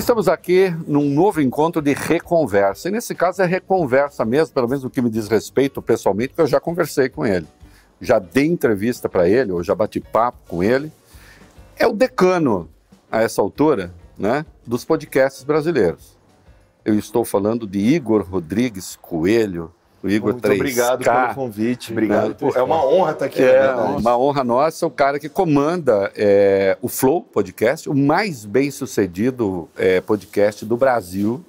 Estamos aqui num novo encontro de reconversa. E nesse caso é reconversa mesmo, pelo menos no que me diz respeito pessoalmente, porque eu já conversei com ele. Já dei entrevista para ele, ou já bati papo com ele. É o decano, a essa altura, né, dos podcasts brasileiros. Eu estou falando de Igor Rodrigues Coelho, o Igor Muito 3K. obrigado pelo convite. Obrigado. Né? é uma honra estar aqui. É uma honra nossa. O cara que comanda é, o Flow Podcast, o mais bem sucedido é, podcast do Brasil.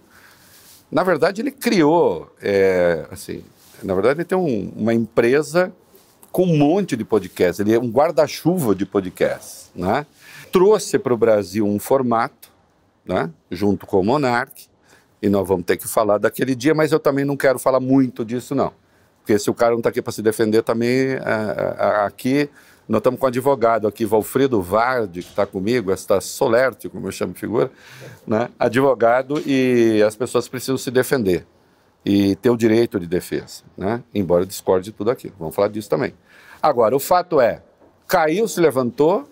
Na verdade, ele criou, é, assim, na verdade, ele tem um, uma empresa com um monte de podcasts. Ele é um guarda-chuva de podcasts, né? Trouxe para o Brasil um formato, né? Junto com o Monarque. E nós vamos ter que falar daquele dia, mas eu também não quero falar muito disso, não. Porque se o cara não está aqui para se defender, também a, a, aqui nós estamos com um advogado aqui, Valfredo Vardi, que está comigo, está solerte, como eu chamo de figura, né? advogado, e as pessoas precisam se defender e ter o direito de defesa, né? embora discorde de tudo aquilo. Vamos falar disso também. Agora, o fato é, caiu, se levantou,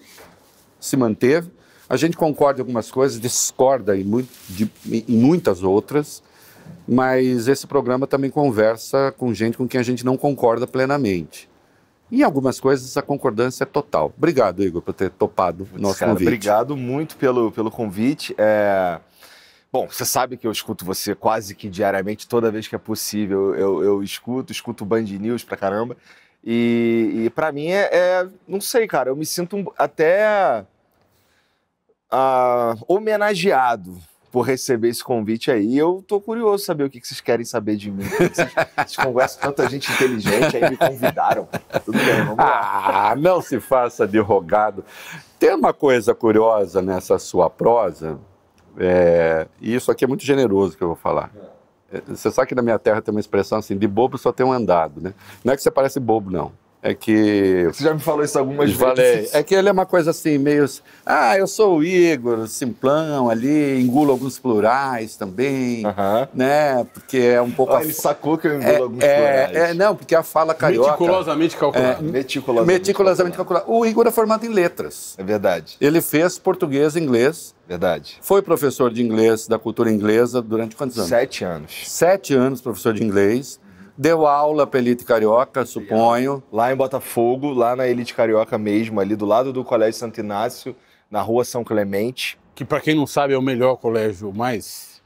se manteve, a gente concorda em algumas coisas, discorda em, de, em muitas outras, mas esse programa também conversa com gente com quem a gente não concorda plenamente. E algumas coisas a concordância é total. Obrigado, Igor, por ter topado o nosso Cara, convite. Obrigado muito pelo, pelo convite. É... Bom, você sabe que eu escuto você quase que diariamente, toda vez que é possível. Eu, eu escuto, escuto Band News pra caramba. E, e para mim é, é, Não sei, cara, eu me sinto até homenageado por receber esse convite aí. Eu tô curioso saber o que, vocês querem saber de mim. Vocês, vocês conversam tanta gente inteligente, aí me convidaram. Tudo bem, vamos lá. Ah, não se faça de rogado. Tem uma coisa curiosa nessa sua prosa, é, e isso aqui é muito generoso que eu vou falar. É, você sabe que na minha terra tem uma expressão assim, de bobo só tem um andado, né? Não é que você parece bobo, não. É que. Você já me falou isso algumas vezes. É que ele é uma coisa assim, meio. Ah, eu sou o Igor, simplão ali, engulo alguns plurais também, uh -huh. né? Porque é um pouco. Ah, Ele sacou que eu engulo é, alguns é, plurais. É, não, porque a fala carioca. Meticulosamente é, calculada. É, meticulosamente, meticulosamente calculada. O Igor é formado em letras. É verdade. Ele fez português e inglês. Verdade. Foi professor de inglês, da cultura inglesa, durante quantos anos? Sete anos. Sete anos, professor de inglês. Deu aula pra Elite Carioca, suponho. Lá em Botafogo, lá na Elite Carioca mesmo, ali do lado do Colégio Santo Inácio, na rua São Clemente. Que para quem não sabe é o melhor colégio, mais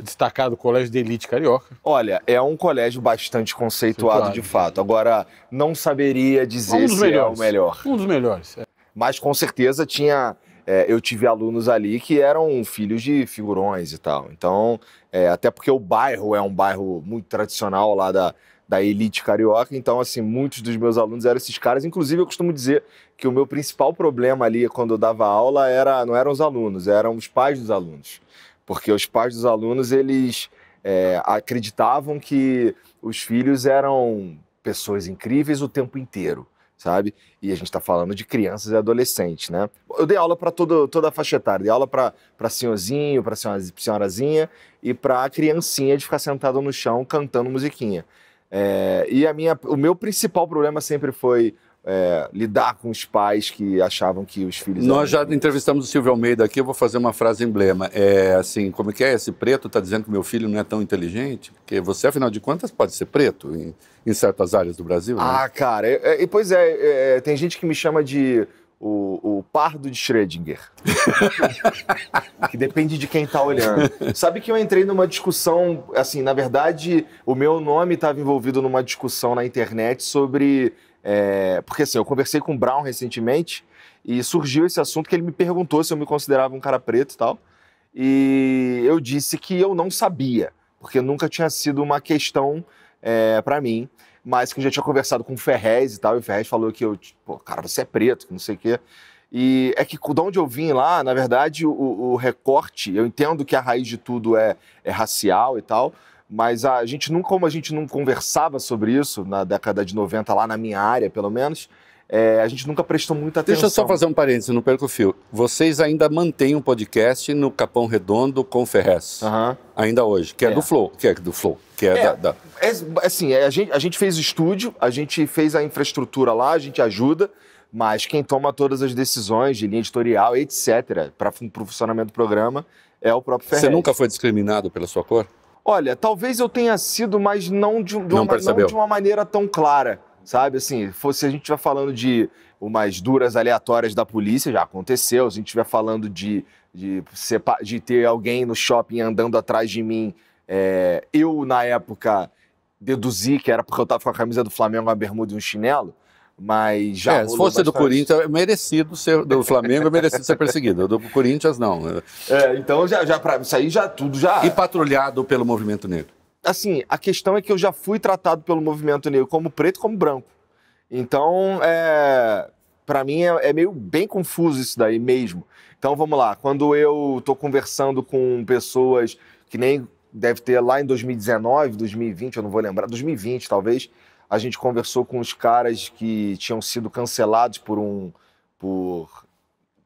destacado colégio de elite carioca. Olha, é um colégio bastante conceituado de fato. Agora, não saberia dizer um se melhores. é o melhor. Um dos melhores. É. Mas com certeza tinha. É, eu tive alunos ali que eram filhos de figurões e tal. Então, é, até porque o bairro é um bairro muito tradicional lá da, da elite carioca. Então, assim, muitos dos meus alunos eram esses caras. Inclusive, eu costumo dizer que o meu principal problema ali quando eu dava aula era não eram os alunos, eram os pais dos alunos. Porque os pais dos alunos, eles é, acreditavam que os filhos eram pessoas incríveis o tempo inteiro sabe? E a gente está falando de crianças e adolescentes, né? Eu dei aula para toda a faixa etária, dei aula para senhorzinho, para senhorazinha e para a criancinha de ficar sentado no chão cantando musiquinha. É, e a minha, o meu principal problema sempre foi é, lidar com os pais que achavam que os filhos. Nós eram... já entrevistamos o Silvio Almeida aqui, eu vou fazer uma frase emblema. É assim, como é que é? Esse preto está dizendo que meu filho não é tão inteligente? Porque você, afinal de contas, pode ser preto em, em certas áreas do Brasil. Né? Ah, cara, é, é, pois é, é, tem gente que me chama de. O, o pardo de Schrödinger. que depende de quem está olhando. Sabe que eu entrei numa discussão, assim, na verdade, o meu nome estava envolvido numa discussão na internet sobre é, porque assim, eu conversei com o Brown recentemente e surgiu esse assunto que ele me perguntou se eu me considerava um cara preto e tal. E eu disse que eu não sabia, porque nunca tinha sido uma questão é, para mim, mas que eu já tinha conversado com o Ferrez e tal, e o Ferrez falou que eu, tipo, cara, você é preto, que não sei o quê. E é que de onde eu vim lá, na verdade, o, o recorte, eu entendo que a raiz de tudo é, é racial e tal, mas a gente não, como a gente não conversava sobre isso na década de 90, lá na minha área, pelo menos, é, a gente nunca prestou muita atenção. Deixa eu só fazer um parênteses, não perco o fio. Vocês ainda mantêm um podcast no Capão Redondo com Ferrez. Uhum. Ainda hoje, que é, é, do Flow, que é do Flow, que é, é da, da... É, assim, é, a gente, a gente fez o estúdio, a gente fez a infraestrutura lá, a gente ajuda, mas quem toma todas as decisões de linha editorial, etc., para o funcionamento do programa, é o próprio Ferrez. Você nunca foi discriminado pela sua cor? Olha, talvez eu tenha sido, mas não de, uma, não de uma maneira tão clara, sabe? Assim, se a gente estiver falando de umas duras aleatórias da polícia, já aconteceu. Se a gente estiver falando de, de, de ter alguém no shopping andando atrás de mim, é, eu, na época, deduzi que era porque eu estava com a camisa do Flamengo, uma bermuda e um chinelo mas já. É, se fosse bastante. do Corinthians, é merecido ser do Flamengo, é merecido ser perseguido. Do Corinthians, não. É, então já, já para isso aí já tudo já. E patrulhado pelo movimento negro. Assim, a questão é que eu já fui tratado pelo movimento negro como preto, como branco. Então, é, para mim é, é, meio bem confuso isso daí mesmo. Então vamos lá, quando eu estou conversando com pessoas que nem deve ter lá em 2019, 2020, eu não vou lembrar, 2020 talvez a gente conversou com os caras que tinham sido cancelados por um. por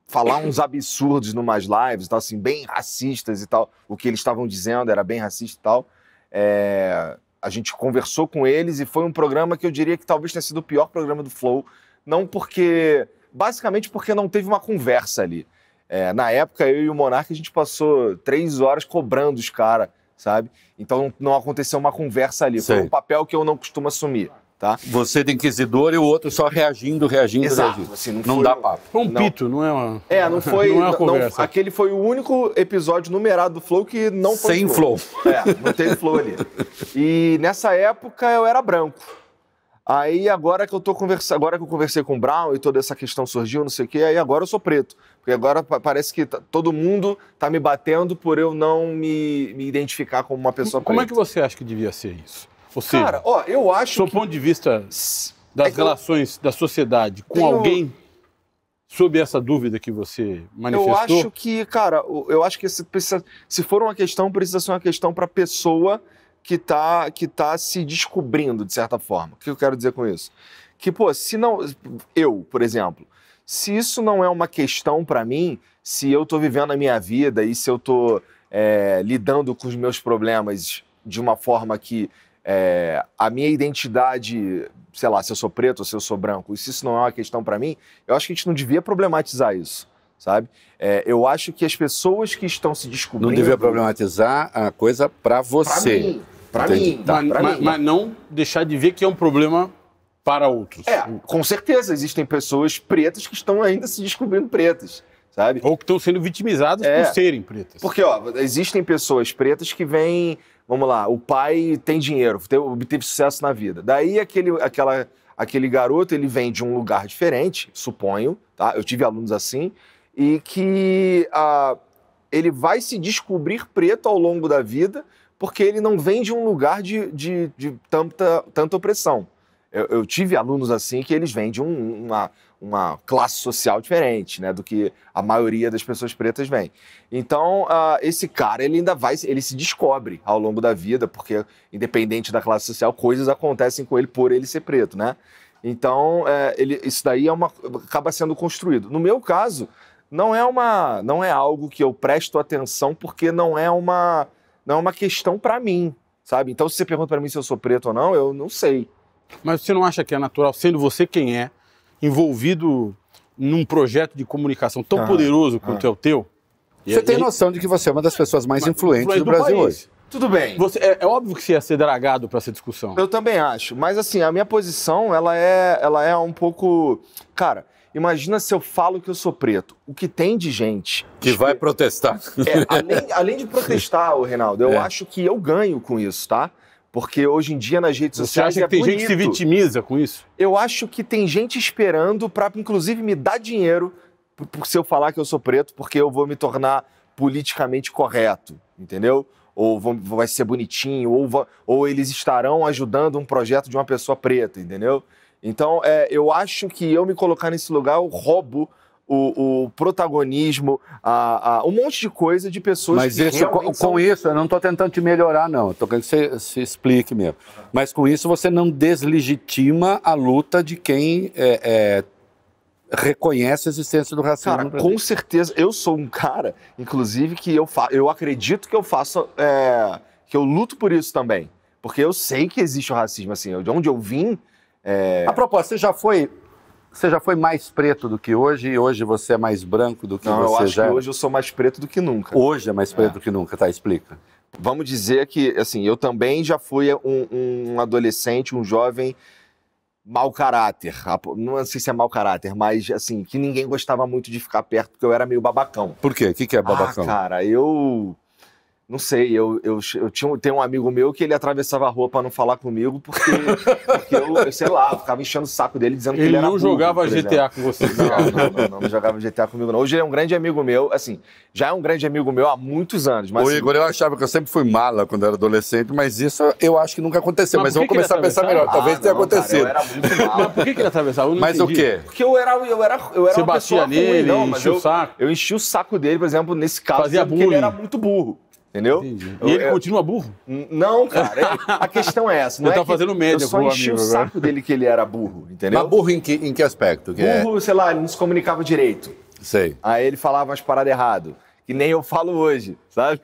falar uns absurdos numas lives, tal, assim, bem racistas e tal. O que eles estavam dizendo era bem racista e tal. É, a gente conversou com eles e foi um programa que eu diria que talvez tenha sido o pior programa do Flow. Não porque. Basicamente porque não teve uma conversa ali. É, na época, eu e o Monark, a gente passou três horas cobrando os caras sabe? Então não aconteceu uma conversa ali. Foi um papel que eu não costumo assumir. Tá? Você de inquisidor e o outro só reagindo, reagindo, Exato, reagindo. Assim, não, não dá papo. Foi é um pito, não é uma. É, não foi. não é uma conversa. Não, aquele foi o único episódio numerado do Flow que não foi. Sem Flow. flow. É, não teve Flow ali. E nessa época eu era branco. Aí agora que eu tô conversando, agora que eu conversei com o Brown e toda essa questão surgiu, não sei o quê, aí agora eu sou preto. Porque agora parece que tá, todo mundo tá me batendo por eu não me, me identificar como uma pessoa como é preta. Como é que você acha que devia ser isso? Ou seja, Cara, ó, eu acho. Do que... ponto de vista das é relações eu... da sociedade com Tenho... alguém sobre essa dúvida que você manifestou? Eu acho que, cara, eu acho que se, precisa, se for uma questão, precisa ser uma questão para a pessoa que está que tá se descobrindo, de certa forma. O que eu quero dizer com isso? Que, pô, se não. Eu, por exemplo, se isso não é uma questão para mim, se eu estou vivendo a minha vida e se eu estou é, lidando com os meus problemas de uma forma que é, a minha identidade, sei lá, se eu sou preto ou se eu sou branco, se isso não é uma questão para mim, eu acho que a gente não devia problematizar isso sabe? É, eu acho que as pessoas que estão se descobrindo. Não devia problematizar a coisa para você. Pra mim. Para mim, tá, mas, mim. Mas não deixar de ver que é um problema para outros. É, com certeza existem pessoas pretas que estão ainda se descobrindo pretas. Sabe? Ou que estão sendo vitimizadas é, por serem pretas. Porque, ó, existem pessoas pretas que vêm, vamos lá, o pai tem dinheiro, obteve sucesso na vida. Daí aquele, aquela, aquele garoto, ele vem de um lugar diferente, suponho, tá? Eu tive alunos assim, e que ah, ele vai se descobrir preto ao longo da vida porque ele não vem de um lugar de, de, de tanta, tanta opressão. Eu, eu, tive alunos assim que eles vêm de um, uma, uma classe social diferente, né, do que a maioria das pessoas pretas vem. Então, uh, esse cara, ele ainda vai, ele se descobre ao longo da vida, porque independente da classe social, coisas acontecem com ele por ele ser preto, né? Então, é, ele, isso daí é uma, acaba sendo construído. No meu caso, não é uma, não é algo que eu presto atenção porque não é uma não é uma questão para mim, sabe? Então, se você pergunta para mim se eu sou preto ou não, eu não sei. Mas você não acha que é natural, sendo você quem é, envolvido num projeto de comunicação tão ah, poderoso quanto ah. é o teu? Você tem noção de que você é uma das pessoas mais influentes do, do Brasil país. hoje. Tudo bem. Você, é, é, óbvio que você ia ser dragado para essa discussão. Eu também acho. Mas, assim, a minha posição, ela é, ela é um pouco... Cara, Imagina se eu falo que eu sou preto. O que tem de gente. Que vai tipo, protestar. É, além, além, de protestar, o Reinaldo, eu é. acho que eu ganho com isso, tá? Porque hoje em dia nas redes Você sociais. Você acha é que é tem bonito. gente que se vitimiza com isso? Eu acho que tem gente esperando para, inclusive, me dar dinheiro por, por, se eu falar que eu sou preto, porque eu vou me tornar politicamente correto, entendeu? Ou vai ser bonitinho, ou, ou eles estarão ajudando um projeto de uma pessoa preta, entendeu? Então, é, eu acho que eu me colocar nesse lugar, eu roubo o, o, protagonismo, a, a, um monte de coisa de pessoas Mas que isso, com, são... com, isso, eu não estou tentando te melhorar, não. Estou querendo que você se explique mesmo. Mas com isso, você não deslegitima a luta de quem é, é, reconhece a existência do racismo. Cara, com certeza. Eu sou um cara, inclusive, que eu, fa... eu acredito que eu faço... É... que eu luto por isso também. Porque eu sei que existe o racismo, assim. De onde eu vim é... A propósito, você já foi. Você já foi mais preto do que hoje e hoje você é mais branco do que Não, você já... eu acho já... que é? hoje eu sou mais preto do que nunca. Hoje é mais preto é. do que nunca, tá? Explica. Vamos dizer que, assim, eu também já fui um, um adolescente, um jovem mau caráter. Não sei se é mau caráter, mas assim, que ninguém gostava muito de ficar perto, porque eu era meio babacão. Por quê? O que, que é ah, babacão? Ah, cara, eu não sei, eu, eu, eu tinha, tenho um amigo meu que ele atravessava a rua para não falar comigo, porque, porque eu, eu, sei lá, eu ficava enchendo o saco dele dizendo ele que ele era. Ele não jogava GTA com você, não. Não, não, não, não jogava GTA comigo, não. Hoje ele é um grande amigo meu, assim, já é um grande amigo meu há muitos anos. Mas, Ô, assim, Igor, eu achava que eu sempre fui mala quando eu era adolescente, mas isso eu acho que nunca aconteceu. Mas, mas vamos começar a pensar melhor, ah, talvez tenha acontecido. Cara, eu era muito mala. mas por que, que ele atravessava? mas entendi. o quê? Porque eu era. Eu era, eu era você pessoa nele, ruim, não, enchia o saco. Eu enchi o saco dele, por exemplo, nesse caso, Fazia porque bullying. ele era muito burro. Entendeu? Entendi. E ele eu, é continua burro? Não, cara. É, a questão é essa. Não Você é tá fazendo média eu só enchi o saco dele que ele era burro, entendeu? Mas burro em que, em que aspecto? Que é? burro, é... sei lá, ele não se comunicava direito. Sei. Aí ele falava as paradas errado. Que nem eu falo hoje, sabe?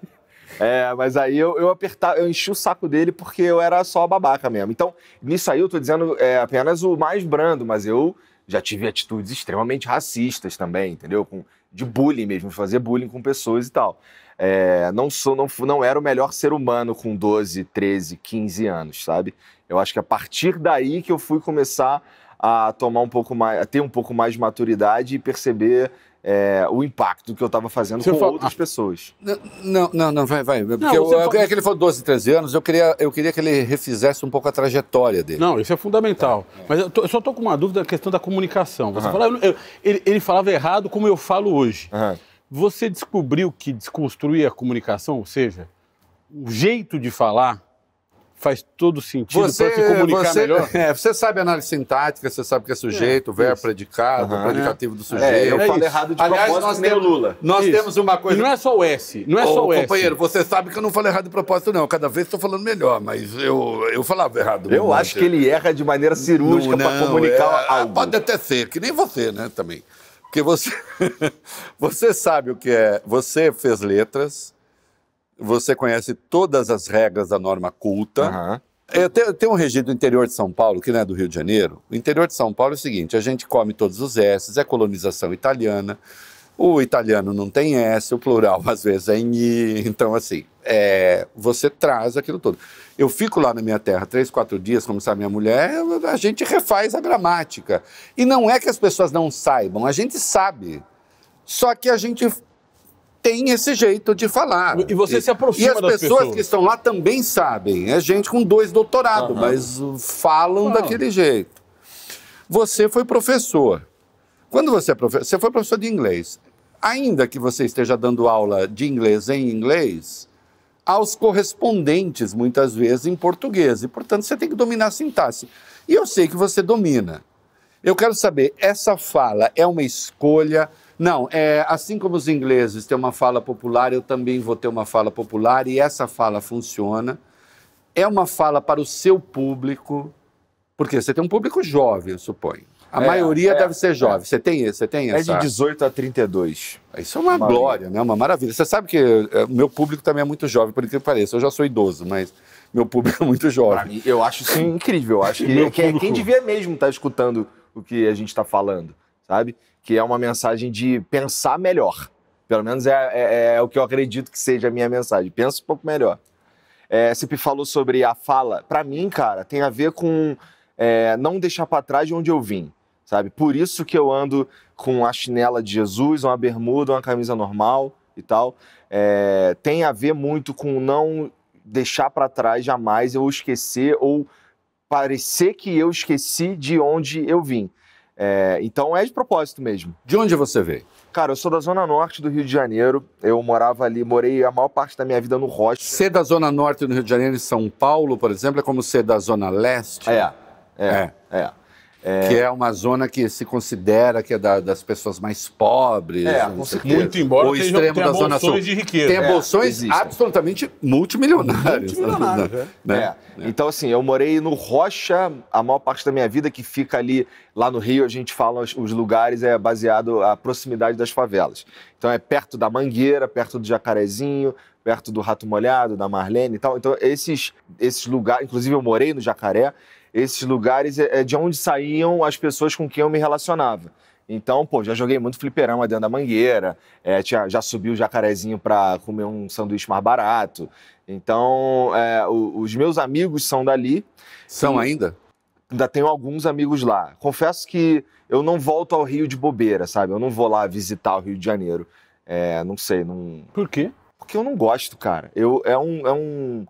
É, mas aí eu, eu apertava, eu enchi o saco dele porque eu era só babaca mesmo. Então, nisso aí eu tô dizendo é, apenas o mais brando, mas eu já tive atitudes extremamente racistas também, entendeu? Com, de bullying mesmo, fazer bullying com pessoas e tal é, não, sou, não, não era o melhor ser humano com 12, 13, 15 anos, sabe? Eu acho que a partir daí que eu fui começar a tomar um pouco mais, a ter um pouco mais de maturidade e perceber é, o impacto que eu estava fazendo Você com fala... outras ah. pessoas. Não, não, não, vai, vai. Porque eu, é fala... eu, é que ele falou 12, 13 anos, eu queria, eu queria que ele refizesse um pouco a trajetória dele. Não, isso é fundamental. Mas eu, tô, eu só estou com uma dúvida na questão da comunicação. Você uhum. eu, ele, ele, falava errado como eu falo hoje. Uhum. Você descobriu que desconstruir a comunicação, ou seja, o jeito de falar, faz todo sentido para se comunicar você, melhor? É, você sabe análise sintática, você sabe que é sujeito, é, verbo, isso. predicado, uhum, predicativo é. do sujeito. É, eu é falo errado de Aliás, propósito, nós temos, Lula. Nós isso. temos uma coisa... E não é só o S, não é só o S. Companheiro, você sabe que eu não falo errado de propósito, não. Cada vez estou falando melhor, mas eu, eu falava errado. Eu acho que ele erra de maneira cirúrgica para comunicar é, algo. Pode até ser, que nem você, né, também. Porque você, você sabe o que é. Você fez letras, você conhece todas as regras da norma culta. Uhum. tem, tem, um regido do interior de São Paulo, que não é do Rio de Janeiro. O interior de São Paulo é o seguinte: a gente come todos os S's, é colonização italiana. O italiano não tem S, o plural às vezes é em I. Então, assim, é, você traz aquilo todo. Eu fico lá na minha terra três, quatro dias, como sabe minha mulher, a gente refaz a gramática. E não é que as pessoas não saibam, a gente sabe. Só que a gente tem esse jeito de falar. E você se aproxima e as pessoas, pessoas, que estão lá também sabem. É gente com dois doutorados, uhum. mas falam daquele jeito. Você foi professor. Quando você é professor, você foi professor de inglês. Ainda que você esteja dando aula de inglês em inglês, aos correspondentes, muitas vezes, em português. E, portanto, você tem que dominar a sintaxe. E eu sei que você domina. Eu quero saber, essa fala é uma escolha? Não, é, assim como os ingleses têm uma fala popular, eu também vou ter uma fala popular e essa fala funciona. É uma fala para o seu público, porque você tem um público jovem, eu suponho. A é, maioria é, deve ser jovem. É. Você tem isso? Você tem é isso? É essa... de 18 a 32. Isso é uma glória, né? Uma maravilha. Você sabe que é, meu público também é muito jovem, por incrível que pareça. Eu já sou idoso, mas meu público é muito jovem. Mim, eu acho isso incrível. Eu acho que, quem devia mesmo estar tá escutando o que a gente está falando, sabe? Que é uma mensagem de pensar melhor. Pelo menos é, é, é, o que eu acredito que seja a minha mensagem. Pensa um pouco melhor. É, você falou sobre a fala. Para mim, cara, tem a ver com é, não deixar para trás de onde eu vim sabe? Por isso que eu ando com a chinela de Jesus, uma bermuda, uma camisa normal e tal. É, tem a ver muito com não deixar para trás jamais eu esquecer ou parecer que eu esqueci de onde eu vim. É, então é de propósito mesmo. De onde você veio? Cara, eu sou da Zona Norte do Rio de Janeiro. Eu morava ali, morei a maior parte da minha vida no Rocha. Ser da Zona Norte do Rio de Janeiro e São Paulo, por exemplo, é como ser da Zona Leste? É, é, é. é. É... Que é uma zona que se considera que é da, das pessoas mais pobres. É, muito embora o extremo tenha, tenha da zona sul. de riqueza. Tem é, bolsões absolutamente multimilionários. Multimilionários, é. né? É. Né? Então, assim, eu morei no Rocha a maior parte da minha vida, que fica ali, lá no Rio, a gente fala os, os lugares, é baseado a proximidade das favelas. Então, é perto da Mangueira, perto do Jacarezinho, perto do Rato Molhado, da Marlene e tal. Então, esses, esses lugares... Inclusive, eu morei no Jacaré esses lugares é, é de onde saíam as pessoas com quem eu me relacionava. Então, pô, já joguei muito fliperama dentro da mangueira, é, tinha, já subi o jacarezinho para comer um sanduíche mais barato. Então, é, o, os meus amigos são dali. São e, ainda? Ainda tenho alguns amigos lá. Confesso que eu não volto ao Rio de bobeira, sabe? Eu não vou lá visitar o Rio de Janeiro. É, não sei, não. Por quê? Porque eu não gosto, cara. Eu, é um. É um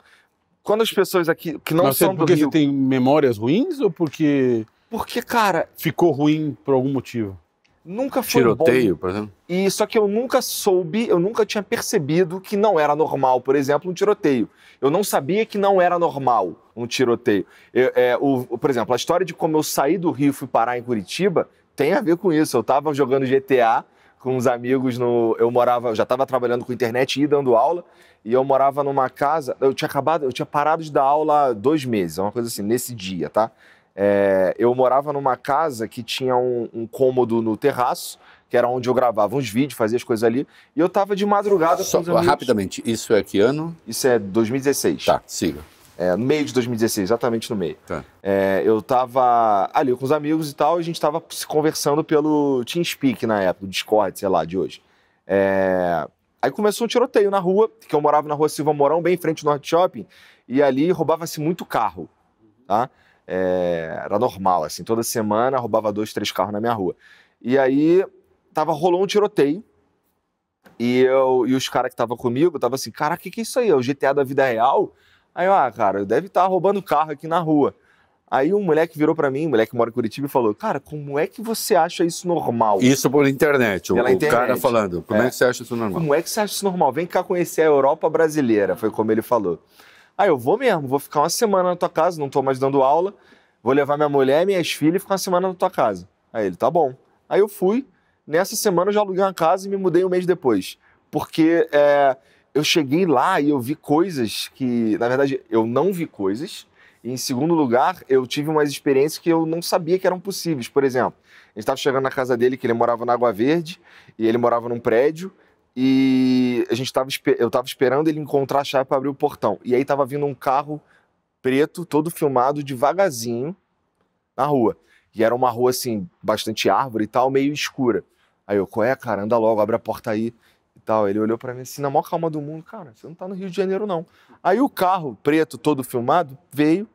quando as pessoas aqui que não Mas são porque do Rio... Porque você tem memórias ruins ou porque... Porque, cara... Ficou ruim por algum motivo? Nunca foi Tiroteio, bom. por exemplo? E, só que eu nunca soube, eu nunca tinha percebido que não era normal, por exemplo, um tiroteio. Eu não sabia que não era normal um tiroteio. Eu, é, o, por exemplo, a história de como eu saí do Rio e fui parar em Curitiba tem a ver com isso. Eu estava jogando GTA com uns amigos no. Eu morava, já estava trabalhando com internet e dando aula, e eu morava numa casa. Eu tinha acabado, eu tinha parado de dar aula dois meses, uma coisa assim, nesse dia, tá? É, eu morava numa casa que tinha um, um, cômodo no terraço, que era onde eu gravava uns vídeos, fazia as coisas ali, e eu tava de madrugada Só, com os Rapidamente, isso é que ano? Isso é 2016. Tá, siga. É, no meio de 2016, exatamente no meio. Tá. É, eu tava ali com os amigos e tal, e a gente tava se conversando pelo TeamSpeak na época, o Discord, sei lá, de hoje. É... Aí começou um tiroteio na rua, que eu morava na rua Silva Morão, bem em frente ao Norte Shopping, e ali roubava-se muito carro, tá? É, era normal, assim, toda semana roubava dois, três carros na minha rua. E aí tava, rolou um tiroteio, e eu e os caras que estavam comigo tava assim, cara, o que, que é isso aí? É o GTA da vida real? Aí eu, ah, cara, deve estar tá roubando carro aqui na rua. Aí um moleque virou para mim, um moleque que mora em Curitiba, e falou: Cara, como é que você acha isso normal? Isso por internet, o, internet. cara falando. Como é. é. que você acha isso normal? Como é que você acha isso normal? Vem cá conhecer a Europa brasileira, foi como ele falou. Aí eu vou mesmo, vou ficar uma semana na tua casa, não tô mais dando aula, vou levar minha mulher, minhas filhas e ficar uma semana na tua casa. Aí ele, tá bom. Aí eu fui, nessa semana eu já aluguei uma casa e me mudei um mês depois. Porque é, eu cheguei lá e eu vi coisas que, na verdade, eu não vi coisas. E em segundo lugar, eu tive umas experiências que eu não sabia que eram possíveis. Por exemplo, a gente estava chegando na casa dele, que ele morava na Água Verde, e ele morava num prédio, e a gente tava, eu estava esperando ele encontrar a chave para abrir o portão. E aí estava vindo um carro preto, todo filmado, devagarzinho, na rua. E era uma rua, assim, bastante árvore e tal, meio escura. Aí eu, qual é, cara? Anda logo, abre a porta aí tal. Ele olhou para mim assim, na maior calma do mundo, cara, você não tá no Rio de Janeiro, não. Aí o carro preto, todo filmado, veio,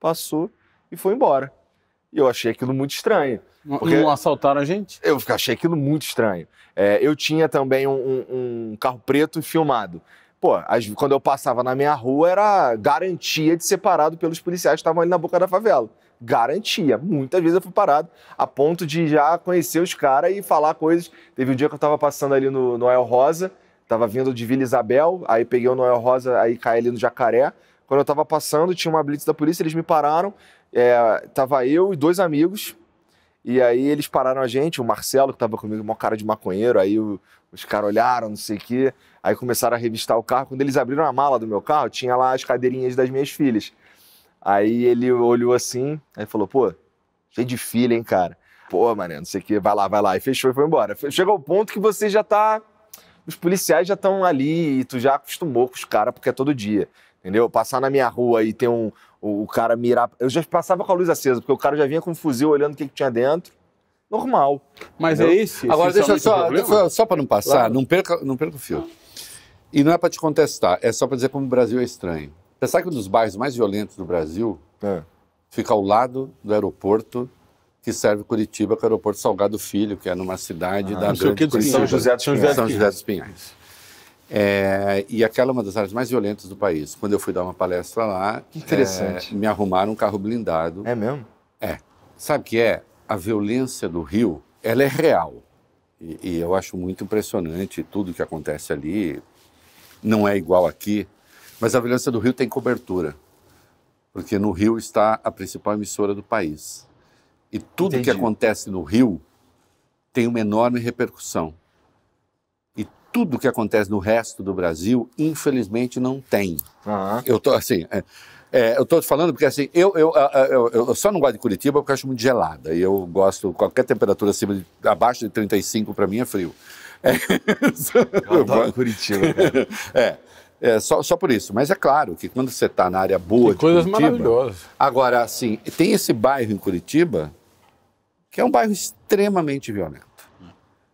passou e foi embora. E eu achei aquilo muito estranho. Porque não assaltaram a gente? Eu achei aquilo muito estranho. É, eu tinha também um, um, carro preto filmado. Pô, as, quando eu passava na minha rua, era garantia de ser parado pelos policiais que estavam ali na boca da favela garantia. Muitas vezes eu fui parado a ponto de já conhecer os caras e falar coisas. Teve um dia que eu estava passando ali no Noel Rosa, estava vindo de Vila Isabel, aí peguei o Noel Rosa, aí caí ali no Jacaré. Quando eu estava passando, tinha uma blitz da polícia, eles me pararam. É, tava eu e dois amigos, e aí eles pararam a gente, o Marcelo, que estava comigo, uma cara de maconheiro, aí o, os caras olharam, não sei o quê. Aí começaram a revistar o carro. Quando eles abriram a mala do meu carro, tinha lá as cadeirinhas das minhas filhas. Aí ele olhou assim, aí falou, pô, cheio de filha, hein, cara. Pô, mané, não sei o que, vai lá, vai lá. E fechou e foi embora. Chega ao ponto que você já tá. Os policiais já estão ali e tu já acostumou com os caras, porque é todo dia. Entendeu? Passar na minha rua e ter um. O, cara mirar. Eu já passava com a luz acesa, porque o cara já vinha com um fuzil olhando o que, que tinha dentro normal. Mas é entendeu? é isso. Agora deixa eu é só, problema? só para não passar, claro. não perca, não perca o fio. E não é para te contestar, é só para dizer como o Brasil é estranho. Pensar que um dos bairros mais violentos do Brasil é. fica ao lado do aeroporto que serve Curitiba, que é o aeroporto Salgado Filho, que é numa cidade ah, da grande Curitiba, São José, dos Pinhais. São José dos Pinhais. É, e aquela é uma das áreas mais violentas do país. Quando eu fui dar uma palestra lá, que interessante. É, me arrumaram um carro blindado. É mesmo? É. Sabe o que é? A violência do Rio, ela é real. E, e eu acho muito impressionante tudo que acontece ali. Não é igual aqui. Mas a Vigilância do Rio tem cobertura, porque no Rio está a principal emissora do país. E tudo Entendi. que acontece no Rio tem uma enorme repercussão. E tudo que acontece no resto do Brasil, infelizmente, não tem. Uhum. Eu tô assim. É, é, eu estou te falando porque assim, eu, eu, eu, eu, só não gosto de Curitiba porque eu acho muito gelada. E eu gosto, qualquer temperatura acima de, abaixo de 35 para mim é frio. É. Eu adoro Curitiba, cara. É, é, só, só por isso. Mas é claro que quando você está na área boa tem de coisas Curitiba, maravilhosas. Agora, assim, tem esse bairro em Curitiba que é um bairro extremamente violento.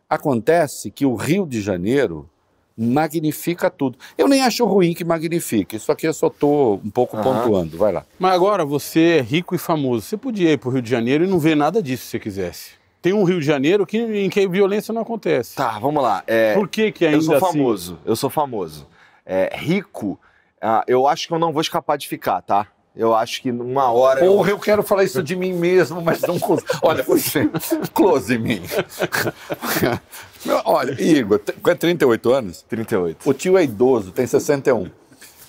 Acontece que o Rio de Janeiro magnifica tudo. Eu nem acho ruim que magnifique, isso aqui eu só estou um pouco Aham. pontuando, vai lá. Mas agora, você é rico e famoso, você podia ir para o Rio de Janeiro e não ver nada disso se você quisesse. Tem um Rio de Janeiro que, em que violência não acontece. Tá, vamos lá. É, Por que que ainda assim Eu sou famoso, assim? eu sou famoso é, rico, ah, eu acho que eu não vou escapar de ficar, tá? Eu acho que numa hora. Porra, eu... eu quero falar isso de mim mesmo, mas não consigo. Olha, você. Close em mim. Olha, Igor, com 38 anos? 38. O tio é idoso, tem 61.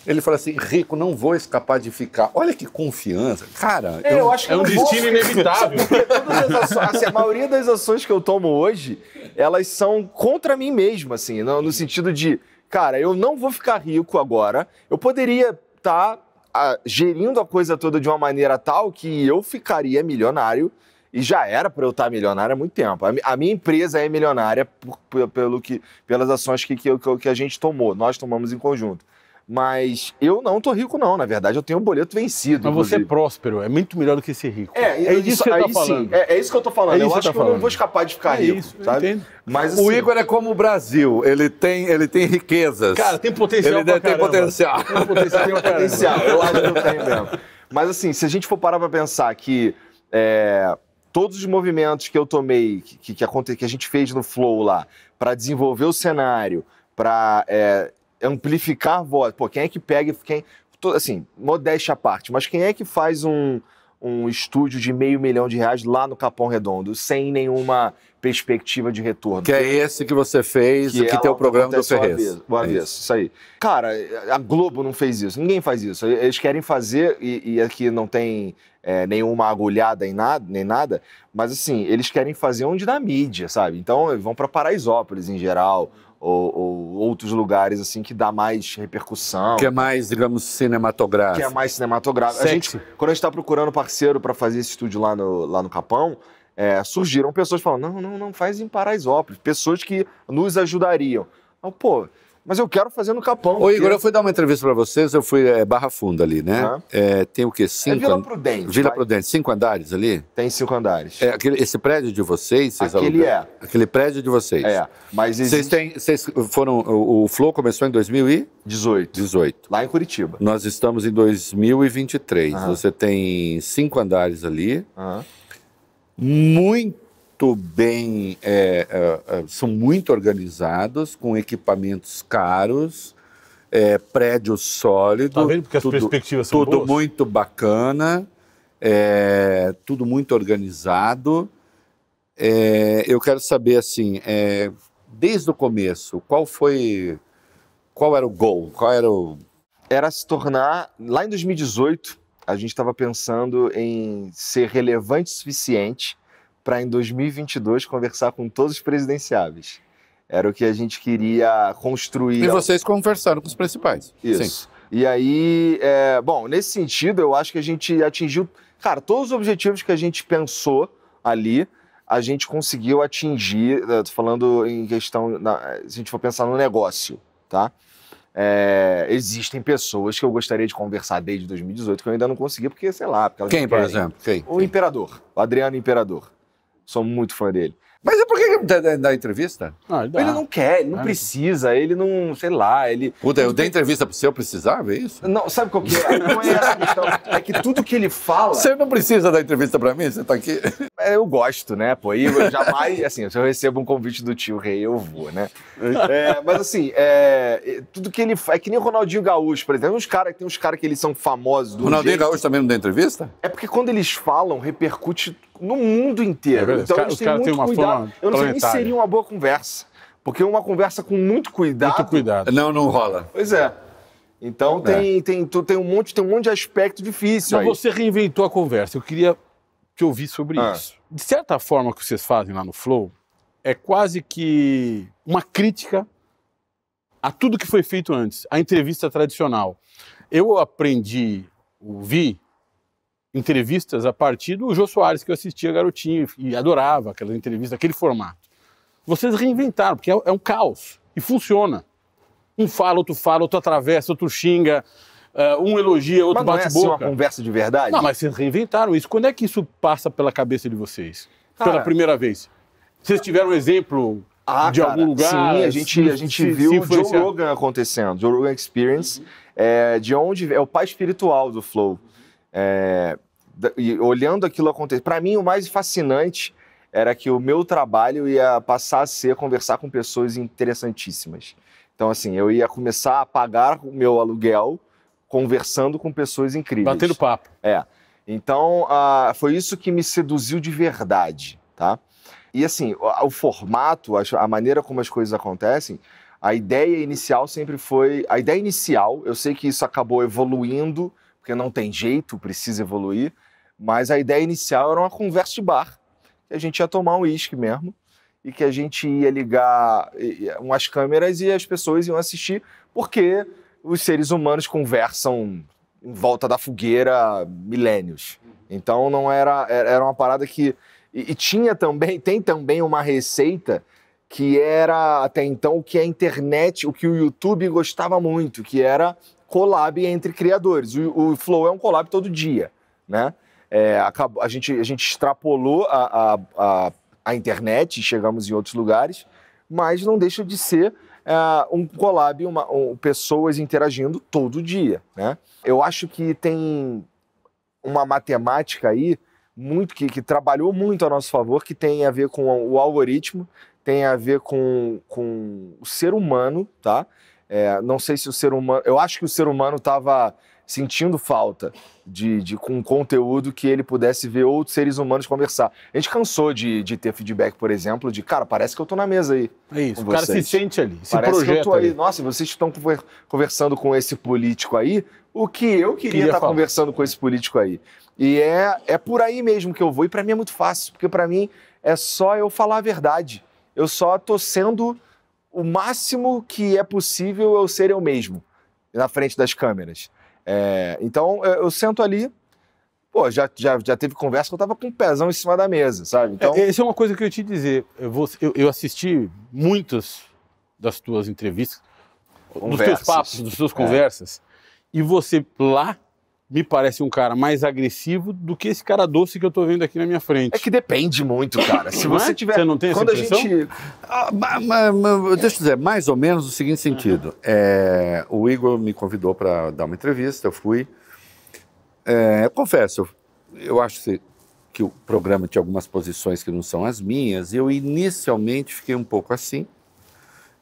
Ele fala assim: rico, não vou escapar de ficar. Olha que confiança. Cara, é, eu, eu acho que é um destino vou... inevitável. aço... assim, a maioria das ações que eu tomo hoje, elas são contra mim mesmo, assim, no, no sentido de cara, eu não vou ficar rico agora, eu poderia estar tá, gerindo a coisa toda de uma maneira tal que eu ficaria milionário e já era para eu estar tá milionário há muito tempo. A, a minha empresa é milionária por, por, pelo que, pelas ações que, que, que a gente tomou, nós tomamos em conjunto. Mas eu não tô rico, não. Na verdade, eu tenho um boleto vencido. Mas você é próspero, é muito melhor do que ser rico. É, é isso, que eu tô falando. Sim, é, é, isso que eu tô falando. É eu acho tá que falando. eu não vou escapar de ficar é rico. Isso, sabe? Mas, assim, o Igor é como o Brasil, ele tem, ele tem riquezas. Cara, tem potencial. Ele tem potencial. Tem potencial, tem potencial. Eu acho que eu tenho mesmo. Mas assim, se a gente for parar pra pensar que é, todos os movimentos que eu tomei, que, que, que a gente fez no Flow lá, para desenvolver o cenário, para é, amplificar a voz. Pô, quem é que pega, quem, assim, modéstia à parte, mas quem é que faz um, um estúdio de meio milhão de reais lá no Capão Redondo, sem nenhuma perspectiva de retorno? Que é esse que você fez, que, que é tem o programa do Ferrez. O é aviso, é isso. isso. aí. Cara, a Globo não fez isso, ninguém faz isso. Eles querem fazer, e, e aqui não tem é, nenhuma agulhada em nada, nem nada, mas assim, eles querem fazer onde na mídia, sabe? Então, vão para Paraisópolis em geral, ou, ou, outros lugares assim que dá mais repercussão. Que é mais, digamos, cinematográfico. Que é mais cinematográfico. A gente, quando a gente está procurando parceiro para fazer esse estúdio lá no, lá no Capão, é, surgiram pessoas falando: não, não, não faz em Paraisópolis. Pessoas que nos ajudariam. Eu, Pô, mas eu quero fazer no Capão. Ô, Igor, eu fui dar uma entrevista para vocês, eu fui é, Barra Funda ali, né? É. É, tem o quê? Cinco é Vila Prudente. Vila vai. Prudente, cinco andares ali? Tem cinco andares. É, aquele, esse prédio de vocês, vocês Aquele é. Aquele prédio de vocês. É, mas existe... Vocês, têm, vocês foram, o, o Flow começou em 2018. 18. Lá em Curitiba. Nós estamos em 2023. Aham. Você tem cinco andares ali. Muito muito bem, é, é, é, são muito organizados, com equipamentos caros, é, sólidos sólido. Tá vendo porque tudo, as perspectivas são Tudo boas? muito bacana, é, tudo muito organizado. É, eu quero saber, assim, é, desde o começo, qual foi, qual era o gol, qual era o... Era se tornar, lá em 2018, a gente estava pensando em ser relevante o suficiente para em 2022 conversar com todos os presidenciáveis. Era o que a gente queria construir. E vocês conversaram com os principais. Isso. Sim. E aí, é, bom, nesse sentido, eu acho que a gente atingiu, cara, todos os objetivos que a gente pensou ali, a gente conseguiu atingir, falando em questão, se a gente for pensar no negócio, tá? É, existem pessoas que eu gostaria de conversar desde 2018 que eu ainda não consegui, porque, sei lá. Porque Quem, por exemplo? Quem? O Imperador, o Adriano Imperador sou muito fã dele. Mas é por que da, da, dá entrevista? Ah, ele, ele, não quer, ele não é. precisa, ele não, sei lá, ele. Puta, eu dei entrevista pro seu, precisava, é isso? Não, sabe qual que é? Não é essa questão. Tá, é que tudo que ele fala. Você não precisa dar entrevista pra mim, você tá aqui. É, eu gosto, né? Pô, eu jamais, assim, se eu recebo um convite do tio Rei, eu vou, né? É, mas assim, é, tudo que ele faz. É que nem o Ronaldinho Gaúcho, por exemplo. Tem uns caras cara que eles são famosos do. Ronaldinho jeito. Gaúcho também não dá entrevista? É porque quando eles falam, repercute no mundo inteiro. É então, os caras muito têm cuidado. Forma eu não planetária. sei nem seria uma boa conversa. Porque é uma conversa com muito cuidado. Muito cuidado. Não, não rola. Pois é. Então é. tem, tem, tem, um monte, tem um monte de aspecto difícil. Então você reinventou a conversa. Eu queria te ouvir sobre ah. isso. De certa forma, o que vocês fazem lá no Flow é quase que uma crítica a tudo que foi feito antes, a entrevista tradicional. Eu aprendi, ouvi entrevistas a partir do Jô Soares, que eu assistia garotinho e adorava aquela entrevista, aquele formato. Vocês reinventaram, porque é, é, um caos e funciona. Um fala, outro fala, outro atravessa, outro xinga, eh, um elogia, outro bate-boca. Mas não é bate é assim uma conversa de verdade? Não, mas vocês reinventaram isso. Quando é que isso passa pela cabeça de vocês? Cara, pela primeira vez? Vocês tiveram um exemplo ah, de cara, algum lugar? Sim, a gente, a gente se, viu o Joe Rogan acontecendo, Joe Rogan Experience, uhum. é, de onde é o pai espiritual do Flow. É, e olhando aquilo acontecer. Para mim, o mais fascinante era que o meu trabalho ia passar a ser conversar com pessoas interessantíssimas. Então, assim, eu ia começar a pagar o meu aluguel conversando com pessoas incríveis. Batendo papo. É. Então, uh, foi isso que me seduziu de verdade, tá? E, assim, o, o formato, a, a maneira como as coisas acontecem, a ideia inicial sempre foi. A ideia inicial, eu sei que isso acabou evoluindo porque não tem jeito, precisa evoluir. Mas a ideia inicial era uma conversa de bar, que a gente ia tomar um uísque mesmo, e que a gente ia ligar umas câmeras e as pessoas iam assistir, porque os seres humanos conversam em volta da fogueira milênios. Então não era era uma parada que e, e, tinha também tem também uma receita que era até então o que a internet, o que o YouTube gostava muito, que era collab entre criadores. O, o Flow é um collab todo dia, né? É, a, gente, a gente extrapolou a, a, a, a internet, chegamos em outros lugares, mas não deixa de ser é, um collab, uma, um, pessoas interagindo todo dia, né? Eu acho que tem uma matemática aí muito que, que, trabalhou muito a nosso favor, que tem a ver com o algoritmo, tem a ver com, com o ser humano, tá? É, não sei se o ser humano. Eu acho que o ser humano estava sentindo falta de, de com conteúdo que ele pudesse ver outros seres humanos conversar. A gente cansou de, de ter feedback, por exemplo, de cara, parece que eu estou na mesa aí. É isso, o cara se sente ali, se parece que eu tô aí. ali. Nossa, vocês estão conversando com esse político aí, o que eu queria estar tá conversando com esse político aí. E é, é por aí mesmo que eu vou, e para mim é muito fácil, porque para mim é só eu falar a verdade. Eu só tô sendo o máximo que é possível eu ser eu mesmo na frente das câmeras. É, então é, eu sento ali, pô, já, já, já teve conversa que eu tava com um pezão em cima da mesa, sabe? Então... É, essa é uma coisa que eu ia te dizer. Eu, vou, eu, eu assisti muitas das tuas entrevistas, conversas. dos teus papos, das tuas é. conversas, é. e você lá me parece um cara mais agressivo do que esse cara doce que eu tô vendo aqui na minha frente. É que depende muito, cara. Se você é? tiver. Você não tem essa Quando impressão? a gente. Ah, deixa eu dizer, mais ou menos no seguinte sentido. Uhum. É, o Igor me convidou para dar uma entrevista, eu fui. É, eu confesso, eu acho que o programa tinha algumas posições que não são as minhas, e eu inicialmente fiquei um pouco assim.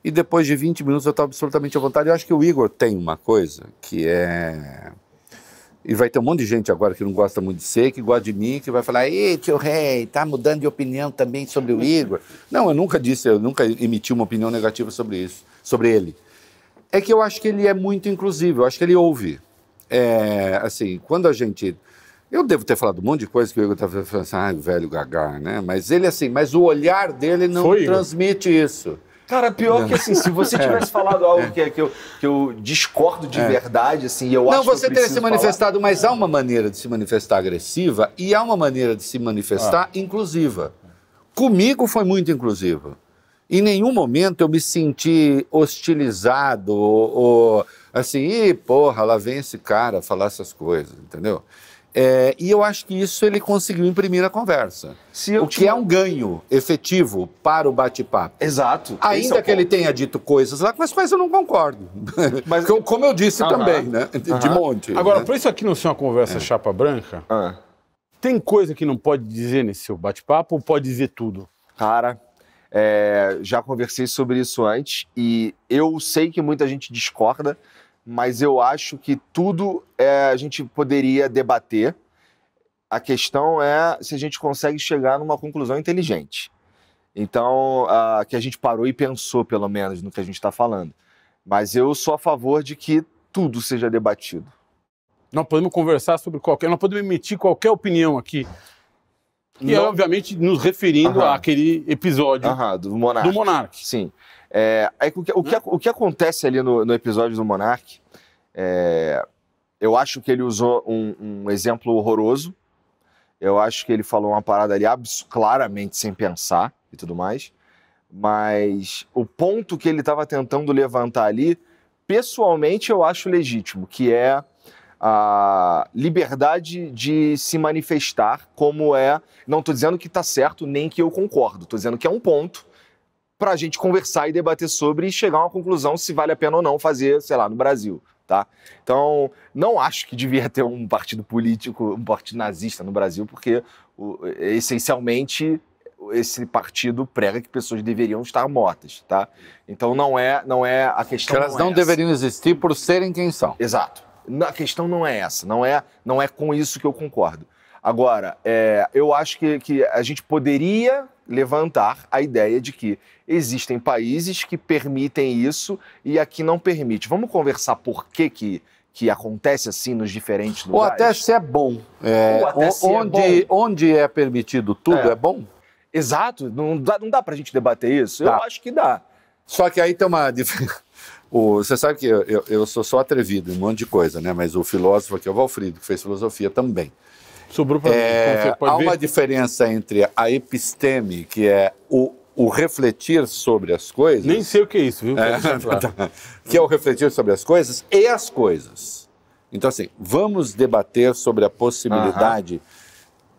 E depois de 20 minutos eu estava absolutamente à vontade. Eu acho que o Igor tem uma coisa que é e vai ter um monte de gente agora que não gosta muito de ser que gosta de mim, que vai falar, ei, tio Rei, tá mudando de opinião também sobre o Igor. não, eu nunca disse, eu nunca emiti uma opinião negativa sobre isso, sobre ele. É que eu acho que ele é muito inclusivo, eu acho que ele ouve. É, assim, quando a gente... Eu devo ter falado um monte de coisa que o Igor estava tá falando assim, ah, velho gagar né? Mas ele, assim, mas o olhar dele não Foi, transmite Igor. isso. Cara, pior que assim, se você é. tivesse falado algo é. que, é, que, eu, que eu discordo de verdade, assim, eu Não, acho você teria se manifestado, falar. mas há uma maneira de se manifestar agressiva e há uma maneira de se manifestar ah. inclusiva. Comigo foi muito inclusiva. Em nenhum momento eu me senti hostilizado ou, ou assim, e porra, lá vem esse cara falar essas coisas, entendeu? É, e eu acho que isso ele conseguiu imprimir a conversa. o que é um ganho efetivo para o bate-papo. Exato. Ainda é que ponto. ele tenha dito coisas lá com as quais eu não concordo. Mas... como eu disse também, né? De, de monte. Agora, né? isso aqui não ser uma conversa é. chapa branca, ah. tem coisa que não pode dizer nesse seu bate-papo ou pode dizer tudo? Cara, é, já conversei sobre isso antes e eu sei que muita gente discorda mas eu acho que tudo é, a gente poderia debater. A questão é se a gente consegue chegar numa conclusão inteligente. Então, que a gente parou e pensou, pelo menos, no que a gente está falando. Mas eu sou a favor de que tudo seja debatido. Nós podemos conversar sobre qualquer. Nós podemos emitir qualquer opinião aqui. E, Não... obviamente, nos referindo uh àquele episódio do monarca. Do Monarque. Sim. É, aí, o, que, o, que, o, que, acontece ali no, no episódio do Monark, é, eu acho que ele usou um, um, exemplo horroroso. Eu acho que ele falou uma parada ali claramente sem pensar e tudo mais. Mas o ponto que ele estava tentando levantar ali, pessoalmente, eu acho legítimo, que é a liberdade de se manifestar como é. Não estou dizendo que está certo, nem que eu concordo. Estou dizendo que é um ponto para a gente conversar e debater sobre e chegar a uma conclusão se vale a pena ou não fazer, sei lá, no Brasil. Tá? Então, não acho que devia ter um partido político, um partido nazista no Brasil, porque essencialmente esse partido prega que pessoas deveriam estar mortas, tá? Então não é, não é a questão. Que elas não, é não deveriam existir por serem quem são. Exato. A questão não é essa. Não é, não é com isso que eu concordo. Agora, é, eu acho que, que a gente poderia levantar a ideia de que existem países que permitem isso e aqui não permite. Vamos conversar por que que que acontece assim nos diferentes lugares? Ou até se é bom. É, é onde, é bom. onde é permitido tudo é, é bom? Exato, não dá, não dá gente debater isso? Tá. Eu acho que dá. Só que aí tem uma. você sabe que eu, eu, eu, sou só atrevido em um monte de coisa, né? Mas o filósofo aqui é o Valfrido, que fez filosofia também. Sobrou para é, Há ver? uma diferença entre a episteme, que é o, o refletir sobre as coisas. Nem sei o que é isso, viu? É, claro. que é o refletir sobre as coisas e as coisas. Então, assim, vamos debater sobre a possibilidade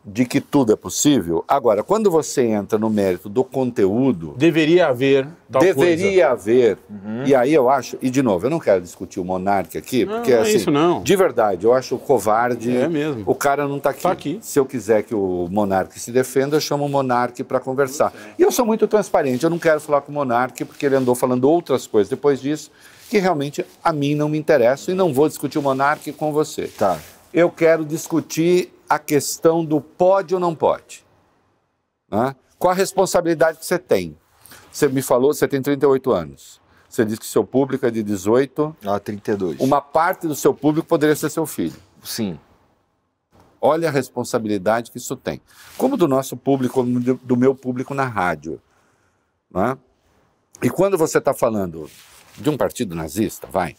de que tudo é possível. Agora, quando você entra no mérito do conteúdo. Deveria haver. deveria coisa. haver. Uhum. E aí eu acho. E de novo, eu não quero discutir o monarca aqui, não, porque não é assim. É isso, não. De verdade, eu acho covarde. É mesmo. O cara não está aqui. Tá aqui. Se eu quiser que o monarca se defenda, eu chamo o monarca para conversar. E eu sou muito transparente, eu não quero falar com o monarca, porque ele andou falando outras coisas depois disso, que realmente a mim não me interessa e não vou discutir o monarca com você. Tá. Eu quero discutir a questão do pode ou não pode. Né? Qual a responsabilidade que você tem? Você me falou, você tem 38 anos. Você disse que seu público é de 18 ah, 32. Uma parte do seu público poderia ser seu filho. Sim. Olha a responsabilidade que isso tem. Como do nosso público, como do meu público na rádio. Né? E quando você está falando de um partido nazista, vai.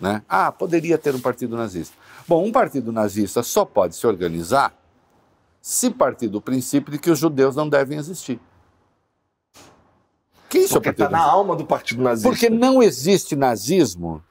Né? Ah, poderia ter um partido nazista. Bom, um partido nazista só pode se organizar se partir do princípio de que os judeus não devem existir. Que isso Porque está é na alma do partido nazista. Porque não existe nazismo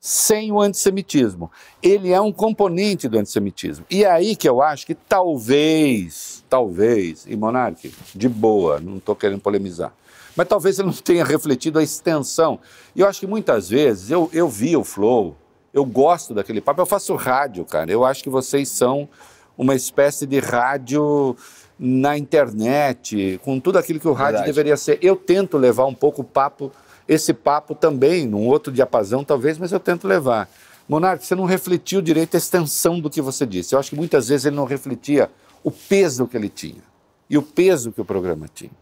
sem o antissemitismo. Ele é um componente do antissemitismo. E é aí que eu acho que talvez, talvez, e Monarque, de boa, não estou querendo polemizar, mas talvez ele não tenha refletido a extensão. E eu acho que muitas vezes, eu, eu vi o Flow, eu gosto daquele papo. Eu faço rádio, cara. Eu acho que vocês são uma espécie de rádio na internet, com tudo aquilo que o rádio Verdade. deveria ser. Eu tento levar um pouco o papo, esse papo também, num outro diapasão talvez, mas eu tento levar. Monarque, você não refletiu direito a extensão do que você disse. Eu acho que muitas vezes ele não refletia o peso que ele tinha e o peso que o programa tinha.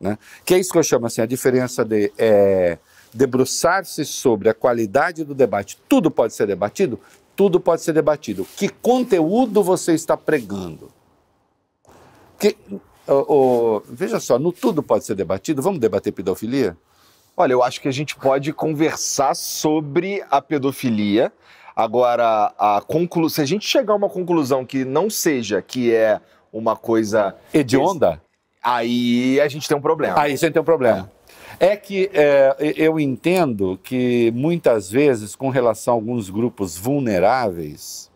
Né? Que é isso que eu chamo assim, a diferença de é, debruçar-se sobre a qualidade do debate. Tudo pode ser debatido? Tudo pode ser debatido. Que conteúdo você está pregando? Que, oh, oh, veja só, no tudo pode ser debatido. Vamos debater pedofilia? Olha, eu acho que a gente pode conversar sobre a pedofilia. Agora, a conclu... se a gente chegar a uma conclusão que não seja que é uma coisa. Hedionda? Aí a gente tem um problema. Aí a gente tem um problema. É. É que é, eu entendo que muitas vezes, com relação a alguns grupos vulneráveis,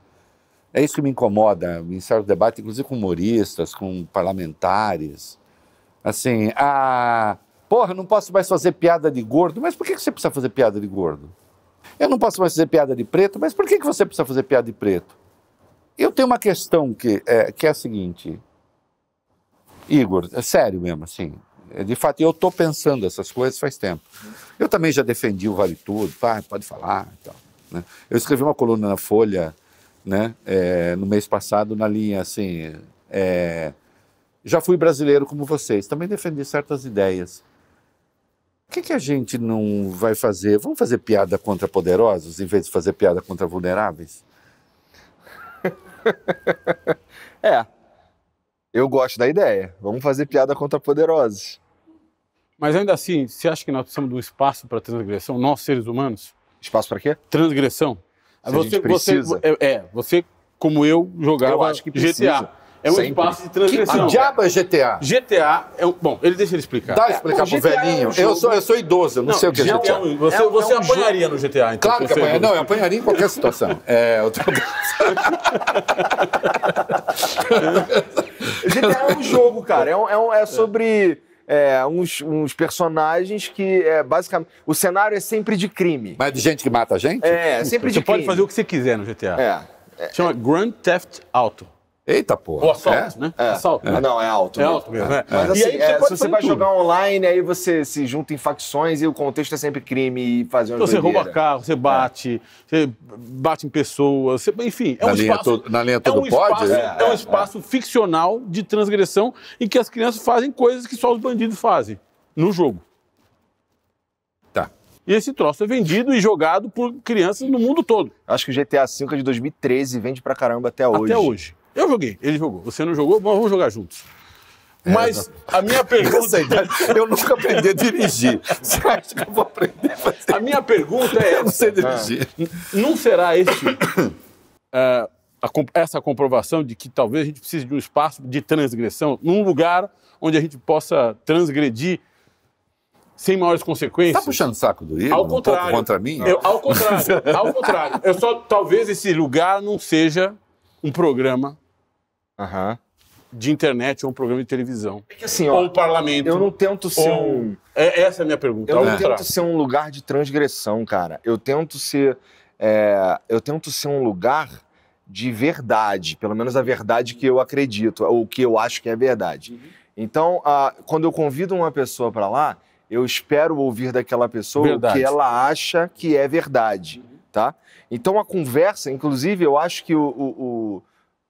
é isso que me incomoda em certo debate, inclusive com humoristas, com parlamentares. Assim, a. Porra, não posso mais fazer piada de gordo. Mas por que você precisa fazer piada de gordo? Eu não posso mais fazer piada de preto, mas por que você precisa fazer piada de preto? Eu tenho uma questão que é, que é a seguinte. Igor, é sério mesmo, assim. É, de fato, eu estou pensando essas coisas faz tempo. Eu também já defendi o Vale Tudo, pá, tá? pode falar então Né? Eu escrevi uma coluna na Folha né, é, no mês passado, na linha assim. É, já fui brasileiro como vocês, também defendi certas ideias. O que, que, a gente não vai fazer? Vamos fazer piada contra poderosos em vez de fazer piada contra vulneráveis? é, eu gosto da ideia. Vamos fazer piada contra poderosos. Mas ainda assim, você acha que nós precisamos de um espaço para transgressão, nós seres humanos? Espaço para quê? Transgressão. Se você, a gente precisa. Você, é, é, você, como eu, jogava eu acho que precisa. GTA é um Sempre. espaço de transgressão. Que diabo é GTA? GTA é um... Bom, ele deixa ele explicar. Dá explicar pro é velhinho. É um jogo... eu, sou, eu sou idoso, eu não, não sei o que é GTA. É um, você é, você é um apanharia jogo... no GTA, então? Claro que apanharia. Não, eu apanharia em qualquer situação. é, eu tô... GTA é um jogo, cara. É, é, um, é sobre... É, uns, uns, personagens que é, basicamente. O cenário é sempre de crime. Mas de gente que mata a gente? É, sempre você de crime. Você pode fazer o que você quiser no GTA. É. Chama Grand Theft Auto. Eita, porra. O assalto, é? né? É. Assalto. É. Né? Não, é alto. É mesmo. alto mesmo, é. né? Mas assim, aí, você é, se você vai tudo. jogar online, aí você se junta em facções e o contexto é sempre crime e fazer uma então, Você rouba carro, você é. bate, você bate em pessoas, você... enfim, é na um linha espaço... Na linha todo é um pode? Espaço, é, um espaço ficcional de transgressão em que as crianças fazem coisas que só os bandidos fazem no jogo. Tá. E esse troço é vendido e jogado por crianças no mundo todo. Acho que o GTA V é de 2013 vende pra caramba até hoje. Até hoje. Eu joguei, ele jogou. Você não jogou, mas vamos jogar juntos. É, mas a minha pergunta. eu nunca aprendi a dirigir. Você acha que eu vou aprender a fazer? A minha pergunta é. Eu não sei dirigir. Ah, não será esse, uh, a, essa comprovação de que talvez a gente precise de um espaço de transgressão, num lugar onde a gente possa transgredir sem maiores consequências. Está puxando o saco do Igor? Ao contrário. contra mim? Eu, ao contrário. ao contrário. Eu só, talvez esse lugar não seja um programa Aham de internet ou um programa de televisão. É que, assim, ou o parlamento. Eu não tento ser ou... um... É, essa é a minha pergunta. Eu não é. tento ser um lugar de transgressão, cara. Eu tento ser. É... eu tento ser um lugar de verdade, pelo menos a verdade que eu acredito, ou que eu acho que é verdade. Uhum. Então, quando eu convido uma pessoa para lá, eu espero ouvir daquela pessoa verdade. o que ela acha que é verdade, uhum. tá? Então, a conversa, inclusive, eu acho que o, o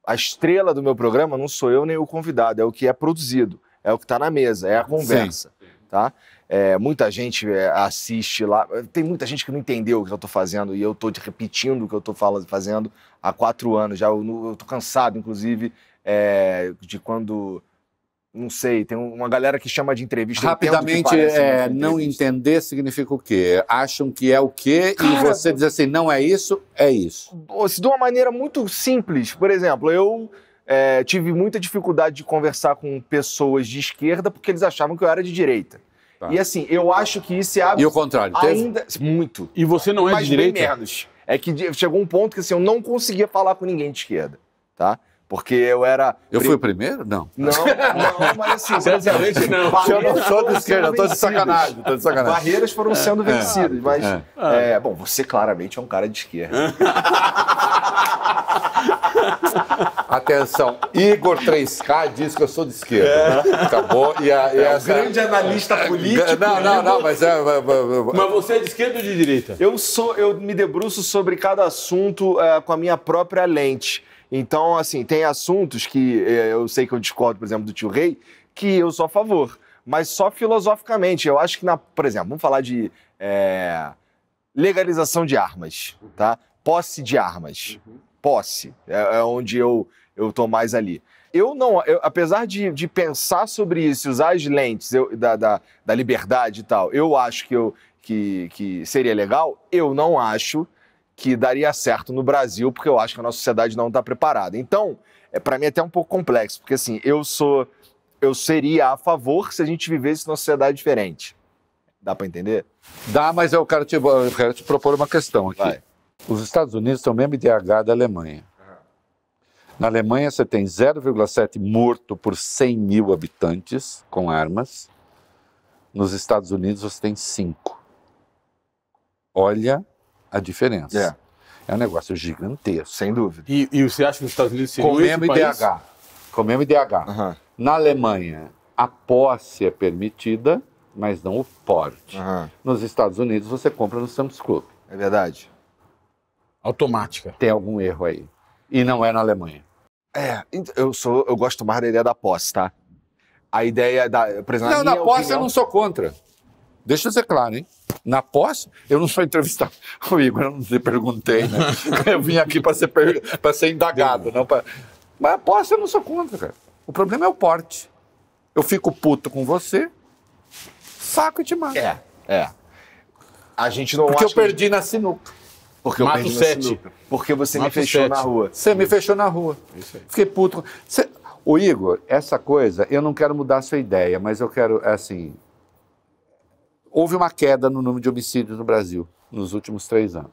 a estrela do meu programa não sou eu nem o convidado, é o que é produzido, é o que está na mesa, é a conversa, Sim. tá? É, muita gente é, assiste lá, tem muita gente que não entendeu o que eu estou fazendo e eu estou repetindo o que eu estou fazendo há quatro anos já, eu estou cansado, inclusive, é, de quando não sei, tem uma galera que chama de entrevista. Rapidamente, parece, é, não entender significa o quê? Acham que é o quê Cara, e você diz assim, não é isso, é isso. Se de uma maneira muito simples, por exemplo, eu é, tive muita dificuldade de conversar com pessoas de esquerda porque eles achavam que eu era de direita. Tá. E assim, eu acho que isso é ab... E o contrário, ainda teve? muito. E você não é Mas de direita? menos. É que chegou um ponto que assim, eu não conseguia falar com ninguém de esquerda, tá? Porque eu era. Eu fui o primeiro? Não. Não, não, mas assim. Certamente não. Eu não sou de esquerda, eu tô de sacanagem. Tô de sacanagem. Barreiras foram é, sendo é, vencidas, é, mas. É. é. bom, você claramente é um cara de esquerda. Atenção, Igor 3K diz que eu sou de esquerda. É. Né? Acabou. E, a, e essa... grande analista político. Não, né? não, não, mas é. Mas você é de esquerda ou de direita? Eu sou, eu me debruço sobre cada assunto com a minha própria lente. Então, assim, tem assuntos que eh, eu sei que eu discordo, por exemplo, do tio Rei, que eu sou a favor. Mas só filosoficamente. Eu acho que, na, por exemplo, vamos falar de é, legalização de armas, tá? Posse de armas. Uhum. Posse. É, é onde eu, eu tô mais ali eu não, eu, apesar de, de, pensar sobre isso, usar as lentes eu, da, da, da, liberdade e tal, eu acho que, eu, que, que seria legal, eu não acho que daria certo no Brasil, porque eu acho que a nossa sociedade não está preparada. Então, é, para mim é até um pouco complexo, porque assim, eu sou eu seria a favor se a gente vivesse numa sociedade diferente. Dá para entender? Dá, mas eu quero, te, eu quero te propor uma questão aqui. Vai. Os Estados Unidos são mesmo IDH da Alemanha. Na Alemanha, você tem 0,7 morto por 100 mil habitantes com armas. Nos Estados Unidos, você tem 5. Olha a diferença. É. É um negócio gigantesco. Sem dúvida. E, e você acha que os Estados Unidos seriam Comemos esse país? IDH. Comemos IDH. Uhum. Na Alemanha, a posse é permitida, mas não o porte. Uhum. Nos Estados Unidos, você compra no Sam's Club. É verdade. Automática. Tem algum erro aí. E não é na Alemanha. É, então, eu, sou, eu gosto mais da ideia da posse, tá? A ideia da... Por exemplo, não, na, na posse opinião... eu não sou contra. Deixa eu ser claro, hein? Na posse, eu não sou entrevistado. O Igor, eu não te perguntei, né? eu vim aqui para ser, per... ser indagado, não para. Mas a posse eu não sou contra, cara. O problema é o porte. Eu fico puto com você, saco e te mato. É, é. A gente não Porque eu perdi na sinuca. Porque eu Mato perdi sete. na sinuca. Porque você Mato me fechou sete. na rua. Você me fechou na rua. Isso aí. Fiquei puto. Você... O Igor, essa coisa, eu não quero mudar a sua ideia, mas eu quero, é assim, houve uma queda no número de homicídios no Brasil nos últimos três anos.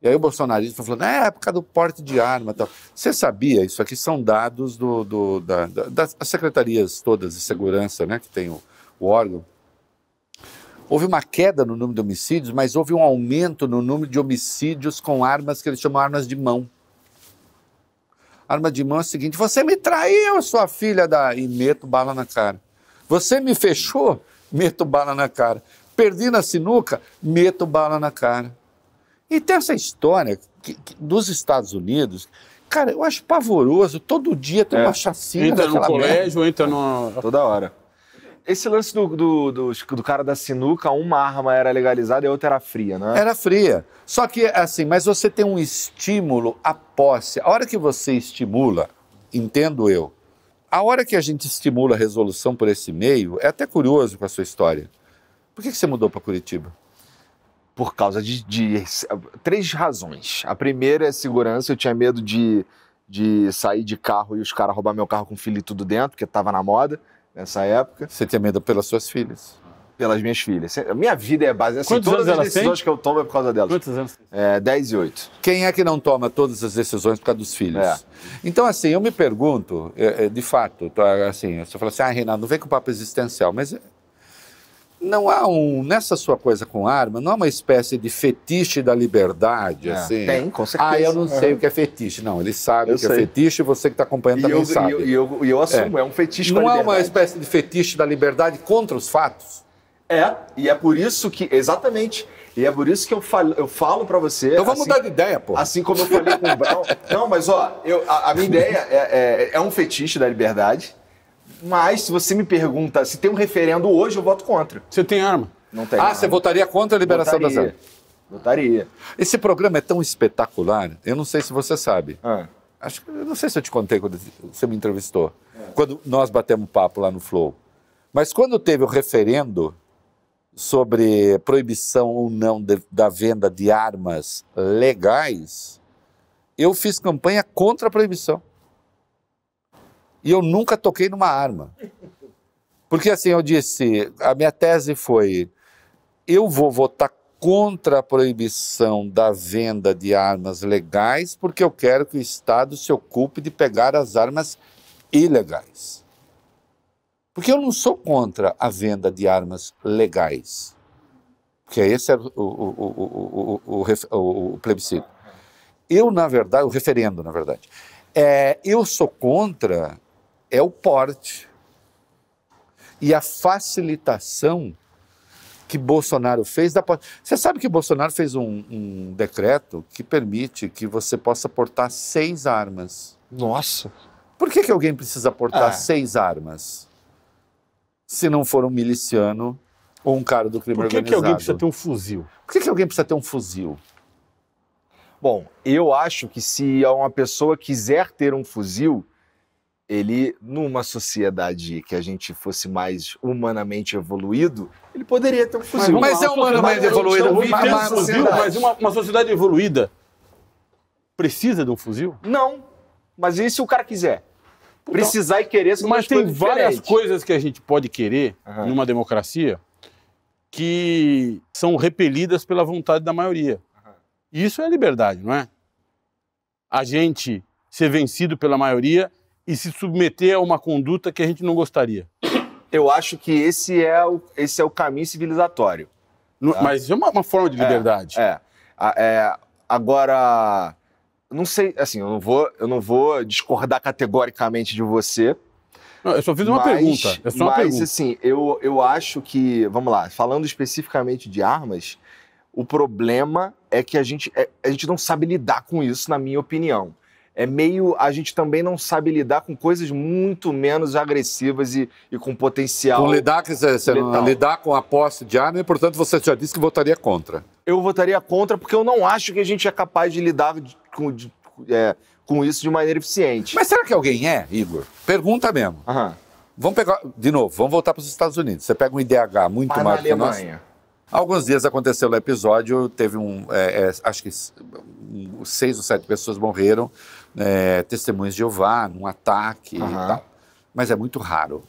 E aí o bolsonarismo está falando, é época do porte de arma tal. Você sabia, isso aqui são dados do, do da, da, das secretarias todas de segurança, né, que tem o, o órgão. Houve uma queda no número de homicídios, mas houve um aumento no número de homicídios com armas que eles chamam de armas de mão. Arma de mão é o seguinte: você me traiu, sua filha da. e meto bala na cara. Você me fechou, meto bala na cara. Perdi na sinuca, meto bala na cara. E tem essa história que, que, dos Estados Unidos. Cara, eu acho pavoroso. Todo dia tem é. uma chacina. Entra no colégio, merda. entra no. Toda hora. Esse lance do, do, do, do, cara da sinuca, uma arma era legalizada e a outra era fria, né? Era fria. Só que, assim, mas você tem um estímulo à posse. A hora que você estimula, entendo eu, a hora que a gente estimula a resolução por esse meio, é até curioso com a sua história. Por que, que você mudou para Curitiba? Por causa de, de, três razões. A primeira é segurança, eu tinha medo de, de sair de carro e os caras roubar meu carro com filho e tudo dentro, porque estava na moda nessa época. Você tinha medo pelas suas filhas? pelas minhas filhas. Minha vida é baseada. Assim, todas as decisões tem? que eu tomo é por causa delas. Quantos anos? É, 10 e 8. Quem é que não toma todas as decisões por causa dos filhos? É. Então, assim, eu me pergunto, é, é, de fato, tá, assim, você fala assim, ah, Renato, não vem com o papo existencial, mas é, não há um. Nessa sua coisa com arma, não há uma espécie de fetiche da liberdade, é, assim? Tem, com certeza. Ah, eu não é. sei o que é fetiche. Não, ele sabe eu o que sei. é fetiche, você que está acompanhando e também eu, sabe. E eu, eu, eu assumo, é. é. um fetiche Não há uma espécie de fetiche da liberdade contra os fatos? É, e é por isso que. Exatamente. E é por isso que eu falo, eu falo para você. Então vamos assim, mudar de ideia, pô. Assim como eu falei com o Brown. Não, mas ó, eu, a, a minha ideia é, é, é um fetiche da liberdade. Mas se você me pergunta se tem um referendo hoje, eu voto contra. Você tem arma? Não tem. Ah, arma. você votaria contra a liberação votaria. das armas? Votaria. Esse programa é tão espetacular. Eu não sei se você sabe. Ah. Acho que eu não sei se eu te contei quando você me entrevistou. É. Quando nós batemos papo lá no Flow. Mas quando teve o referendo sobre proibição ou não de, da venda de armas legais, eu fiz campanha contra a proibição. E eu nunca toquei numa arma. Porque assim, eu disse, a minha tese foi, eu vou votar contra a proibição da venda de armas legais, porque eu quero que o Estado se ocupe de pegar as armas ilegais. Porque eu não sou contra a venda de armas legais, porque esse é o, o, o, o plebiscito. Eu, na verdade, o referendo, na verdade. É, eu sou contra é o porte e a facilitação que Bolsonaro fez da porte. Você sabe que Bolsonaro fez um, um, decreto que permite que você possa portar seis armas. Nossa! Por que, que alguém precisa portar ah. seis armas? se não for um miliciano ou um cara do crime Por que organizado? Por que alguém precisa ter um fuzil? Por que, que alguém precisa ter um fuzil? Bom, eu acho que se uma pessoa quiser ter um fuzil, ele, numa sociedade que a gente fosse mais humanamente evoluído, ele poderia ter um fuzil. Mas, mas é humanamente evoluído. Mas, fuzil, mas uma, uma, sociedade evoluída precisa de um fuzil? Não, mas e se o cara quiser? Então, precisar e querer são Mas tem várias diferentes. coisas que a gente pode querer uhum. numa democracia que são repelidas pela vontade da maioria. Uhum. Isso é liberdade, não é? A gente ser vencido pela maioria e se submeter a uma conduta que a gente não gostaria. Eu acho que esse é o, esse é o caminho civilizatório. Tá? Mas é uma, uma, forma de é, liberdade. É. é. é agora não sei, assim, eu não vou, eu não vou discordar categoricamente de você. Não, eu só fiz uma mas, pergunta. É só mas, pergunta. assim, eu, eu acho que, vamos lá, falando especificamente de armas, o problema é que a gente, é, a gente não sabe lidar com isso, na minha opinião. É meio. A gente também não sabe lidar com coisas muito menos agressivas e, e com potencial. Com lidar, você, você não, lidar com a posse de arma e, portanto, você já disse que votaria contra. Eu votaria contra porque eu não acho que a gente é capaz de lidar com, de, é, com isso de maneira eficiente. Mas será que alguém é, Igor? Pergunta mesmo. Vamos pegar, de novo, vamos voltar para os Estados Unidos. Você pega um IDH muito Mas maior que nós. Alguns dias aconteceu o episódio, teve um, é, é, acho que seis ou sete pessoas morreram, é, testemunhas de Jeová, num ataque uhum. e tal. Mas é muito raro.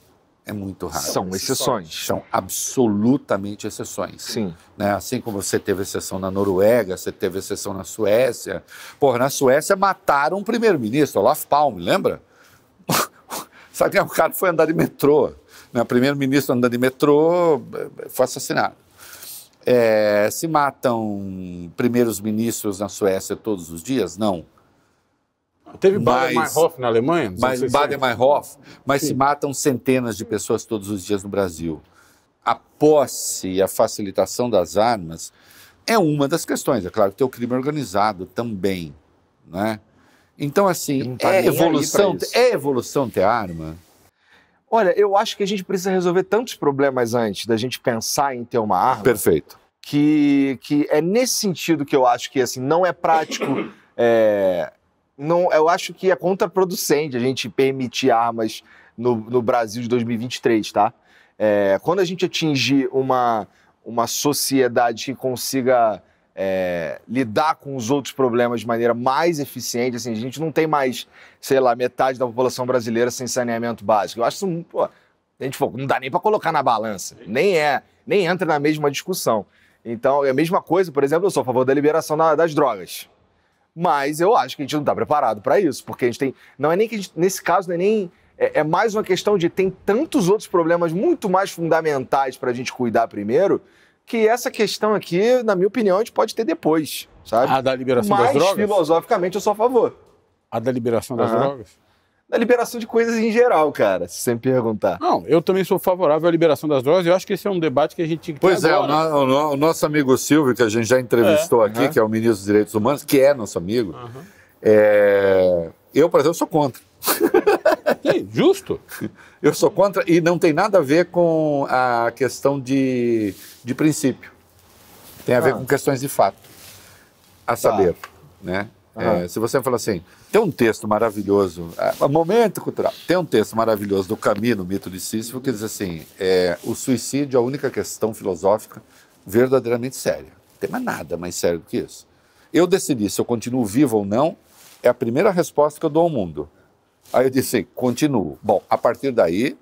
É muito raro. São exceções. São absolutamente exceções. Sim. Né? Assim como você teve exceção na Noruega, você teve exceção na Suécia. Porra, na Suécia mataram um primeiro-ministro, Olaf Palme, lembra? Sabe, o cara foi andar de metrô. Né? O primeiro-ministro andando de metrô eh, foi assassinado. É, se matam primeiros ministros na Suécia todos os dias? Não. Teve Baden-Meinhof na Alemanha? Baden-Meinhof, mas Sim. se matam centenas de pessoas todos os dias no Brasil. A posse e a facilitação das armas é uma das questões. É claro que tem o crime organizado também, né? Então, assim, tá é, evolução, é evolução ter arma? Olha, eu acho que a gente precisa resolver tantos problemas antes da gente pensar em ter uma arma. Perfeito. Que, que é nesse sentido que eu acho que, assim, não é prático... É, não, eu acho que é contraproducente a gente permitir armas no, no Brasil de 2023, tá? É, quando a gente atingir uma, uma sociedade que consiga é, lidar com os outros problemas de maneira mais eficiente, assim, a gente não tem mais, sei lá, metade da população brasileira sem saneamento básico. Eu acho que pô, a gente falou, não dá nem para colocar na balança, nem é, nem entra na mesma discussão. Então, é a mesma coisa, por exemplo, eu sou a favor da liberação das drogas. Mas eu acho que a gente não está preparado para isso, porque a gente tem. Não é nem que gente, nesse caso, não é nem. É, é, mais uma questão de tem tantos outros problemas muito mais fundamentais para a gente cuidar primeiro, que essa questão aqui, na minha opinião, a gente pode ter depois, sabe? A da liberação Mas, das drogas? Mas, filosoficamente, eu sou a favor. A da liberação das uhum. drogas? a liberação de coisas em geral, cara, se você me perguntar. Não, eu também sou favorável à liberação das drogas. Eu acho que esse é um debate que a gente tem que Pois é, o, no, o, nosso amigo Silvio, que a gente já entrevistou é. aqui, né? que é o ministro dos Direitos Humanos, que é nosso amigo, é... eu, por exemplo, sou contra. Sim, justo. Eu sou contra e não tem nada a ver com a questão de, de princípio. Tem a ver ah. com questões de fato. A saber, tá. né? É, se você falar assim, tem um texto maravilhoso, é, momento cultural, tem um texto maravilhoso do Camino, Mito de Sísifo, que diz assim, é, o suicídio é a única questão filosófica verdadeiramente séria. Não tem mais nada mais sério do que isso. Eu decidi se eu continuo vivo ou não, é a primeira resposta que eu dou ao mundo. Aí eu disse, assim, continuo. Bom, a partir daí,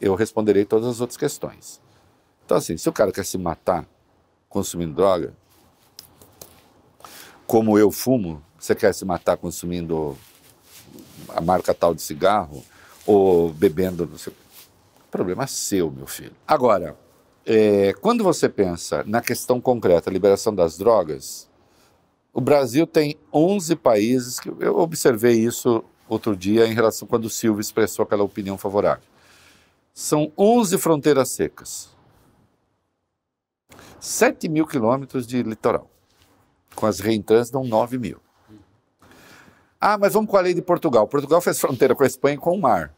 eu responderei todas as outras questões. Então assim, se o cara quer se matar consumindo droga, como eu fumo, você quer se matar consumindo a marca tal de cigarro ou bebendo, não sei. Problema seu, meu filho. Agora, é, quando você pensa na questão concreta, liberação das drogas, o Brasil tem 11 países que eu observei isso outro dia em relação quando o Silvio expressou aquela opinião favorável. São 11 fronteiras secas. 7 mil quilômetros de litoral. Com as reentrâncias dão 9 mil. Ah, mas vamos com a lei de Portugal. Portugal fez fronteira com a Espanha e com o mar.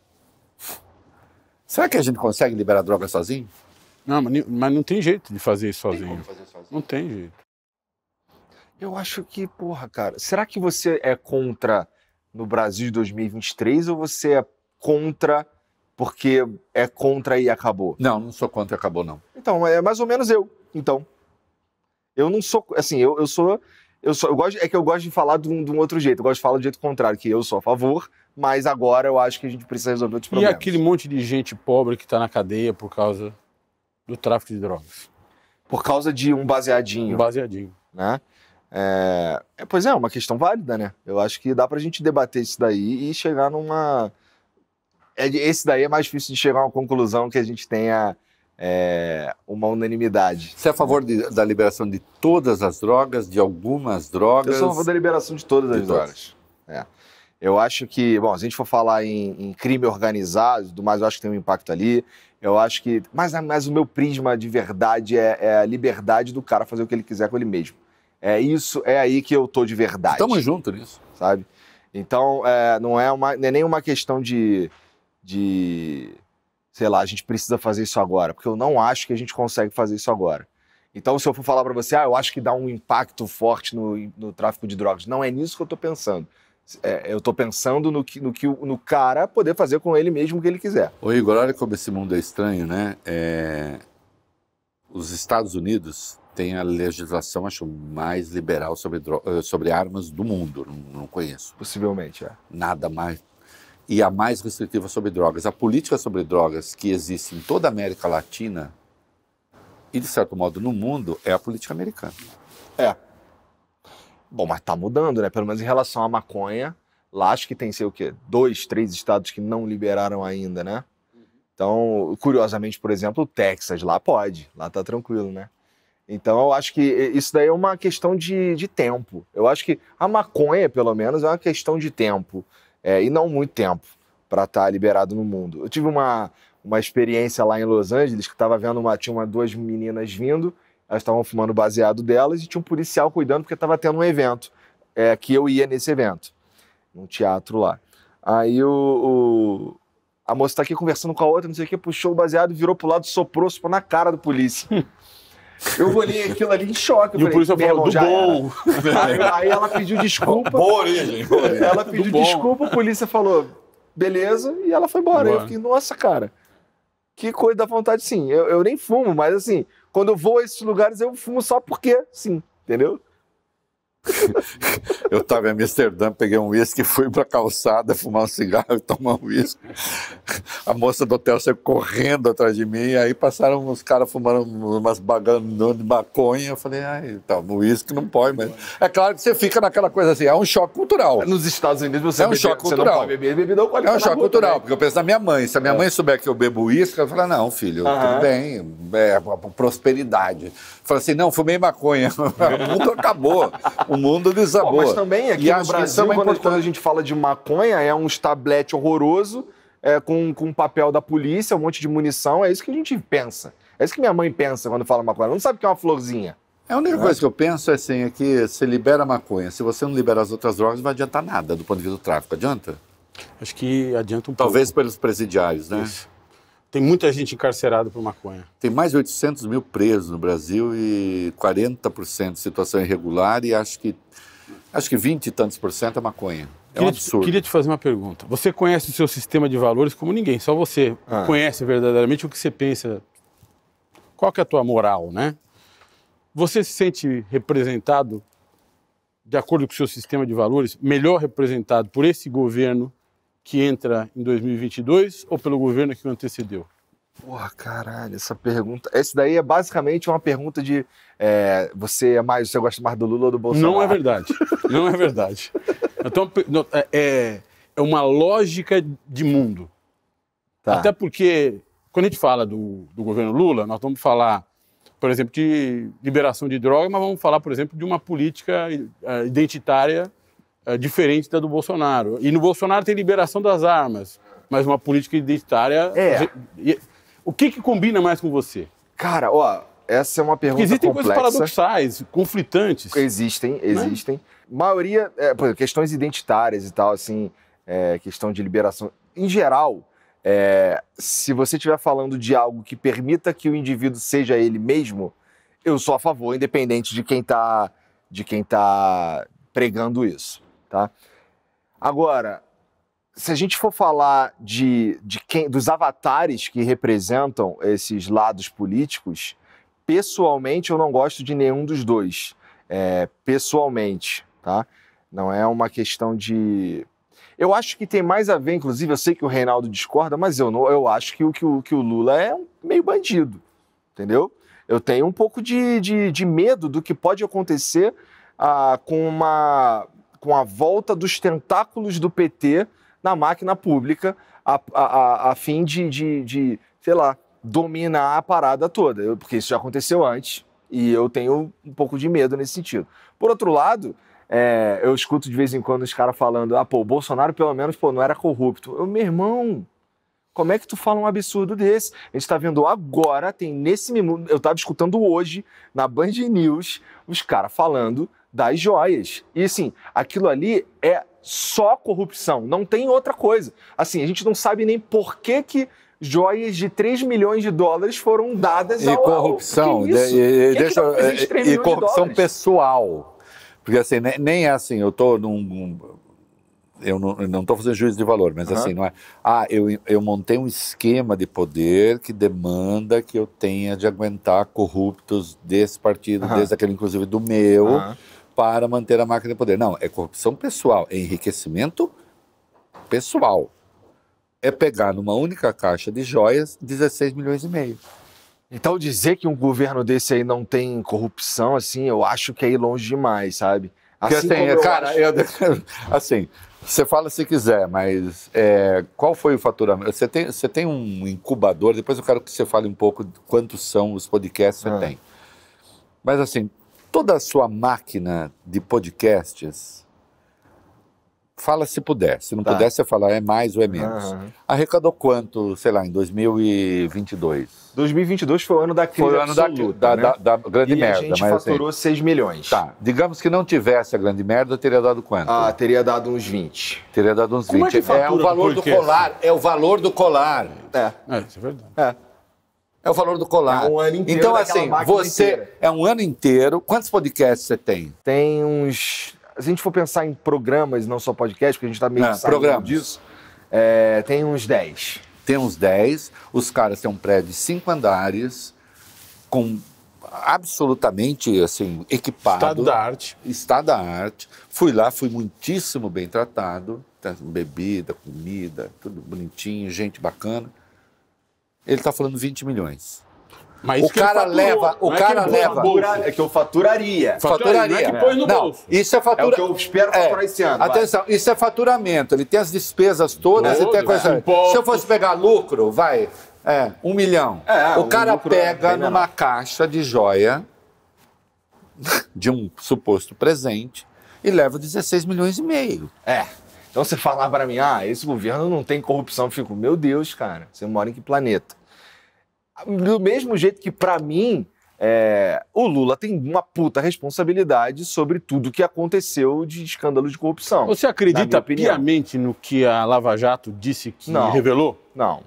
Será que a gente consegue liberar droga sozinho? Não, mas não tem jeito de fazer isso sozinho. Tem fazer sozinho. Não tem jeito. Eu acho que, porra, cara, será que você é contra no Brasil de 2023 ou você é contra porque é contra e acabou? Não, não sou contra e acabou, não. Então, é mais ou menos eu. Então, eu não sou, assim, eu, eu sou eu só, eu gosto, é que eu gosto de falar de um, de um, outro jeito, eu gosto de falar do jeito contrário, que eu sou a favor, mas agora eu acho que a gente precisa resolver outros problemas. E aquele monte de gente pobre que está na cadeia por causa do tráfico de drogas? Por causa de um baseadinho. Um baseadinho. Né? É, é, pois é, uma questão válida, né? Eu acho que dá pra gente debater isso daí e chegar numa. É, esse daí é mais difícil de chegar a uma conclusão que a gente tenha é, uma unanimidade. Você é a favor de, da liberação de todas as drogas, de algumas drogas? Eu sou a favor da liberação de todas de as drogas. É. Eu acho que, bom, se a gente for falar em, em crime organizado, do mais eu acho que tem um impacto ali. Eu acho que. Mas, mas o meu prisma de verdade é, é a liberdade do cara fazer o que ele quiser com ele mesmo. É isso, é aí que eu tô de verdade. Estamos juntos nisso. Sabe? Então, é, não, é uma, não é nem uma questão de, de sei lá, a gente precisa fazer isso agora, porque eu não acho que a gente consegue fazer isso agora. Então, se eu for falar para você, ah, eu acho que dá um impacto forte no, no tráfico de drogas, não é nisso que eu estou pensando. É, eu estou pensando no que, no que no cara poder fazer com ele mesmo o que ele quiser. Ô Igor, olha como esse mundo é estranho, né? É... Os Estados Unidos têm a legislação, acho, mais liberal sobre, dro... sobre armas do mundo. Não, não conheço. Possivelmente, é. Nada mais e a mais restritiva sobre drogas. A política sobre drogas que existe em toda a América Latina e, de certo modo, no mundo, é a política americana. É. Bom, mas está mudando, né? Pelo menos em relação à maconha, lá acho que tem, sei o quê, dois, três estados que não liberaram ainda, né? Então, curiosamente, por exemplo, o Texas, lá pode, lá tá tranquilo, né? Então, eu acho que isso daí é uma questão de, de tempo. Eu acho que a maconha, pelo menos, é uma questão de tempo é, e não muito tempo para estar tá liberado no mundo. Eu tive uma, uma experiência lá em Los Angeles que estava vendo uma, tinha uma, duas meninas vindo, elas estavam fumando baseado delas e tinha um policial cuidando porque estava tendo um evento, é, que eu ia nesse evento, num teatro lá. Aí o, o a moça está aqui conversando com a outra, não sei o que, puxou o baseado, virou pro lado, soprou, soprou na cara do polícia. Eu olhei aquilo ali em choque. E o policial falou, do bom. Aí, aí, ela pediu desculpa. Boa origem. Ela pediu do desculpa, bom. a polícia falou, beleza, e ela foi embora. Boa. Eu fiquei, nossa, cara, que coisa da vontade, sim. Eu, eu nem fumo, mas assim, quando eu vou a esses lugares, eu fumo só porque, sim, entendeu? eu estava em Amsterdã, peguei um uísque, fui para a calçada fumar um cigarro e tomar um uísque. A moça do hotel saiu correndo atrás de mim, aí passaram uns caras fumando umas baganonas de maconha. Eu falei, ai, tá, uísque não pode, mas. É claro que você fica naquela coisa assim, é um choque cultural. É, nos Estados Unidos você, é um bebe, choque cultural. não pode beber bebida alcoólica. É um choque cultural, também. porque eu penso na minha mãe. Se a minha é. mãe souber que eu bebo uísque, ela fala, não, filho, tudo bem, é, prosperidade. Fala assim, não, fumei maconha, o mundo acabou o mundo desabou. mas também aqui e no Brasil, é quando, é quando, a gente fala de maconha, é um tablete horroroso é, com, com papel da polícia, um monte de munição. É isso que a gente pensa. É isso que minha mãe pensa quando fala maconha. Ela não sabe o que é uma florzinha. A única né? coisa que eu penso é assim, é que você libera maconha. Se você não libera as outras drogas, não vai adiantar nada do ponto de vista do tráfico. Adianta? Acho que adianta um Talvez pouco. Talvez pelos presidiários, né? Isso. Tem muita gente encarcerada por maconha. Tem mais de 800 mil presos no Brasil e 40% situação irregular e acho que, acho que 20 e tantos por cento é maconha. É queria um absurdo. Te, queria te fazer uma pergunta. Você conhece o seu sistema de valores como ninguém, só você ah. conhece verdadeiramente o que você pensa. Qual que é a tua moral, né? Você se sente representado, de acordo com o seu sistema de valores, melhor representado por esse governo que entra em 2022 ou pelo governo que o antecedeu? Porra, caralho, essa pergunta. Essa daí é basicamente uma pergunta de é, você é mais, você gosta mais do Lula ou do Bolsonaro? Não é verdade. Não é verdade. Então, é, é, é uma lógica de mundo. Tá. Até porque, quando a gente fala do, do governo Lula, nós vamos falar, por exemplo, de liberação de droga, mas vamos falar, por exemplo, de uma política é, identitária é, diferente da do Bolsonaro. E no Bolsonaro tem liberação das armas, mas uma política identitária. É. O que, que combina mais com você? Cara, ó, essa é uma pergunta Porque existem complexa. coisas paradoxais, conflitantes. Existem, né? existem. Né? Maioria, é, por exemplo, questões identitárias e tal, assim, é, questão de liberação. Em geral, é, se você estiver falando de algo que permita que o indivíduo seja ele mesmo, eu sou a favor, independente de quem está de quem tá pregando isso. Tá? Agora, se a gente for falar de, de quem, dos avatares que representam esses lados políticos, pessoalmente eu não gosto de nenhum dos dois. É, pessoalmente, tá? Não é uma questão de. Eu acho que tem mais a ver, inclusive, eu sei que o Reinaldo discorda, mas eu não, eu acho que o, que o, que o Lula é um meio bandido, entendeu? Eu tenho um pouco de, de, de medo do que pode acontecer ah, com uma com a volta dos tentáculos do PT na máquina pública, a, a, a, a fim de, de, de, sei lá, dominar a parada toda, eu, porque isso já aconteceu antes e eu tenho um pouco de medo nesse sentido. Por outro lado, é, eu escuto de vez em quando os caras falando, ah, pô, o Bolsonaro pelo menos pô, não era corrupto. Eu, meu irmão, como é que tu fala um absurdo desse? A gente tá vendo agora, tem nesse minuto, eu tava escutando hoje, na Band News, os caras falando das joias. E assim, aquilo ali é só corrupção, não tem outra coisa. Assim, a gente não sabe nem por que que joias de 3 milhões de dólares foram dadas e ao... Corrupção, ao... Que isso? Né? E, e, é deixa, é e corrupção pessoal. Porque assim, nem, nem é assim, eu estou num... Eu não estou fazendo juízo de valor, mas uhum. assim, não é... Ah, eu, eu montei um esquema de poder que demanda que eu tenha de aguentar corruptos desse partido, uhum. desde aquele, inclusive, do meu... Uhum para manter a máquina de poder. Não, é corrupção pessoal, é enriquecimento pessoal. É pegar numa única caixa de joias 16 milhões e meio. Então dizer que um governo desse aí não tem corrupção, assim, eu acho que é ir longe demais, sabe? Assim Porque, assim, assim é, eu cara, acho... eu, assim, você fala se quiser, mas é, qual foi o faturamento? Você tem, você tem um incubador, depois eu quero que você fale um pouco de quantos são os podcasts que ah. você tem. Mas assim, toda a sua máquina de podcasts, fala se puder. Se não tá. puder, você fala é mais ou é menos. Uhum. Arrecadou quanto, sei lá, em 2022? 2022 foi o ano da crise Foi o ano absoluta, da, né? da, da, grande e merda. a gente mas, assim, faturou assim, 6 milhões. Tá, digamos que não tivesse a grande merda, teria dado quanto? Ah, teria dado uns 20. Teria dado uns 20. É, é, o valor do colar, é o valor do colar. É. É, isso é verdade. É é o valor do colar. É um ano inteiro. Então, assim, você. Inteira. É um ano inteiro. Quantos podcasts você tem? Tem uns. Se a gente for pensar em programas, não só podcast, porque a gente tá meio não, disso, é, tem uns 10. Tem uns 10. Os caras têm um prédio de 5 andares, com absolutamente assim equipado. Estado da arte. Estado da arte. Fui lá, fui muitíssimo bem tratado, tá, bebida, comida, tudo bonitinho, gente bacana ele está falando 20 milhões. Mas o cara leva, o é cara leva. É que eu faturaria. Faturaria. Não é põe no não, bolso. Isso é fatura... É o que eu espero é, faturar é. esse ano. Atenção, vai. isso é faturamento. Ele tem as despesas todas Todo, e tem coisa. Impostos. É Se eu fosse pegar lucro, vai. É, um milhão. É, o cara pega é numa caixa de joia de um suposto presente e leva 16 milhões e meio. É. Então você falar para mim, ah, esse governo não tem corrupção, eu fico, meu Deus, cara, você mora em que planeta? Do mesmo jeito que para mim, é, o Lula tem uma puta responsabilidade sobre tudo que aconteceu de escândalo de corrupção. Você acredita piamente no que a Lava Jato disse que não, revelou? Não.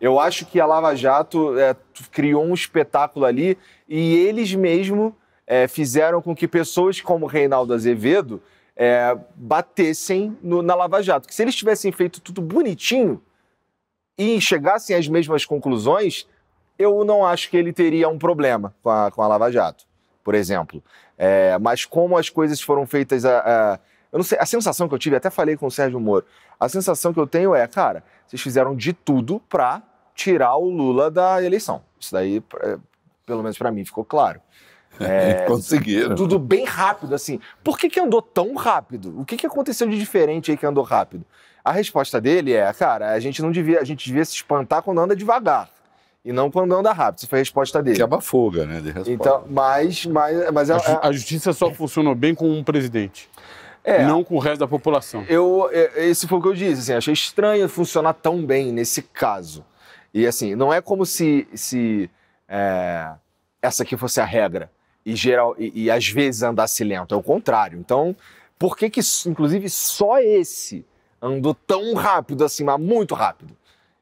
Eu acho que a Lava Jato é, criou um espetáculo ali e eles mesmos é, eh, fizeram com que pessoas como Reinaldo Azevedo é, batessem no, na Lava Jato. Que se eles tivessem feito tudo bonitinho e chegassem às mesmas conclusões, eu não acho que ele teria um problema com a, com a Lava Jato, por exemplo. É, mas como as coisas foram feitas. A, a, eu não sei, a sensação que eu tive, até falei com o Sérgio Moro, a sensação que eu tenho é, cara, vocês fizeram de tudo para tirar o Lula da eleição. Isso daí, pelo menos para mim, ficou claro. É, Conseguiram. Tudo bem rápido, assim. Por que, que andou tão rápido? O que, que aconteceu de diferente aí que andou rápido? A resposta dele é, cara, a gente não devia, a gente devia se espantar quando anda devagar e não quando anda rápido. isso foi a resposta dele. Que é uma fuga, né? então, mas, mas, mas a, é, é a justiça só funcionou bem com um presidente. É, não com o resto da população. Eu, é, esse foi o que eu disse, assim, achei estranho funcionar tão bem nesse caso. E assim, não é como se, se é, essa aqui fosse a regra e, geral, e, e às vezes andasse lento, é o contrário. Então, por que que, inclusive, só esse andou tão rápido assim, mas muito rápido?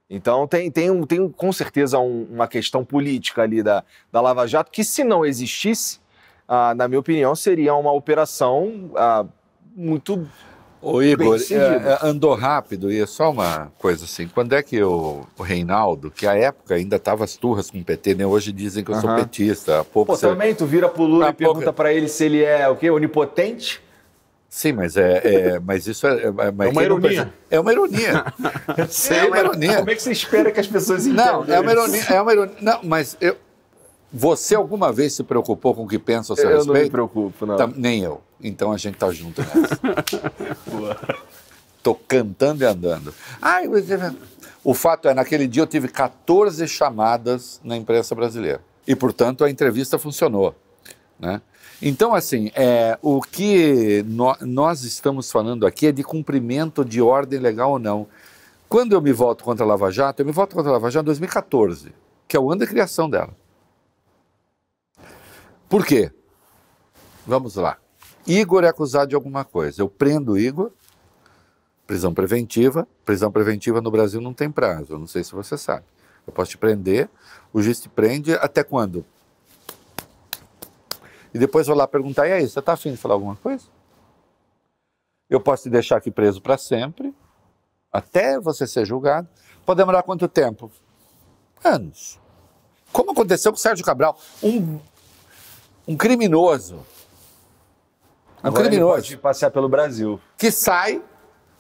Então tem, tem, tem com certeza um, uma questão política ali da, da Lava Jato, que se não existisse, ah, na minha opinião, seria uma operação ah, muito Ô Igor, é, é, andou rápido e é só uma coisa assim. Quando é que o, o Reinaldo, que à época ainda estava as turras com o PT, né? Hoje dizem que eu sou petista. Há pouco Pô, você... também tu vira pro Lula há e pouco... pergunta para ele se ele é o quê? Onipotente? Sim, mas é, é mas isso é, é mas é uma ironia. É uma ironia. Sei, é uma ironia. Como é que você espera que as pessoas entendam? Não, é uma ironia. É uma ironia. Não, mas eu você alguma vez se preocupou com o que pensa a seu eu respeito? Eu não me preocupo, não. Tá, nem eu. Então a gente tá junto nessa. Tô cantando e andando. Ai, é, o fato é, naquele dia eu tive 14 chamadas na imprensa brasileira. E, portanto, a entrevista funcionou. Né? Então, assim, é, o que no, nós estamos falando aqui é de cumprimento de ordem legal ou não. Quando eu me voto contra a Lava Jato, eu me voto contra a Lava Jato em 2014, que é o ano da criação dela. Por quê? Vamos lá. Igor é acusado de alguma coisa. Eu prendo Igor, prisão preventiva. Prisão preventiva no Brasil não tem prazo, não sei se você sabe. Eu posso te prender, o juiz te prende até quando? E depois vou lá perguntar: e aí, você está afim de falar alguma coisa? Eu posso te deixar aqui preso para sempre, até você ser julgado. Pode demorar quanto tempo? Anos. Como aconteceu com o Sérgio Cabral? Um um criminoso. Um Agora criminoso. Ele pode passear pelo Brasil. Que sai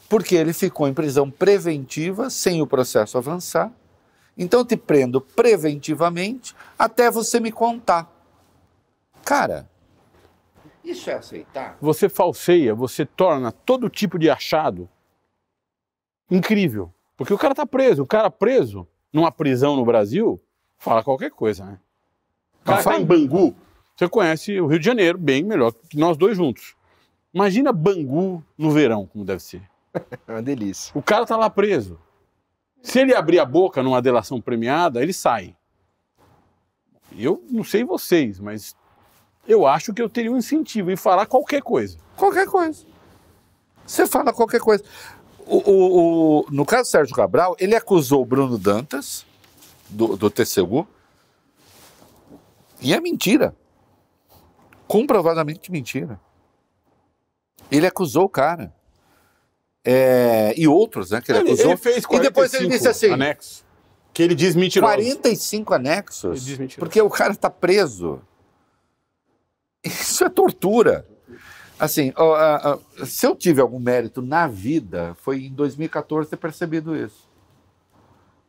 porque ele ficou em prisão preventiva sem o processo avançar. Então te prendo preventivamente até você me contar. Cara, isso é aceitar? Você falseia, você torna todo tipo de achado incrível. Porque o cara tá preso. O cara preso numa prisão no Brasil fala qualquer coisa, né? O cara tá em Bangu, você conhece o Rio de Janeiro bem melhor que nós dois juntos. Imagina Bangu no verão, como deve ser. É uma delícia. O cara tá lá preso. Se ele abrir a boca numa delação premiada, ele sai. Eu não sei vocês, mas eu acho que eu teria um incentivo em falar qualquer coisa. Qualquer coisa. Você fala qualquer coisa. O, o, o, no caso do Sérgio Cabral, ele acusou o Bruno Dantas, do, do TCU, e é mentira comprovadamente mentira. Ele acusou o cara. É, e outros, né? Que ele, ele acusou. Ele fez 45 e depois ele disse assim: anexos. Que ele diz mentiroso. 45 anexos? mentiroso. Porque o cara está preso. Isso é tortura. Assim, se eu tive algum mérito na vida, foi em 2014 ter percebido isso.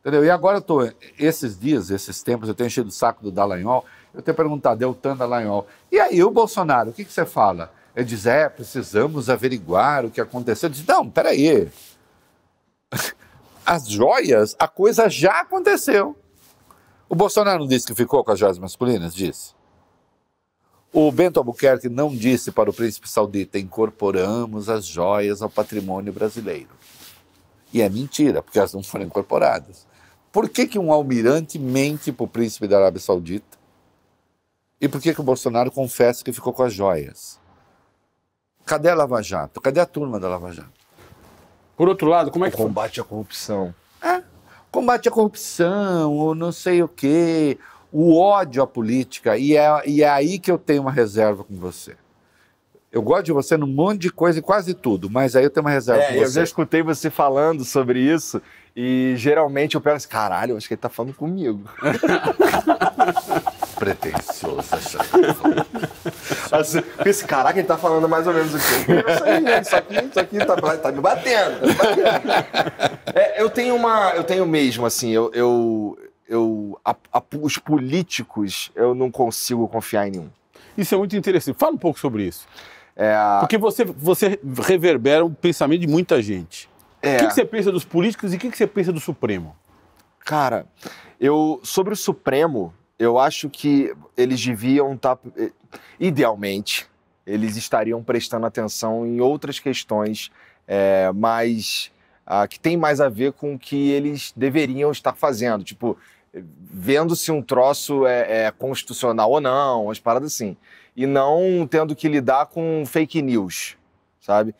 Entendeu? E agora eu tô, esses dias, esses tempos, eu tenho enchido o saco do Dallagnol eu ter perguntado, Deltan é Dallagnol, e aí o Bolsonaro, o que, que você fala? Ele diz, é, precisamos averiguar o que aconteceu. Ele diz, não, peraí. As joias, a coisa já aconteceu. O Bolsonaro não disse que ficou com as joias masculinas? Disse. O Bento Albuquerque não disse para o príncipe saudita: incorporamos as joias ao patrimônio brasileiro. E é mentira, porque elas não foram incorporadas. Por que, que um almirante mente para o príncipe da Arábia Saudita e por que, que o Bolsonaro confessa que ficou com as joias? Cadê a Lava Jato? Cadê a turma da Lava Jato? Por outro lado, como é que. combate à corrupção. É. Combate à corrupção, ou não sei o quê, o ódio à política. E é, e é aí que eu tenho uma reserva com você. Eu gosto de você num monte de coisa e quase tudo, mas aí eu tenho uma reserva é, com você. Eu já escutei você falando sobre isso e geralmente eu pego assim, caralho, acho que ele tá falando comigo. pretensioso, essa assim, Esse caraca, ele tá falando mais ou menos o quê? Isso, isso aqui, isso aqui tá, tá me batendo. Tá me batendo. É, eu tenho uma. Eu tenho mesmo, assim, eu. eu, eu a, a, os políticos, eu não consigo confiar em nenhum. Isso é muito interessante. Fala um pouco sobre isso. É... Porque você, você reverbera o pensamento de muita gente. É... O que, que você pensa dos políticos e o que, que você pensa do Supremo? Cara, eu sobre o Supremo, eu acho que eles deviam tá, estar. Eh, idealmente, eles estariam prestando atenção em outras questões é, mais. Ah, que tem mais a ver com o que eles deveriam estar fazendo. Tipo, vendo se um troço é, é, constitucional ou não, umas paradas assim. E não tendo que lidar com fake news, sabe?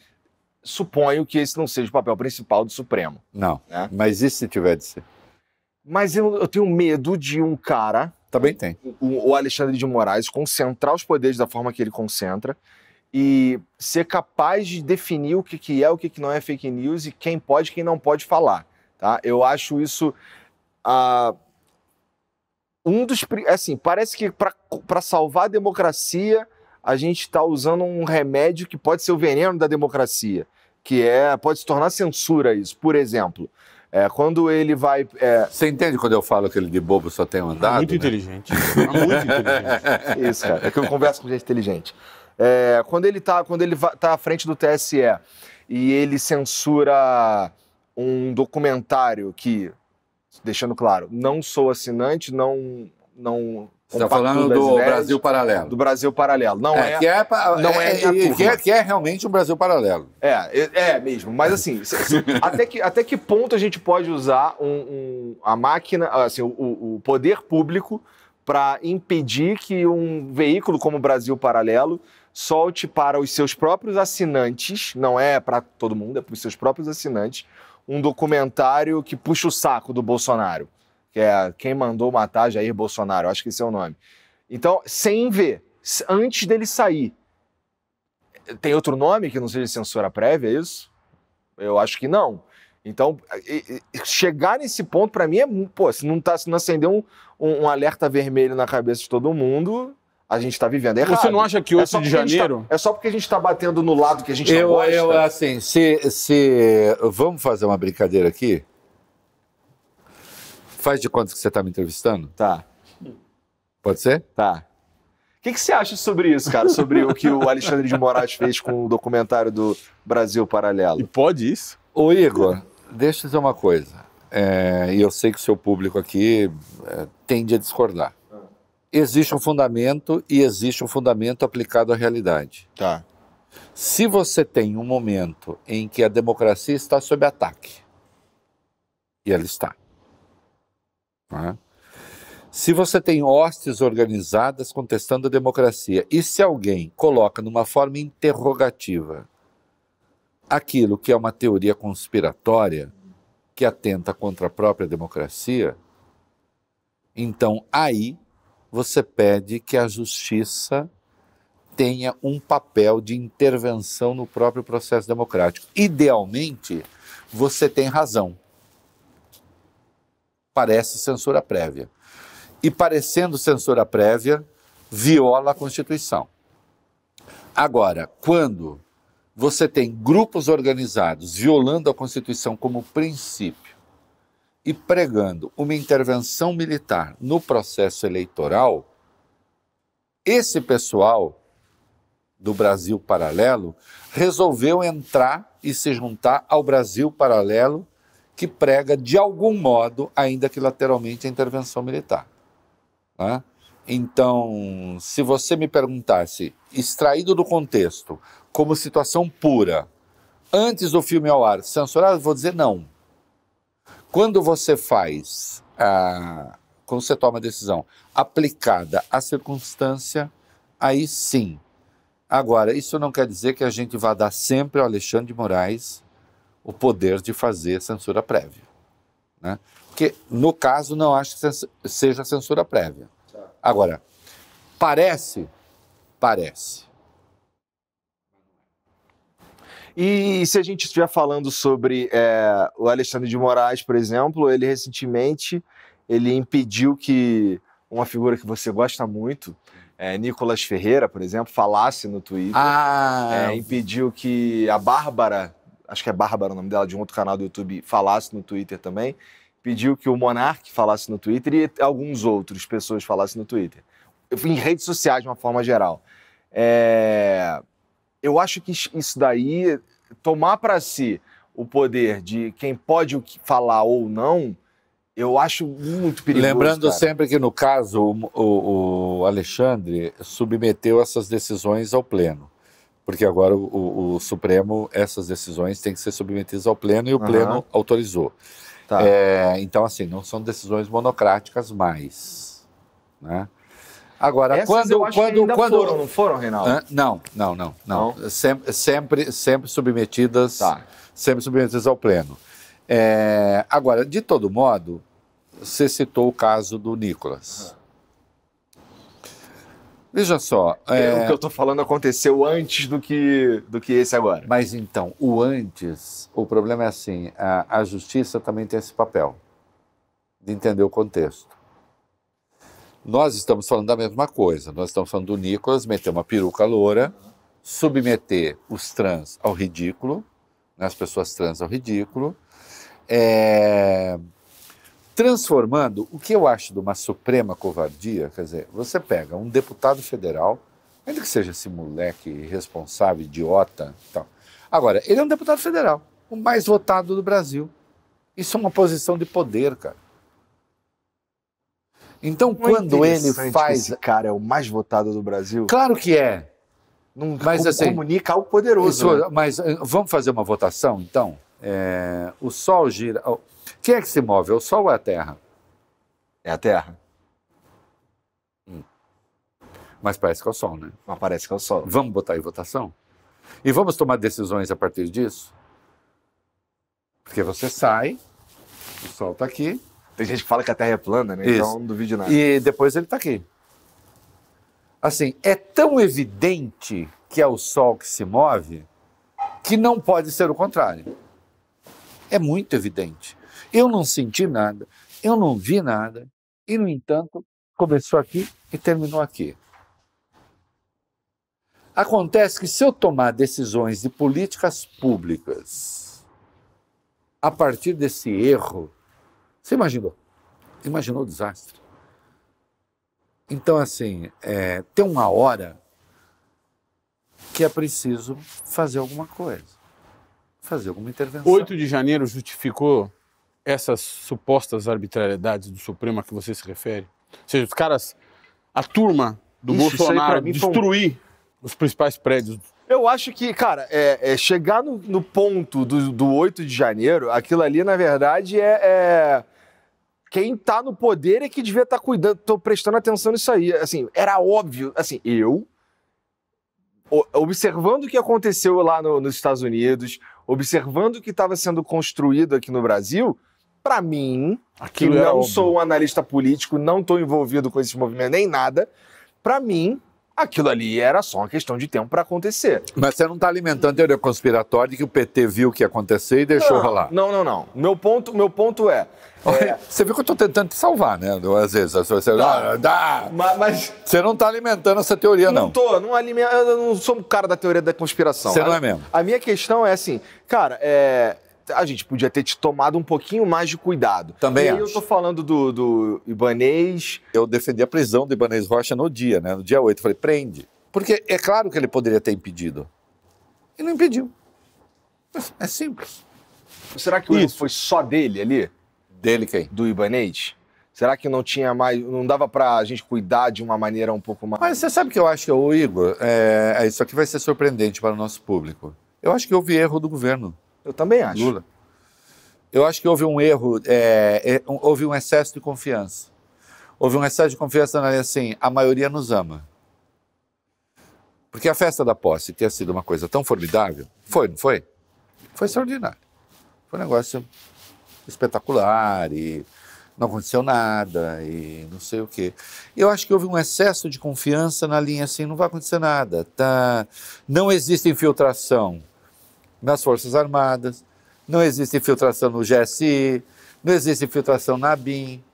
Suponho que esse não seja o papel principal do Supremo. Não. Né? Mas e se tiver de ser? Mas eu, eu tenho medo de um cara também tem. O, o Alexandre de Moraes concentrar os poderes da forma que ele concentra e ser capaz de definir o que, que é, o que, que não é fake news e quem pode quem não pode falar. Tá? Eu acho isso. Ah, um dos. Assim, parece que para salvar a democracia, a gente está usando um remédio que pode ser o veneno da democracia, que é pode se tornar censura isso. Por exemplo, é, quando ele vai. É... Você entende quando eu falo que ele de bobo só tem andado? É muito né? inteligente. É muito inteligente. Isso, cara. É que eu converso com gente inteligente. É, quando ele está quando ele tá à frente do TSE e ele censura um documentário que, deixando claro, não sou assinante, não, não você está falando do ideias, Brasil Paralelo. Do Brasil Paralelo. Não é. é que é, não é, é, é que, é, que é realmente um Brasil Paralelo. É, é, é mesmo. Mas assim, até, que, até que ponto a gente pode usar um, um a máquina, assim, o, o poder público para impedir que um veículo como o Brasil Paralelo solte para os seus próprios assinantes, não é para todo mundo, é para os seus próprios assinantes, um documentário que puxa o saco do Bolsonaro que é Quem Mandou Matar Jair Bolsonaro, acho que esse é o nome. Então, sem ver, antes dele sair. Tem outro nome que não seja censura prévia, é isso? Eu acho que não. Então, chegar nesse ponto, para mim, é. Pô, se não, tá, se não acender um, um, um, alerta vermelho na cabeça de todo mundo, a gente tá vivendo errado. Você não acha que 8 é de tá janeiro. Tá, é só porque a gente tá batendo no lado que a gente eu, não gosta? Eu, assim, se, se. Vamos fazer uma brincadeira aqui? Faz de conta que você está me entrevistando? Tá. Pode ser? Tá. O que, que você acha sobre isso, cara? Sobre o que o Alexandre de Moraes fez com o documentário do Brasil Paralelo? E pode isso? Ô, Igor, deixa eu dizer uma coisa. É, e eu sei que o seu público aqui é, tende a discordar. Existe um fundamento e existe um fundamento aplicado à realidade. Tá. Se você tem um momento em que a democracia está sob ataque, e ela está, né? Se você tem hostes organizadas contestando a democracia e se alguém coloca numa forma interrogativa aquilo que é uma teoria conspiratória que atenta contra a própria democracia, então aí você pede que a justiça tenha um papel de intervenção no próprio processo democrático. Idealmente, você tem razão parece censura prévia. E parecendo censura prévia, viola a Constituição. Agora, quando você tem grupos organizados violando a Constituição como princípio e pregando uma intervenção militar no processo eleitoral, esse pessoal do Brasil Paralelo resolveu entrar e se juntar ao Brasil Paralelo que prega, de algum modo, ainda que lateralmente, a intervenção militar. Né? Então, se você me perguntasse, extraído do contexto, como situação pura, antes do filme ao ar, censurado, vou dizer não. Quando você faz, a, quando você toma a decisão aplicada à circunstância, aí sim. Agora, isso não quer dizer que a gente vá dar sempre ao Alexandre de Moraes o poder de fazer censura prévia. Né? Porque, no caso, não acho que seja censura prévia. Tá. Agora, parece, parece. E se a gente estiver falando sobre é, o Alexandre de Moraes, por exemplo, ele recentemente ele impediu que uma figura que você gosta muito, é, Nicolas Ferreira, por exemplo, falasse no Twitter. Ah, é, impediu que a Bárbara acho que é Bárbara o nome dela, de um outro canal do YouTube, falasse no Twitter também, pediu que o Monark falasse no Twitter e alguns outros pessoas falassem no Twitter. Em redes sociais, de uma forma geral. É... Eu acho que isso daí, tomar para si o poder de quem pode falar ou não, eu acho muito perigoso. Lembrando cara. sempre que, no caso, o, o, o Alexandre submeteu essas decisões ao Pleno porque agora o, o, Supremo, essas decisões têm que ser submetidas ao Pleno e o uhum. Pleno autorizou. Tá. É, então, assim, não são decisões monocráticas mais. Né? Agora, Essas quando. Eu acho quando, que ainda quando... foram, não foram, Reinaldo? Ah, não, não, não. não. Sempre, sempre, sempre submetidas. Tá. Sempre submetidas ao Pleno. É, agora, de todo modo, você citou o caso do Nicolas. Uhum. Veja só. É, é... O que eu estou falando aconteceu antes do que, do que esse agora. Mas então, o antes, o problema é assim: a, a justiça também tem esse papel de entender o contexto. Nós estamos falando da mesma coisa. Nós estamos falando do Nicolas meter uma peruca loura, submeter os trans ao ridículo, né, as pessoas trans ao ridículo, é, transformando o que eu acho de uma suprema covardia, quer dizer, você pega um deputado federal, ainda que seja esse moleque irresponsável, idiota, tal. Agora, ele é um deputado federal, o mais votado do Brasil. Isso é uma posição de poder, cara. Então, quando ele faz, esse cara é o mais votado do Brasil. Claro que é. Não mas, assim, comunica algo poderoso. Isso, né? Mas eh, vamos fazer uma votação, então. É, o sol gira. Quem é que se move? É o Sol ou é a Terra? É a Terra. Hum. Mas parece que é o Sol, né? Mas parece que é o Sol. Vamos botar em votação? E vamos tomar decisões a partir disso? Porque você sai, o Sol está aqui. Tem gente que fala que a Terra é plana, né? Então, Isso. Então não duvide nada. E depois ele está aqui. Assim, é tão evidente que é o Sol que se move que não pode ser o contrário. É muito evidente. Eu não senti nada, eu não vi nada, e, no entanto, começou aqui e terminou aqui. Acontece que, se eu tomar decisões de políticas públicas a partir desse erro, você imaginou? Imaginou o desastre. Então, assim, é, tem uma hora que é preciso fazer alguma coisa, fazer alguma intervenção. 8 de janeiro justificou essas supostas arbitrariedades do Supremo a que você se refere? Ou seja, os caras, a turma do Bolsonaro destruir os principais prédios. Eu acho que, cara, é, é chegar no, no ponto do, do 8 de janeiro, aquilo ali, na verdade, é... é quem tá no poder é que devia estar tá cuidando, tô prestando atenção nisso aí. Assim, era óbvio, assim, eu observando o que aconteceu lá no, nos Estados Unidos, observando o que estava sendo construído aqui no Brasil, para mim, Aquilo que é não sou um analista político, não estou envolvido com esse movimento nem nada, para mim, aquilo ali era só uma questão de tempo para acontecer. Mas você não está alimentando a teoria conspiratória de que o PT viu o que ia acontecer e deixou não, rolar. Não, não, não. Meu ponto, meu ponto é, é... Você viu que eu estou tentando te salvar, né? Às vezes. Você, dá, dá. Mas, mas... você não está alimentando essa teoria, não. Não tô, não alimento, eu não sou um cara da teoria da conspiração. Você a, não é mesmo. A minha questão é assim, cara, é, a gente podia ter te tomado um pouquinho mais de cuidado. Também e acho. eu tô falando do, do Ibanês. Eu defendi a prisão do Ibanês Rocha no dia, né? No dia 8. falei, prende. Porque é claro que ele poderia ter impedido. E não impediu. É simples. Será que o erro foi só dele ali? Dele quem? Do Ibanês? Será que não tinha mais. Não dava pra gente cuidar de uma maneira um pouco mais. Mas você sabe que eu acho que é o Igor. É, é, isso aqui vai ser surpreendente para o nosso público. Eu acho que houve erro do governo. Eu também acho. Lula. Eu acho que houve um erro, é, é, houve um excesso de confiança. Houve um excesso de confiança na assim, a maioria nos ama. Porque a festa da posse ter sido uma coisa tão formidável, foi, não foi? Foi extraordinário. Foi um negócio espetacular e não aconteceu nada e não sei o quê. Eu acho que houve um excesso de confiança na linha assim, não vai acontecer nada, tá? Não existe infiltração nas Forças Armadas, não existe infiltração no GSI, não existe infiltração na BIM.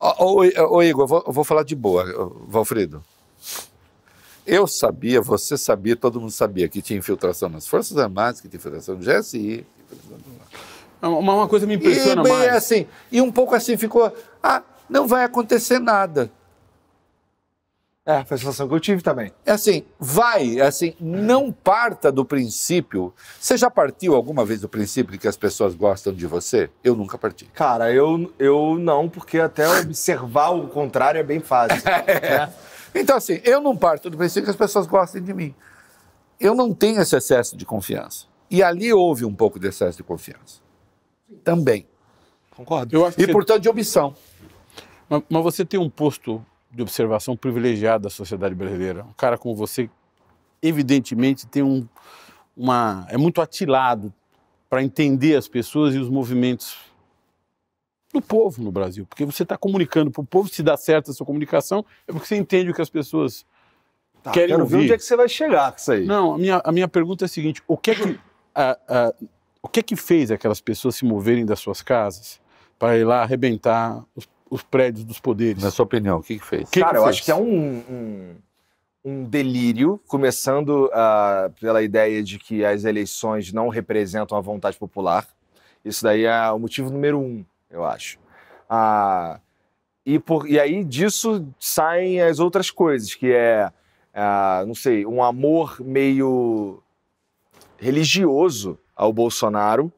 Ô, ô, ô Igor, eu vou, eu vou, falar de boa, Valfrido. Eu sabia, você sabia, todo mundo sabia que tinha infiltração nas Forças Armadas, que tinha infiltração no GSI. É uma, uma coisa me impressiona e, mais. E, assim, e um pouco assim ficou, ah, não vai acontecer nada. É, foi a sensação que eu tive também. É assim, vai, é assim, não parta do princípio. Você já partiu alguma vez do princípio de que as pessoas gostam de você? Eu nunca parti. Cara, eu, eu não, porque até observar o contrário é bem fácil. é. Então, assim, eu não parto do princípio que as pessoas gostem de mim. Eu não tenho esse excesso de confiança. E ali houve um pouco de excesso de confiança. Também. Concordo. e, que... portanto, de omissão. Mas, mas você tem um posto de observação privilegiada da sociedade brasileira. Um cara como você, evidentemente, tem um, uma, é muito atilado para entender as pessoas e os movimentos do povo no Brasil, porque você está comunicando para o povo, se dá certo a sua comunicação, é porque você entende o que as pessoas tá, querem quero ouvir. Ver onde é que você vai chegar com isso aí? Não, a minha, a minha pergunta é a seguinte: o que é que, a, a, o que é que fez aquelas pessoas se moverem das suas casas para ir lá arrebentar os os prédios dos poderes. Na sua opinião, o que, que fez? Que Cara, que eu fez? acho que é um, um, um delírio, começando uh, pela ideia de que as eleições não representam a vontade popular. Isso daí é o motivo número um, eu acho. Uh, e, por, e aí disso saem as outras coisas, que é, uh, não sei, um amor meio religioso ao Bolsonaro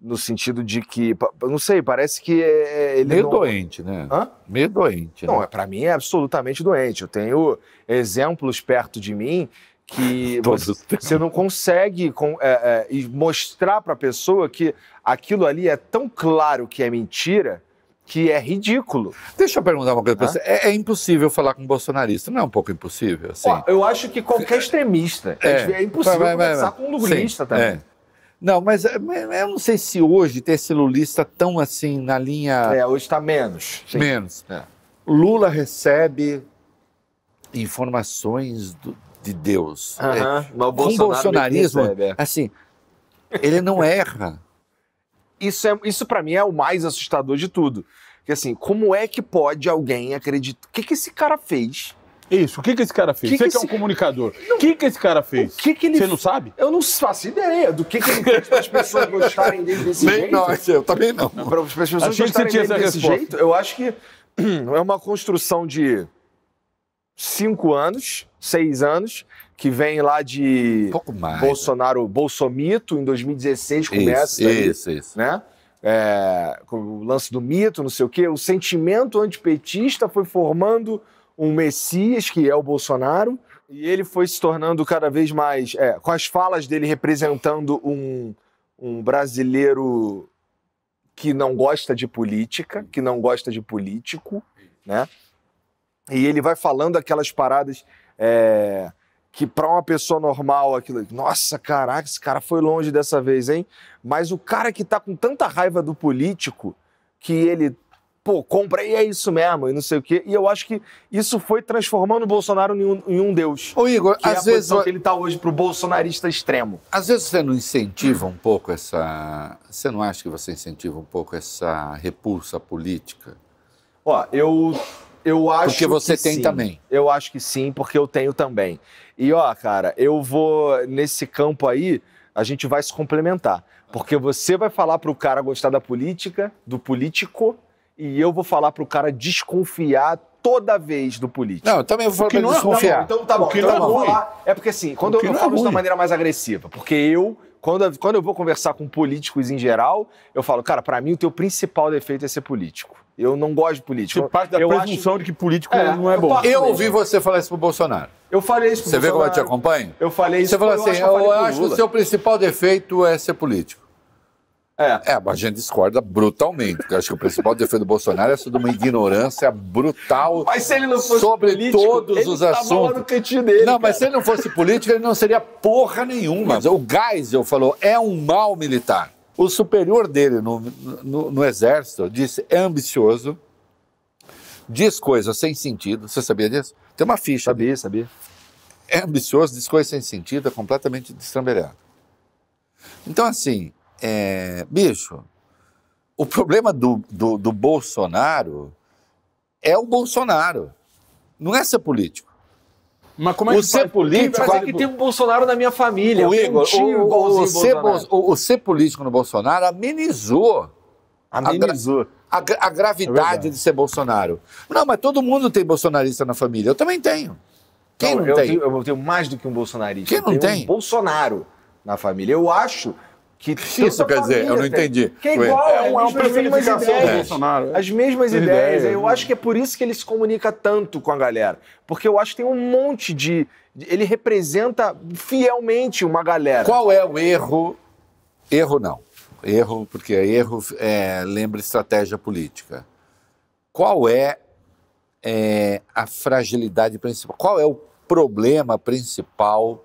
no sentido de que, não sei, parece que é, é, ele meio não... doente, né? Hã? Meio doente. Não, né? para mim é absolutamente doente. Eu tenho exemplos perto de mim que você, você, não consegue com, é, é, mostrar para a pessoa que aquilo ali é tão claro que é mentira que é ridículo. Deixa eu perguntar uma coisa para você. É, é, impossível falar com um bolsonarista, não é um pouco impossível? Assim? Ó, eu acho que qualquer extremista. É, é impossível vai, vai, conversar vai, com um lulista também. Não, eh, mas, eu não sei se hoje ter esse lulista tão assim na linha. É, hoje está menos. Sim. Menos. É. Lula recebe informações do, de Deus. Uh -huh. é, mas o Bolsonaro bolsonarismo, recebe, é. assim, ele não erra. Isso, é, isso para mim é o mais assustador de tudo. Porque assim, como é que pode alguém acreditar? O que, que esse cara fez isso, o que, que esse cara fez? Que você que, é um comunicador. O que, que esse cara fez? Que que ele... Você não sabe? Eu não faço ideia do que, que ele fez para as pessoas gostarem dele desse Nem jeito. Não, eu também não. Para as pessoas Achei gostarem dele desse jeito, eu acho que é uma construção de cinco anos, seis anos, que vem lá de Bolsonaro, Bolsomito, em 2016 começa. Isso, daí, isso, Né? É, o lance do mito, não sei o quê. O sentimento antipetista foi formando um Messias, que é o Bolsonaro, e ele foi se tornando cada vez mais, é, com as falas dele representando um, um brasileiro que não gosta de política, que não gosta de político, né? E ele vai falando aquelas paradas é, que para uma pessoa normal, aquilo, nossa, caraca, esse cara foi longe dessa vez, hein? Mas o cara que tá com tanta raiva do político que ele pô, compra e é isso mesmo, e não sei o quê. E eu acho que isso foi transformando o Bolsonaro em um, em um deus. Ô Igor, que é às é a vezes... que ele está hoje para o bolsonarista extremo. Às vezes você não incentiva um pouco essa... Você não acha que você incentiva um pouco essa repulsa política? Ó, eu... Eu acho porque você que tem sim. também. Eu acho que sim, porque eu tenho também. E ó, cara, eu vou nesse campo aí, a gente vai se complementar, porque você vai falar para o cara gostar da política, do político, e eu vou falar pro cara desconfiar toda vez do político. Não, eu também vou falar pra ele não, é desconfiar. Tá bom, então tá bom. Que então não é, é porque assim, quando eu, eu falo é isso da maneira mais agressiva, porque eu quando, quando eu vou conversar com políticos em geral, eu falo, cara, para mim o teu principal defeito é ser político. Eu não gosto de político. Você parte da eu presunção acho... de que político é, não é bom. Eu ouvi você falar isso pro Bolsonaro. Eu falei isso pro Você Bolsonaro. vê como eu te acompanho? Eu falei isso. Você falou assim, eu, eu, acho, eu acho que o seu principal defeito é ser político. É. é. mas a gente discorda brutalmente. Porque acho que o principal defeito do Bolsonaro é sobre uma ignorância brutal mas se ele não fosse sobre político, todos ele os assuntos. No dele, não, cara. mas se ele não fosse político, ele não seria porra nenhuma. O Geisel falou: é um mal militar. O superior dele no, no, no exército disse: é ambicioso, diz coisas sem sentido. Você sabia disso? Tem uma ficha. Sabia, ali. sabia. É ambicioso, diz coisas sem sentido, é completamente destrambelhado. Então, assim, é, bicho, o problema do, do, do Bolsonaro é o Bolsonaro. Não é ser político. Mas como é o que ser político. Mas é que tem um Bolsonaro na minha família. O Igor, um o, o, ser o, o, ser político no Bolsonaro amenizou. Amenizou. A, a, a gravidade é de ser Bolsonaro. Não, mas todo mundo tem bolsonarista na família. Eu também tenho. Quem não, não eu tem? Tenho, eu tenho mais do que um bolsonarista. Quem não tem? Um Bolsonaro na família. Eu acho que isso quer dizer? Eu não entendi. Que é igual, é, é, uma, né? as, mesmas ideias, as mesmas ideias. ideias. Eu né? acho que é por isso que ele se comunica tanto com a galera. Porque eu acho que tem um monte de. Ele representa fielmente uma galera. Qual é o erro? Erro não. Erro, porque erro é, lembra estratégia política. Qual é, é a fragilidade principal? Qual é o problema principal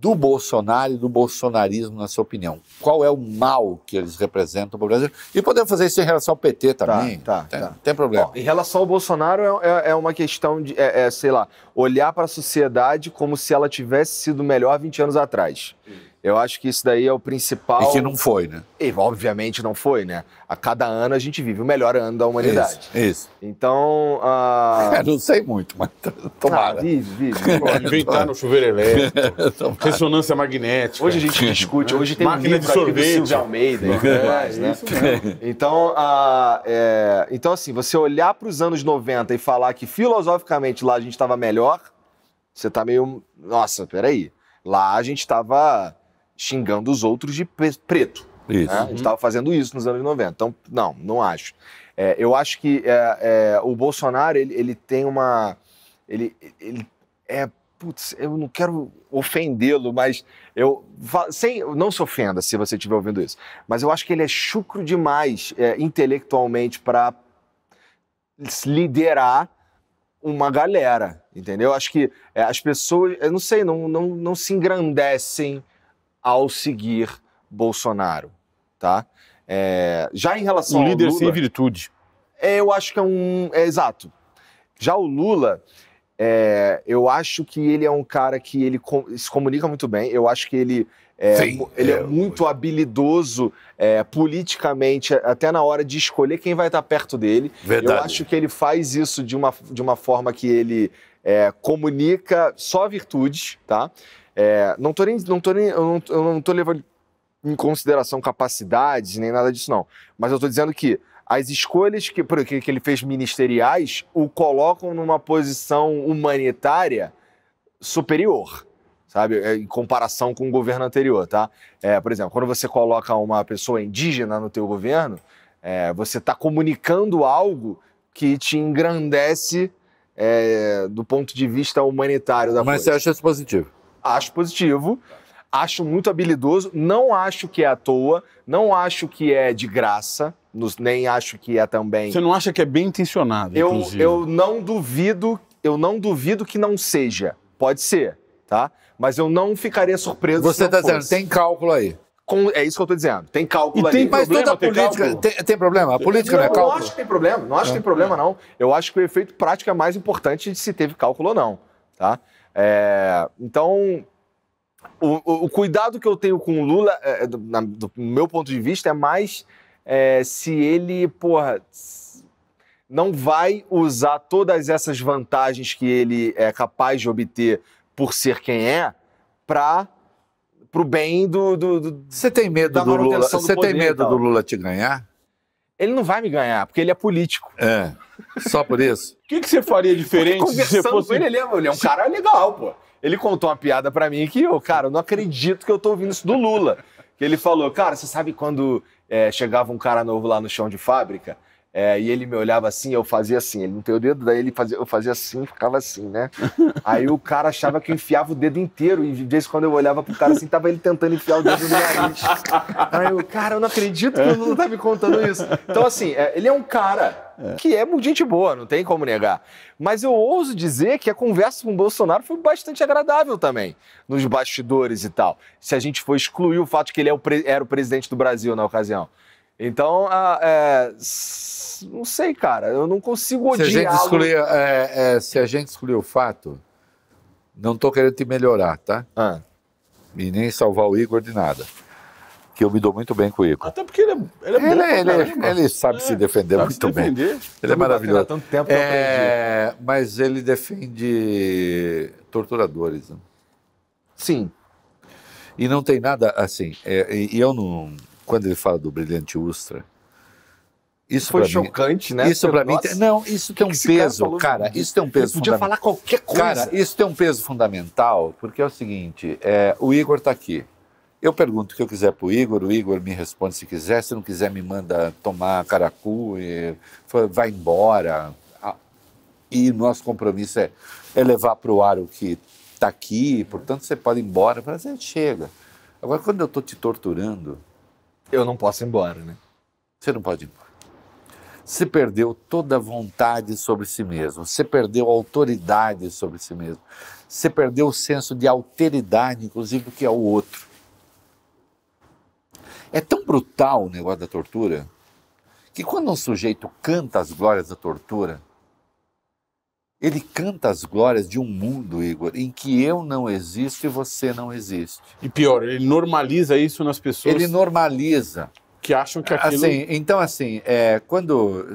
do Bolsonaro e do bolsonarismo, na sua opinião? Qual é o mal que eles representam para o Brasil? E podemos fazer isso em relação ao PT tá, também. Tá, tá, tem, tá. tem problema. Bom, em relação ao Bolsonaro, é, é, é uma questão de, é, é, sei lá, olhar para a sociedade como se ela tivesse sido melhor 20 anos atrás. Hum. Eu acho que isso daí é o principal. E que não foi, né? E, obviamente não foi, né? A cada ano a gente vive o melhor ano da humanidade. Isso. isso. Então. Uh... É, não sei muito, mas tomara. Ah, vive, vive. É, inventar então. no chuveiro elétrico, ressonância magnética. Hoje a gente discute, hoje tem Máquina um de sorvete. De do Silvio Almeida e tudo mais, né? Então, uh, é... então, assim, você olhar para os anos 90 e falar que filosoficamente lá a gente estava melhor, você tá meio. Nossa, peraí. Lá a gente estava xingando os outros de preto. Né? Isso. Né? A gente estava fazendo isso nos anos 90. Então, não, não acho. É, eu acho que é, é, o Bolsonaro, ele, ele, tem uma. Ele, ele é. Putz, eu não quero ofendê-lo, mas eu. Sem, não se ofenda se você estiver ouvindo isso, mas eu acho que ele é chucro demais é, intelectualmente para liderar uma galera, entendeu? Acho que é, as pessoas, eu não sei, não, não, não se engrandecem ao seguir Bolsonaro, tá? É, já em relação um ao líder Lula, sem virtude. É, eu acho que é um, é exato. Já o Lula, é, eu acho que ele é um cara que ele com, se comunica muito bem. Eu acho que ele é, ele é, é muito habilidoso é, politicamente, até na hora de escolher quem vai estar perto dele. Verdade. Eu acho que ele faz isso de uma, de uma forma que ele é, comunica só virtudes, tá? É, não tô nem, não tô nem, eu não, eu não tô levando em consideração capacidades nem nada disso não, mas eu tô dizendo que as escolhas que, que ele fez ministeriais o colocam numa posição humanitária superior, sabe? É, em comparação com o governo anterior, tá? É, por exemplo, quando você coloca uma pessoa indígena no teu governo, é, você está comunicando algo que te engrandece é, do ponto de vista humanitário da Mas coisa. você acha isso positivo? acho positivo, acho muito habilidoso, não acho que é à toa, não acho que é de graça, nem acho que é também. Você não acha que é bem intencionado? Eu, inclusive. eu não duvido, eu não duvido que não seja. Pode ser, tá? Mas eu não ficaria surpreso. Você está dizendo, tem cálculo aí. Com, é isso que eu estou dizendo. Tem cálculo e tem, ali. Mas toda a política. Tem, tem, problema? A política não, não é cálculo? Não acho que tem problema. Não acho que tem problema, não. Eu acho que o efeito prático é mais importante de se teve cálculo ou não. Tá? É, então, o, o, cuidado que eu tenho com o Lula, é, é, do, na, do, meu ponto de vista, é mais é, se ele, porra, não vai usar todas essas vantagens que ele é capaz de obter por ser quem é para o bem do. Você tem medo do Lula? Você tem medo do Lula te ganhar? ele não vai me ganhar, porque ele é político. É. Só por isso. O que, que você faria diferente se você fosse... com ele, é- ele é, um cara legal, pô. Ele contou uma piada para mim que, eu, cara, eu não acredito que eu tô ouvindo isso do Lula. Que ele falou, cara, você sabe quando é, chegava um cara novo lá no chão de fábrica? É, e ele me olhava assim, eu fazia assim, ele não tem o dedo, daí ele fazia, eu fazia assim, ficava assim, né? Aí o cara achava que eu enfiava o dedo inteiro, e de vez em quando eu olhava pro cara assim, tava ele tentando enfiar o dedo no nariz. Aí eu, cara, eu não acredito que o Lula tá me contando isso. Então, assim, é, ele é um cara é. que é gente boa, não tem como negar. Mas eu ouso dizer que a conversa com o Bolsonaro foi bastante agradável também, nos bastidores e tal. Se a gente for excluir o fato de que ele é o era o presidente do Brasil na ocasião. Então, ah, é, não sei, cara. Eu não consigo odiar. Se a gente excluir, é, é, se a gente excluir o fato, não estou querendo te melhorar, tá? Ah. E nem salvar o Igor de nada. Que eu me dou muito bem com o Igor. Até porque ele é, ele é ele, bom. É, ele, é, ele, sabe é, se defender sabe muito se defender. bem. Ele é maravilhoso. Tanto tempo é, mas ele defende torturadores. Né? Sim. E não tem nada assim. E eu não quando ele fala do brilhante Ustra, isso foi chocante, mim, né? Isso para mim, não, isso tem um peso, cara, cara isso tem um peso. podia falar qualquer coisa. Cara, isso tem um peso fundamental, porque é o seguinte, é, o Igor está aqui. Eu pergunto o que eu quiser pro Igor, o Igor me responde se quiser, se não quiser me manda tomar caracu e vai embora. Ah, e nosso compromisso é, é levar o ar o que está aqui, portanto você pode ir embora, mas a gente chega. Agora quando eu estou te torturando, eu não posso ir embora, né? Você não pode ir embora. Você perdeu toda a vontade sobre si mesmo, você perdeu a autoridade sobre si mesmo, você perdeu o senso de alteridade, inclusive, do que é o outro. É tão brutal o negócio da tortura que quando um sujeito canta as glórias da tortura, ele canta as glórias de um mundo, Igor, em que eu não existo e você não existe. E pior, ele normaliza isso nas pessoas. Ele normaliza. Que acham que aquilo. Assim, então, assim, é, quando.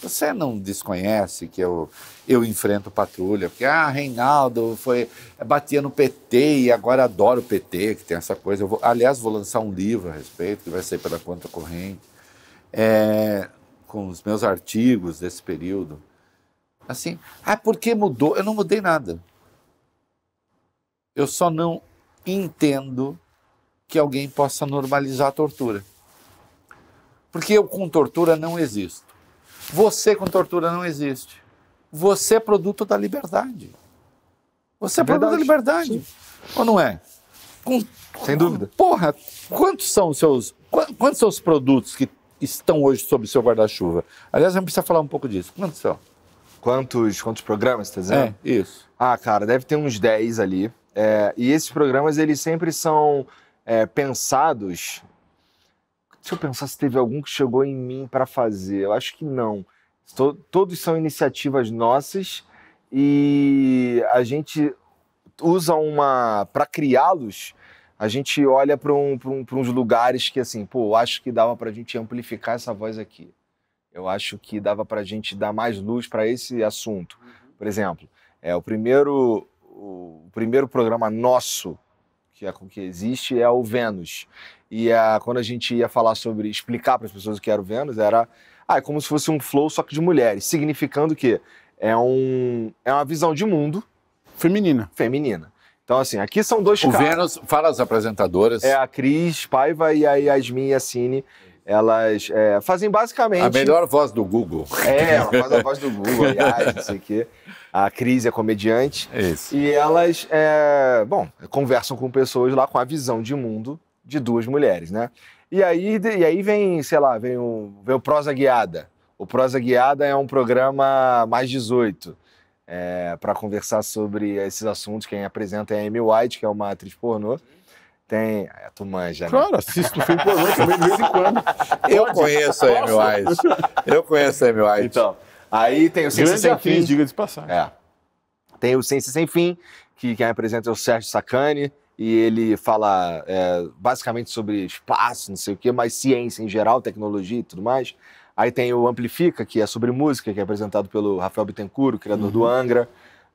Você não desconhece que eu, eu enfrento patrulha, porque, ah, Reinaldo foi, batia no PT e agora adoro o PT, que tem essa coisa. Eu vou, aliás, vou lançar um livro a respeito, que vai sair pela conta corrente, é, com os meus artigos desse período. Assim, ah, por que mudou? Eu não mudei nada. Eu só não entendo que alguém possa normalizar a tortura. Porque eu com tortura não existo. Você com tortura não existe. Você é produto da liberdade. Você é, produto da liberdade. Sim. Ou não é? Com, Sem dúvida. Porra, quantos são os seus. Quantos são os produtos que estão hoje sob seu guarda-chuva? Aliás, a gente precisa falar um pouco disso. Quantos são? Quantos, quantos programas você tá dizendo? É, isso. Ah, cara, deve ter uns 10 ali. É, e esses programas, eles sempre são é, pensados. Deixa eu pensar se teve algum que chegou em mim para fazer. Eu acho que não. todos são iniciativas nossas e a gente usa uma. Para criá-los, a gente olha para um, um, uns lugares que, assim, pô, acho que dava para a gente amplificar essa voz aqui. Eu acho que dava para a gente dar mais luz para esse assunto. Uhum. Por exemplo, é, o, primeiro, o primeiro programa nosso que, é, que existe é o Vênus. E a, quando a gente ia falar sobre, explicar para as pessoas o que era o Vênus, era ah, é como se fosse um flow só que de mulheres, significando que é, um, é uma visão de mundo feminina. Feminina. Então, assim, aqui são dois o caras. O Vênus, fala as apresentadoras. É a Cris Paiva e a Yasmin Yassine. Elas é, fazem basicamente. A melhor voz do Google. É, ela faz a voz do Google, aliás, não sei o quê. A Cris é comediante. Isso. E elas, é, bom, conversam com pessoas lá com a visão de mundo de duas mulheres, né? E aí, e aí vem, sei lá, vem o, vem o Prosa Guiada. O Prosa Guiada é um programa mais 18. É, para conversar sobre esses assuntos. Quem apresenta é a Amy White, que é uma atriz pornô. Tem. É, tu manja, né? Claro, assisto filme pornô também de vez em quando. Eu Pode, conheço a Amy White. Eu conheço a Amy White. Então, aí tem o Ciência Sem Fim. diga de passagem. É. Tem o Ciência Sem Fim, que quem apresenta é o Sérgio Sacani e ele fala é, basicamente sobre espaço, não sei o quê, mas ciência em geral, tecnologia e tudo mais. Aí tem o Amplifica, que é sobre música, que é apresentado pelo Rafael Bittencourt, criador uhum. do Angra.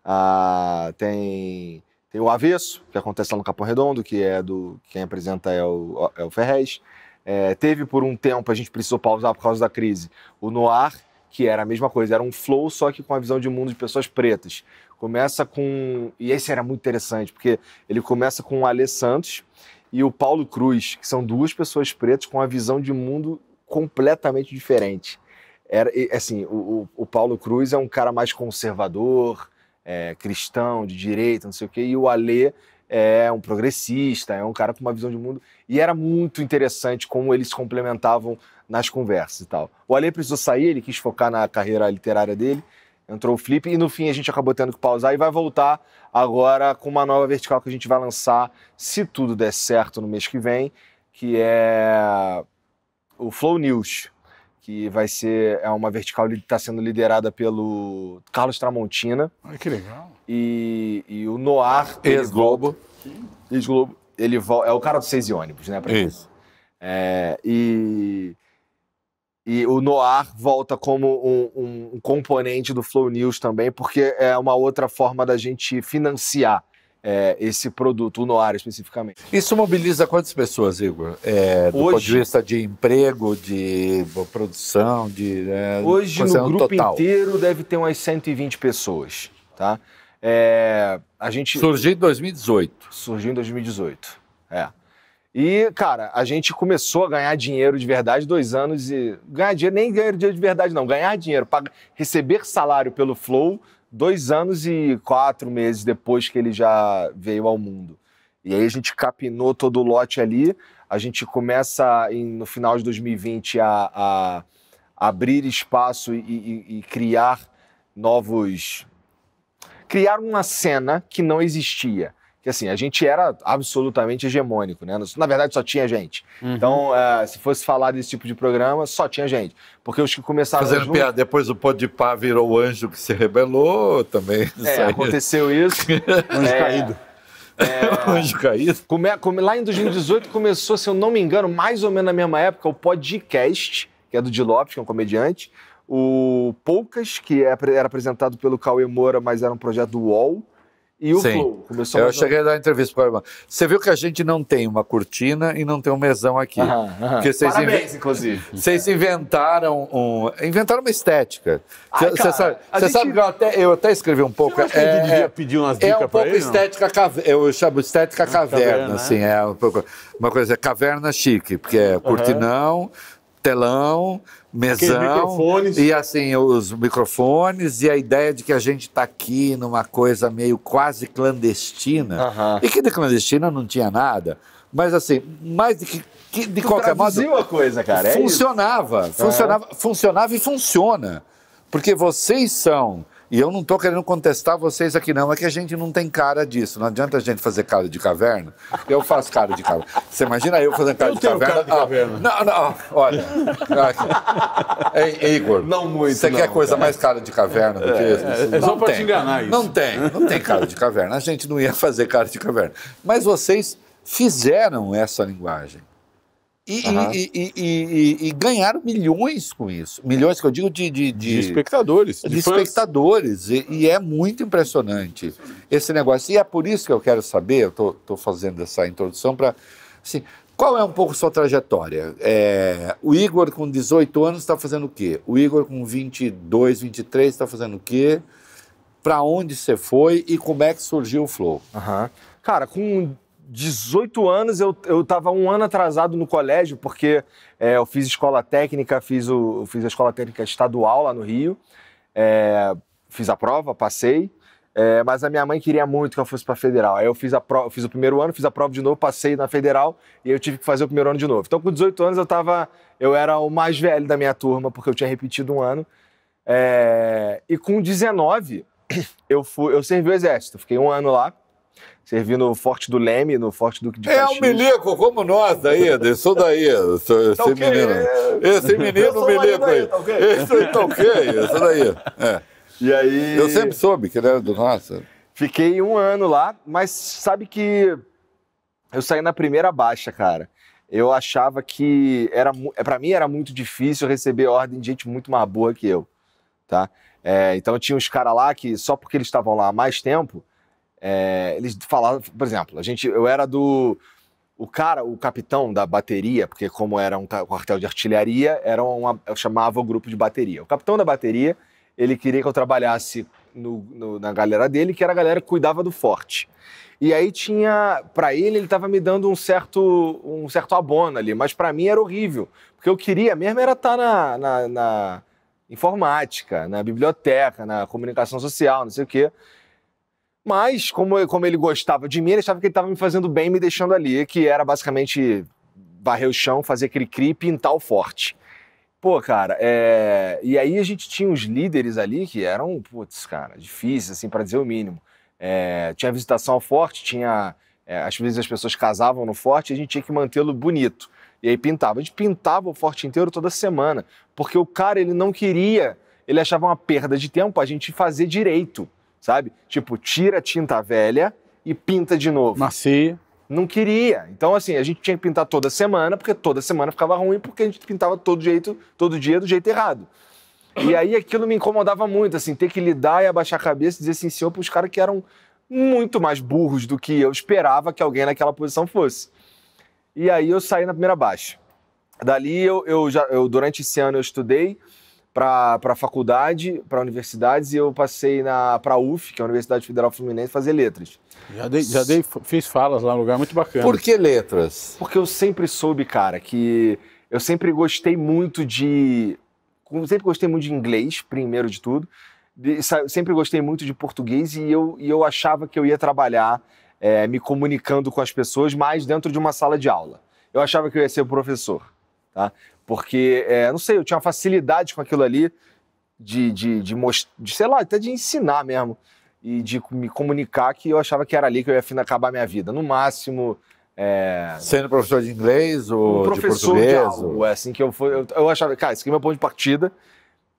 Ah, tem tem o avesso, que acontece lá no Capão Redondo, que é do. Quem apresenta é o, é o Ferrez. É, teve por um tempo, a gente precisou pausar por causa da crise, o Noir, que era a mesma coisa, era um flow, só que com a visão de mundo de pessoas pretas. Começa com. E esse era muito interessante, porque ele começa com o Alê Santos e o Paulo Cruz, que são duas pessoas pretas com a visão de mundo completamente diferente. Era, assim, o, o Paulo Cruz é um cara mais conservador, é, cristão, de direita, não sei o quê, e o Alê é um progressista, é um cara com uma visão de mundo. E era muito interessante como eles se complementavam nas conversas e tal. O Ale precisou sair, ele quis focar na carreira literária dele, entrou o Flip, e no fim a gente acabou tendo que pausar e vai voltar agora com uma nova vertical que a gente vai lançar, se tudo der certo, no mês que vem, que é o Flow News que vai ser é uma vertical que está sendo liderada pelo Carlos Tramontina. Ai, que legal. E, e o Noir... Ex-Globo. Ex-Globo. Ele é o cara dos seis e ônibus, né? Isso. É, e, e o Noir volta como um, um componente do Flow News também, porque é uma outra forma da gente financiar é, esse produto, o Noar especificamente. Isso mobiliza quantas pessoas, Igor? É, do Hoje, ponto de vista de emprego, de produção, de. Né, é, Hoje, no grupo total. inteiro, deve ter umas 120 pessoas. Tá? É, a gente... Surgiu em 2018. Surgiu em 2018. É. E, cara, a gente começou a ganhar dinheiro de verdade dois anos e. Ganhar dinheiro, nem ganhar dinheiro de verdade, não. Ganhar dinheiro para receber salário pelo Flow dois anos e quatro meses depois que ele já veio ao mundo. E aí a gente capinou todo o lote ali. A gente começa em, no final de 2020 a, a abrir espaço e, e, e criar novos. criar uma cena que não existia que assim, a gente era absolutamente hegemônico, né? Na verdade, só tinha gente. Uhum. Então, uh, se fosse falar desse tipo de programa, só tinha gente. Porque os que começaram... Fazendo junto... piada, depois o pó de pá virou o anjo que se rebelou também. É, aconteceu isso. anjo é... caído. É... Anjo caído. Come... Come... Lá em 2018 começou, se eu não me engano, mais ou menos na mesma época, o podcast, que é do Dilopes, que é um comediante, o Poucas, que é era apresentado pelo Cauê Moura, mas era um projeto do UOL, e o Sim. Flow. Começou eu cheguei a dar entrevista para o Irmão. Você viu que a gente não tem uma cortina e não tem um mesão aqui. Aham, aham. Porque vocês Parabéns, inv... inclusive. Vocês inventaram um... inventaram uma estética. Você sabe, gente... sabe, que eu até, eu até escrevi um pouco. Você é, que é, pedir umas é dicas é um pouco ele, estética caverna. Eu chamo estética é caverna, caverna, né? assim. É um pouco... uma coisa, é caverna chique, porque é cortinão, uhum. telão, mesão. E assim, os microfones e a ideia de que a gente está aqui numa coisa meio quase clandestina. E que de clandestina não tinha nada. Mas assim, mais de que, que de tu qualquer modo. a coisa, cara. É funcionava. É funcionava, funcionava e funciona. Porque vocês são e eu não estou querendo contestar vocês aqui, não. É que a gente não tem cara disso. Não adianta a gente fazer cara de caverna. Eu faço cara de caverna. Você imagina eu fazendo cara eu de tenho caverna? Cara de ah, caverna. Ah, não, não, olha. É, Igor. Não muito. Você não, quer coisa cara. mais cara de caverna do que é, isso? É, é só para te enganar isso. Não tem, não tem cara de caverna. A gente não ia fazer cara de caverna. Mas vocês fizeram essa linguagem. E, uhum. e, e, e, ganharam milhões com isso. Milhões que eu digo de. De, de, de espectadores. De, de espectadores. E, é muito impressionante esse negócio. E é por isso que eu quero saber, eu estou fazendo essa introdução para. Assim, qual é um pouco sua trajetória? É, o Igor, com 18 anos, está fazendo o quê? O Igor, com 22, 23, está fazendo o quê? Para onde você foi e como é que surgiu o Flow? Uhum. Cara, com 18 anos, eu, eu tava um ano atrasado no colégio, porque é, eu fiz escola técnica, fiz, o, fiz a escola técnica estadual lá no Rio, é, fiz a prova, passei, é, mas a minha mãe queria muito que eu fosse para federal. Aí eu fiz, a prova, fiz o primeiro ano, fiz a prova de novo, passei na federal e eu tive que fazer o primeiro ano de novo. Então, com 18 anos, eu tava, eu era o mais velho da minha turma, porque eu tinha repetido um ano. É, e com 19, eu, fui, eu servi o exército, fiquei um ano lá servir no Forte do Leme, no Forte do... de é, Caxias. É um milico, como nós daí, Sou daí, esse tá menino. Né? Esse menino milico aí. aí. Tá okay. Esse tá ok, isso daí. É. E aí... Eu sempre soube que ele era do nosso. Fiquei um ano lá, mas sabe que eu saí na primeira baixa, cara. Eu achava que era é, para mim era muito difícil receber ordem de gente muito mais boa que eu, tá? É, então tinha uns caras lá que só porque eles estavam lá há mais tempo, é, eles falavam, por exemplo, a gente, eu era do. O cara, o capitão da bateria, porque como era um quartel de artilharia, era uma, eu chamava o grupo de bateria. O capitão da bateria, ele queria que eu trabalhasse no, no, na galera dele, que era a galera que cuidava do forte. E aí tinha, para ele, ele estava me dando um certo, um certo abono ali, mas para mim era horrível, porque eu queria mesmo era estar tá na, na, na informática, na biblioteca, na comunicação social, não sei o quê. Mas, como, como ele gostava de mim, ele achava que ele estava me fazendo bem, me deixando ali, que era basicamente varrer o chão, fazer aquele e pintar o forte. Pô, cara, é... e aí a gente tinha os líderes ali que eram, putz, cara, difíceis, assim, para dizer o mínimo. É... Tinha visitação ao forte, tinha. É, às vezes as pessoas casavam no forte e a gente tinha que mantê-lo bonito. E aí pintava. A gente pintava o forte inteiro toda semana, porque o cara, ele não queria, ele achava uma perda de tempo a gente fazer direito sabe? Tipo, tira a tinta velha e pinta de novo. Nasci. Não queria. Então, assim, a gente tinha que pintar toda semana, porque toda semana ficava ruim, porque a gente pintava todo jeito, todo dia, do jeito errado. E aí aquilo me incomodava muito, assim, ter que lidar e abaixar a cabeça e dizer assim, senhor, para os caras que eram muito mais burros do que eu esperava que alguém naquela posição fosse. E aí eu saí na primeira baixa. Dali eu, eu já, eu, durante esse ano eu estudei, para a faculdade, para universidades, e eu passei para a UF, que é a Universidade Federal Fluminense, fazer letras. Já dei, já dei, fiz falas lá, um lugar muito bacana. Por que letras? Porque eu sempre soube, cara, que eu sempre gostei muito de. Sempre gostei muito de inglês, primeiro de tudo. De, sempre gostei muito de português e eu, e eu achava que eu ia trabalhar é, me comunicando com as pessoas, mas dentro de uma sala de aula. Eu achava que eu ia ser professor. Tá? Porque, é, não sei, eu tinha uma facilidade com aquilo ali de, de, de, de, sei lá, até de ensinar mesmo. E de me comunicar que eu achava que era ali que eu ia fim acabar minha vida. No máximo, é... Sendo professor de inglês ou um professor de português? De ou... É assim que eu fui, eu, eu, achava, cara, esse aqui é meu ponto de partida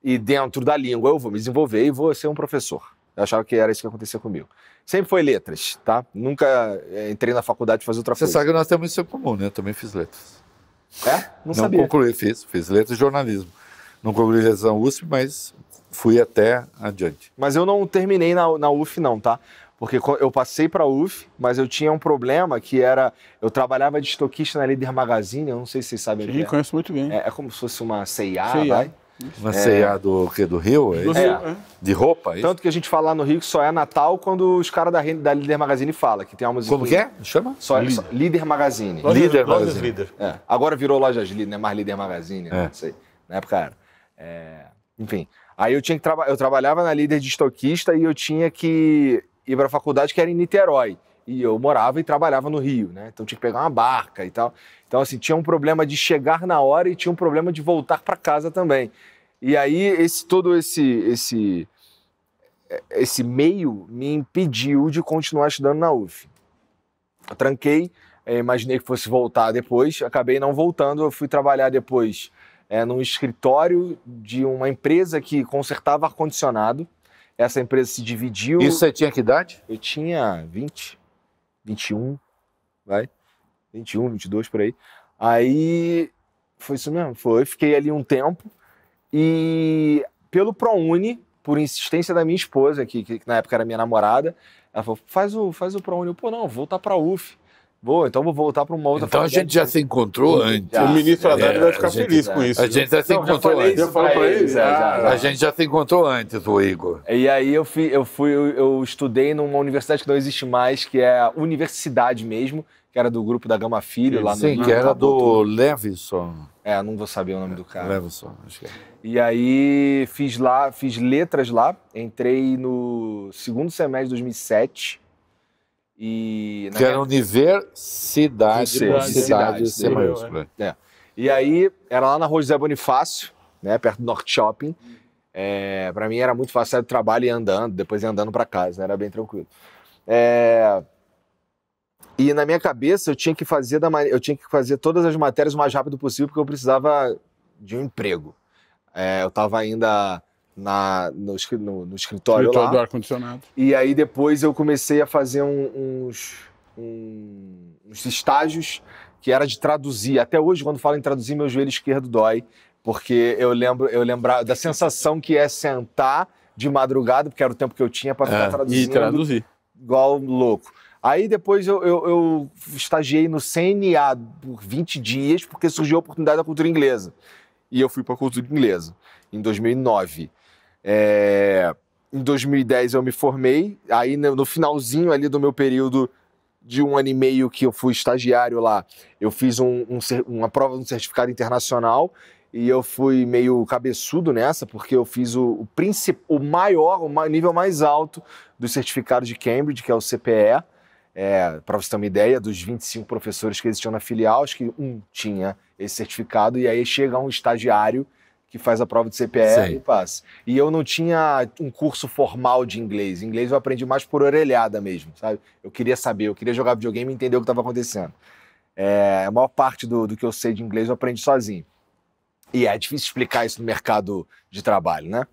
e dentro da língua eu vou me desenvolver e vou ser um professor. Eu achava que era isso que acontecia comigo. Sempre foi letras, tá? Nunca é, entrei na faculdade fazer outra Você coisa. Você sabe que nós temos isso em comum, né? Eu também fiz letras. É? Não, não sabia. concluí, fiz, fiz letras e jornalismo. Não concluí a na USP, mas fui até adiante. Mas eu não terminei na, na UF, não, tá? Porque eu passei para a UF, mas eu tinha um problema que era. Eu trabalhava de estoquista na Líder Magazine, eu não sei se vocês sabem. Sim, é. conheço muito bem. É, é, como se fosse uma CIA, vai? Uma é. é ceia do, que, do Rio? É do é. De roupa? É. Tanto que a gente fala no Rio que só é Natal quando os caras da, da Líder Magazine falam, que tem uma música. Como que é? Chama? Só, Líder, só, Líder Magazine. Lojas, Líder Lojas Magazine. Líder. É. Agora virou Lojas Líder, né? mais Líder Magazine, né? não sei. Na época era. É... Enfim. Aí eu tinha que trabalhar. Eu trabalhava na Líder de estoquista e eu tinha que ir para a faculdade que era em Niterói e eu morava e trabalhava no Rio, né? Então tinha que pegar uma barca e tal. Então, assim, tinha um problema de chegar na hora e tinha um problema de voltar para casa também. E aí, esse todo esse, esse, esse meio me impediu de continuar estudando na UF. Eu tranquei, eh, imaginei que fosse voltar depois, acabei não voltando, eu fui trabalhar depois é, num escritório de uma empresa que consertava ar-condicionado. Essa empresa se dividiu. Isso você tinha que idade? Eu tinha 20. 21, vai? 21, 22 por aí. Aí foi isso mesmo, foi. Fiquei ali um tempo e pelo ProUni, por insistência da minha esposa, que, que, na época era minha namorada, ela falou: faz o, faz o ProUni. Eu, pô, não, vou voltar pra UF. Boa, então vou voltar para uma outra Então a gente já se encontrou antes. o ministro Haddad é, vai ficar feliz com isso. A gente já se encontrou antes. Ah, a gente já se encontrou antes, o Igor. E aí eu fui, eu fui, eu, estudei numa universidade que não existe mais, que é a universidade mesmo, que era do grupo da Gama Filho lá Sim, no Sim, que era do Levison. É, não vou saber o nome do cara. Levison, acho que é. E aí fiz lá, fiz letras lá, entrei no segundo semestre de 2007 e, que era Universidade, cidade, cidade, cidade maiúscula. É. Né? é. E aí, era lá na Rua José Bonifácio, né, perto do Norte Shopping. É, para mim era muito fácil era trabalho e andando, depois andando para casa, né, era bem tranquilo. É, e na minha cabeça eu tinha que fazer da eu tinha que fazer todas as matérias o mais rápido possível porque eu precisava de um emprego. É, eu estava ainda na, no, no, no escritório, escritório lá. do ar-condicionado. E aí depois eu comecei a fazer um, uns, um, uns estágios que era de traduzir. Até hoje, quando falo em traduzir, meu joelho esquerdo dói, porque eu lembro, eu lembrar da sensação que é sentar de madrugada, porque era o tempo que eu tinha para ficar é, traduzindo. E traduzir. Igual louco. Aí depois eu, eu, eu, estagiei no CNA por 20 dias, porque surgiu a oportunidade da cultura inglesa. E eu fui para a cultura inglesa em 2009. É, em 2010 eu me formei, aí no finalzinho ali do meu período de um ano e meio que eu fui estagiário lá, eu fiz um, um, uma prova de um certificado internacional e eu fui meio cabeçudo nessa, porque eu fiz o, o, o maior, o nível mais alto do certificado de Cambridge, que é o CPE. É, para você ter uma ideia, dos 25 professores que existiam na filial, acho que um tinha esse certificado, e aí chega um estagiário que faz a prova de CPR Sei. e passa. E eu não tinha um curso formal de inglês. Inglês eu aprendi mais por orelhada mesmo, sabe? Eu queria saber, eu queria jogar videogame e entender o que estava acontecendo. É, a maior parte do, do que eu sei de inglês eu aprendi sozinho. E é difícil explicar isso no mercado de trabalho, né?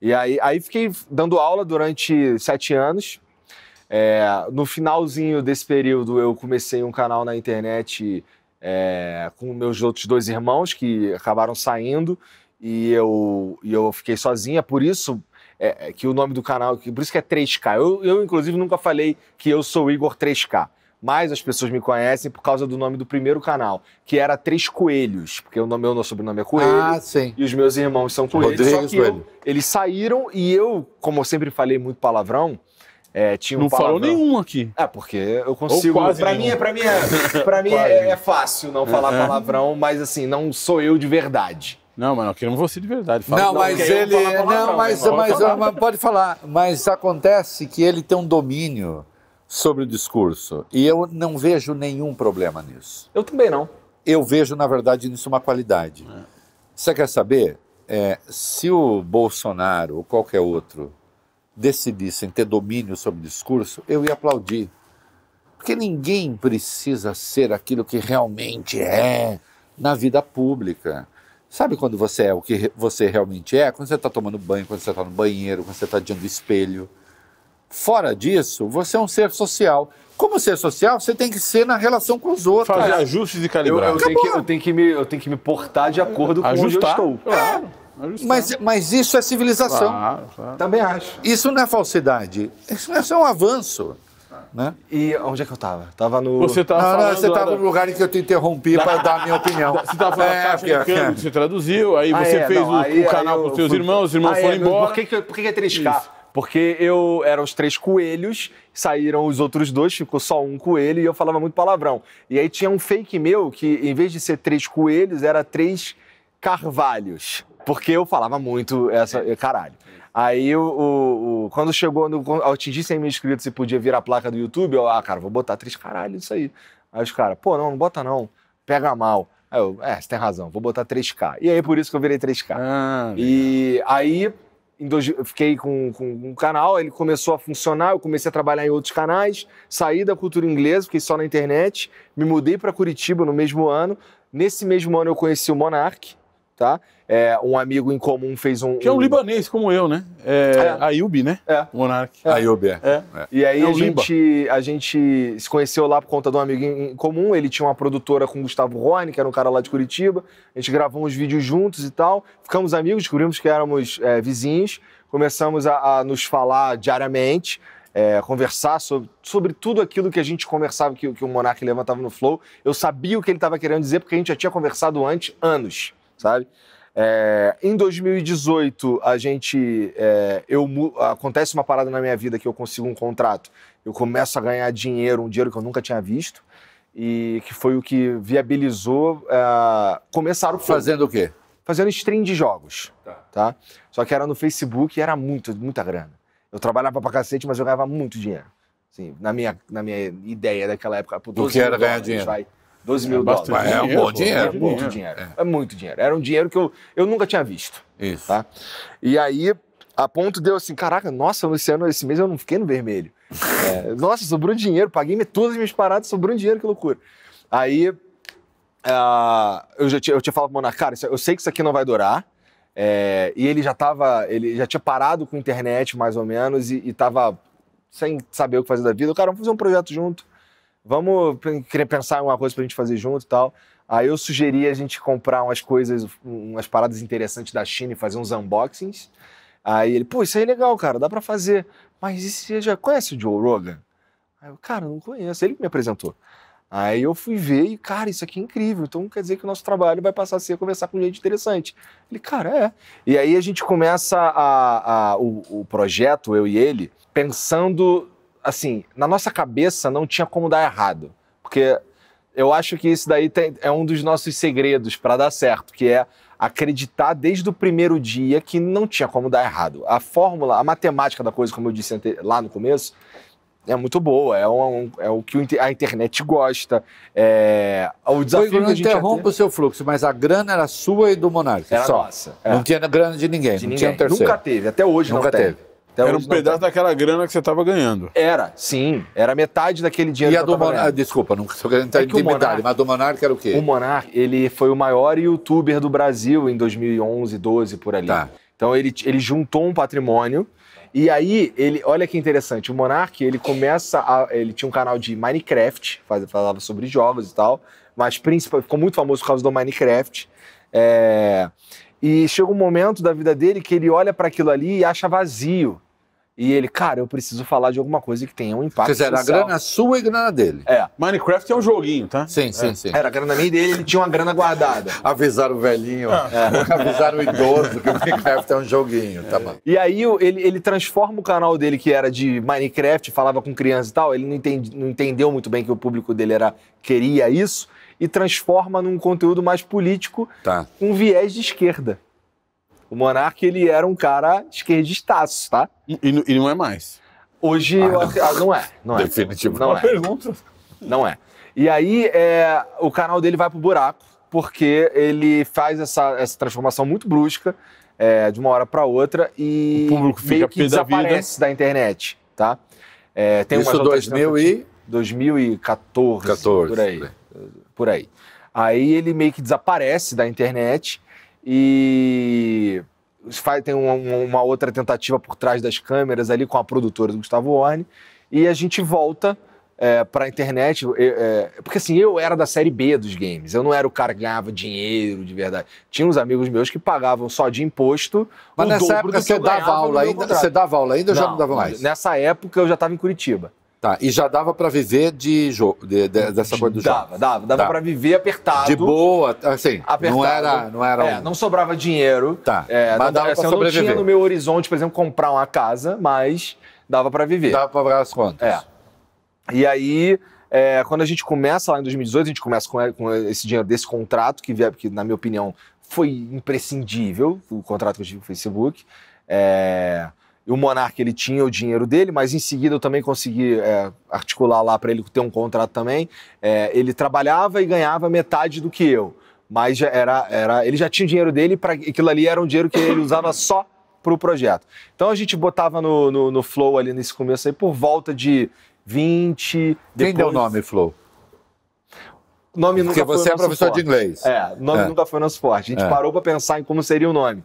E aí, aí fiquei dando aula durante sete anos. É, no finalzinho desse período, eu comecei um canal na internet é, com meus outros dois irmãos que acabaram saindo e eu, e eu fiquei sozinha, por isso é, é que o nome do canal, por isso que é 3K. Eu, eu, inclusive, nunca falei que eu sou Igor 3K, mas as pessoas me conhecem por causa do nome do primeiro canal, que era Três Coelhos, porque o nome, meu sobrenome é Coelho, ah, sim. e os meus irmãos são Coelhos, Rodrigo só que Coelho. eu, eles saíram e eu, como eu sempre falei muito palavrão, é, tinha um não palavrão. falou nenhum aqui. É, porque eu consigo. para pra, mim, é, pra mim, é, pra mim é, é, fácil não falar palavrão, mas assim, não sou eu de verdade. Não, mas não queremos você de verdade. Fala, não, não, mas ele. não, mas, não, né? mas, mas, mas pode falar. Mas acontece que ele tem um domínio sobre o discurso. E eu não vejo nenhum problema nisso. Eu também não. Eu vejo, na verdade, nisso uma qualidade. É. Você quer saber? É, se o Bolsonaro ou qualquer outro decidissem ter domínio sobre o discurso, eu ia aplaudir. Porque ninguém precisa ser aquilo que realmente é na vida pública. Sabe quando você é o que você realmente é? Quando você está tomando banho, quando você está no banheiro, quando você está diante do espelho. Fora disso, você é um ser social. Como ser social, você tem que ser na relação com os outros. Fazer ajustes e calibrar. Eu, eu, tenho que, eu, tenho que, me, eu tenho que me portar de acordo com Ajustar. onde eu estou. É. Ajustar. Mas, mas isso é civilização. Claro, claro. Também acho. Isso não é falsidade. Isso não é só um avanço né? E onde é que eu tava? Tava no. Você tava não, não, você tava no lugar em que eu te interrompi para dar a minha opinião. Você tava falando é, caixa é, câmbio, é. você traduziu, aí ah, você é, fez não, o, aí, o, canal pros seus fui... irmãos, os irmãos ah, foram é, embora. Por que, por que, é 3K? Isso. Porque eu eram os três coelhos, saíram os outros dois, ficou só um coelho e eu falava muito palavrão. E aí tinha um fake meu que, em vez de ser três coelhos, era três carvalhos. Porque eu falava muito essa. Caralho. Aí o, o, o, quando chegou, no, atingir eu atingi 100 mil inscritos e podia virar a placa do YouTube, eu, ah, cara, vou botar três caralho isso aí. Aí os caras, pô, não, não bota não, pega mal. Aí eu, é, você tem razão, vou botar 3K. E aí por isso que eu virei 3K. Ah, e legal. aí eu fiquei com, com um canal, ele começou a funcionar, eu comecei a trabalhar em outros canais, saí da cultura inglesa, fiquei só na internet, me mudei para Curitiba no mesmo ano. Nesse mesmo ano eu conheci o Monark, tá? É, um amigo em comum fez um. Que é um, um... libanês como eu, né? É, é. né? É. Monark. É. Ayub, é. é. é. E aí é a, gente, a gente se conheceu lá por conta de um amigo em comum. Ele tinha uma produtora com o Gustavo Rony, que era um cara lá de Curitiba. A gente gravou uns vídeos juntos e tal. Ficamos amigos, descobrimos que éramos é, vizinhos. Começamos a, a nos falar diariamente. É, conversar sobre, sobre tudo aquilo que a gente conversava, que, que o Monark levantava no Flow. Eu sabia o que ele estava querendo dizer, porque a gente já tinha conversado antes, anos, sabe? É, em 2018, a gente. É, eu, acontece uma parada na minha vida que eu consigo um contrato. Eu começo a ganhar dinheiro, um dinheiro que eu nunca tinha visto, e que foi o que viabilizou é, começar o Fazendo o quê? Fazendo stream de jogos. Tá. tá. Só que era no Facebook e era muito, muita grana. Eu trabalhava pra cacete, mas eu ganhava muito dinheiro. Assim, na, minha, na minha ideia daquela época. Por 12 que era ganhar dinheiro? Vai, 12 é mil é dólares. É um bom é dinheiro. É, é muito dinheiro. É. é. muito dinheiro. Era um dinheiro que eu, eu nunca tinha visto. Tá? Isso. Tá? E aí, a ponto deu assim: caraca, nossa, Luciano, esse mês eu não fiquei no vermelho. É, nossa, sobrou dinheiro, paguei todas as minhas paradas, sobrou dinheiro, que loucura. Aí, uh, eu já tinha, eu tinha falado pro Monar, cara, eu sei que isso aqui não vai durar. É, e ele já tava, ele já tinha parado com internet, mais ou menos, e, e tava sem saber o que fazer da vida. O cara, vamos fazer um projeto junto vamos querer pensar um arroz para a gente fazer junto e tal. Aí eu sugeri a gente comprar umas coisas, umas paradas interessantes da China e fazer uns unboxings. Aí ele, pô, isso aí é legal, cara, dá para fazer. Mas e você já conhece o Joe Rogan? Aí eu, cara, não conheço. Ele me apresentou. Aí eu fui ver e, cara, isso aqui é incrível. Então quer dizer que o nosso trabalho vai passar a ser conversar com gente interessante. Ele, cara, é. E aí a gente começa a, a o, o projeto, eu e ele, pensando assim, na nossa cabeça não tinha como dar errado, porque eu acho que isso daí tem, é um dos nossos segredos para dar certo, que é acreditar desde o primeiro dia que não tinha como dar errado. A fórmula, a matemática da coisa, como eu disse lá no começo, é muito boa, é, um, é o que a internet gosta, é o desafio Foi, não interrompa o seu fluxo, mas a grana era sua e do Monarca. Era só. nossa. É. Não tinha grana de ninguém, de não ninguém. tinha um terceiro. Nunca teve, até hoje Nunca não teve. teve. Então, era um pedaço tá- daquela grana que você estava ganhando. Era, sim. Era metade daquele dinheiro e a que a do Monar Desculpa, não estou querendo é entrar é em detalhe, mas do Monarca era o quê? O Monarca, ele foi o maior youtuber do Brasil em 2011, 12, por ali. Tá. Então ele, ele juntou um patrimônio e aí, ele, olha que interessante, o Monark, ele começa a, ele tinha um canal de Minecraft, falava sobre jogos e tal, mas principal, ficou muito famoso por causa do Minecraft. É, e chega um momento da vida dele que ele olha para aquilo ali e acha vazio. E ele, cara, eu preciso falar de alguma coisa que tenha um impacto. Quer dizer, era a grana sua e a grana dele. É. Minecraft é um joguinho, tá? Sim, sim, é. sim. Era a grana minha dele, ele tinha uma grana guardada. avisaram o velhinho, ah. é. avisaram o idoso que o Minecraft é um joguinho, tá bom. E aí ele, ele transforma o canal dele, que era de Minecraft, falava com crianças e tal, ele não, não entendeu muito bem que o público dele era queria isso, e transforma num conteúdo mais político, tá. um viés de esquerda. O Monark, ele era um cara esquerdistaço, tá? E, e não é mais. Hoje, ah, eu, não. Ah, não é. Não é. Não é. Pergunta. Não é. E aí, é, o canal dele vai pro buraco, porque ele faz essa, essa transformação muito brusca, é, de uma hora para outra, e o público fica meio que desaparece da, da, internet, tá? É, tem Isso 2000 e... 2014, 14, por aí. Né? Por aí. Aí ele meio que desaparece da internet e tem uma, outra tentativa por trás das câmeras ali com a produtora do Gustavo Orne. E a gente volta é, para a internet, é, porque assim, eu era da série B dos games, eu não era o cara que ganhava dinheiro de verdade. Tinha uns amigos meus que pagavam só de imposto. Mas nessa época você dava aula ainda? Você dava aula ainda ou já não dava mais? Nessa época eu já estava em Curitiba. Tá, e já dava para viver de jogo, de, de, dessa coisa do jogo. Dava, dava, dava tá. para viver apertado. De boa, assim. Apertado. Não era, não era. É, um... não sobrava dinheiro. Tá. É, mas não, dava assim, pra eu sobreviver. não tinha no meu horizonte, por exemplo, comprar uma casa, mas dava para viver. Dava para pagar as contas. É. E aí, é, quando a gente começa lá em 2018, a gente começa com, com esse dinheiro desse contrato que vier, na minha opinião foi imprescindível o contrato que eu tive com o Facebook. É, o monarca ele tinha o dinheiro dele, mas em seguida eu também consegui é, articular lá para ele ter um contrato também. É, ele trabalhava e ganhava metade do que eu, mas já era, era ele já tinha o dinheiro dele para aquilo ali era um dinheiro que ele usava só para o projeto. Então a gente botava no, no, no, Flow ali nesse começo aí por volta de 20. Depois... Quem deu o nome Flow? Nome Porque você foi é professor forte. de inglês. É, nome é. nunca foi nosso forte. A gente é. parou para pensar em como seria o nome.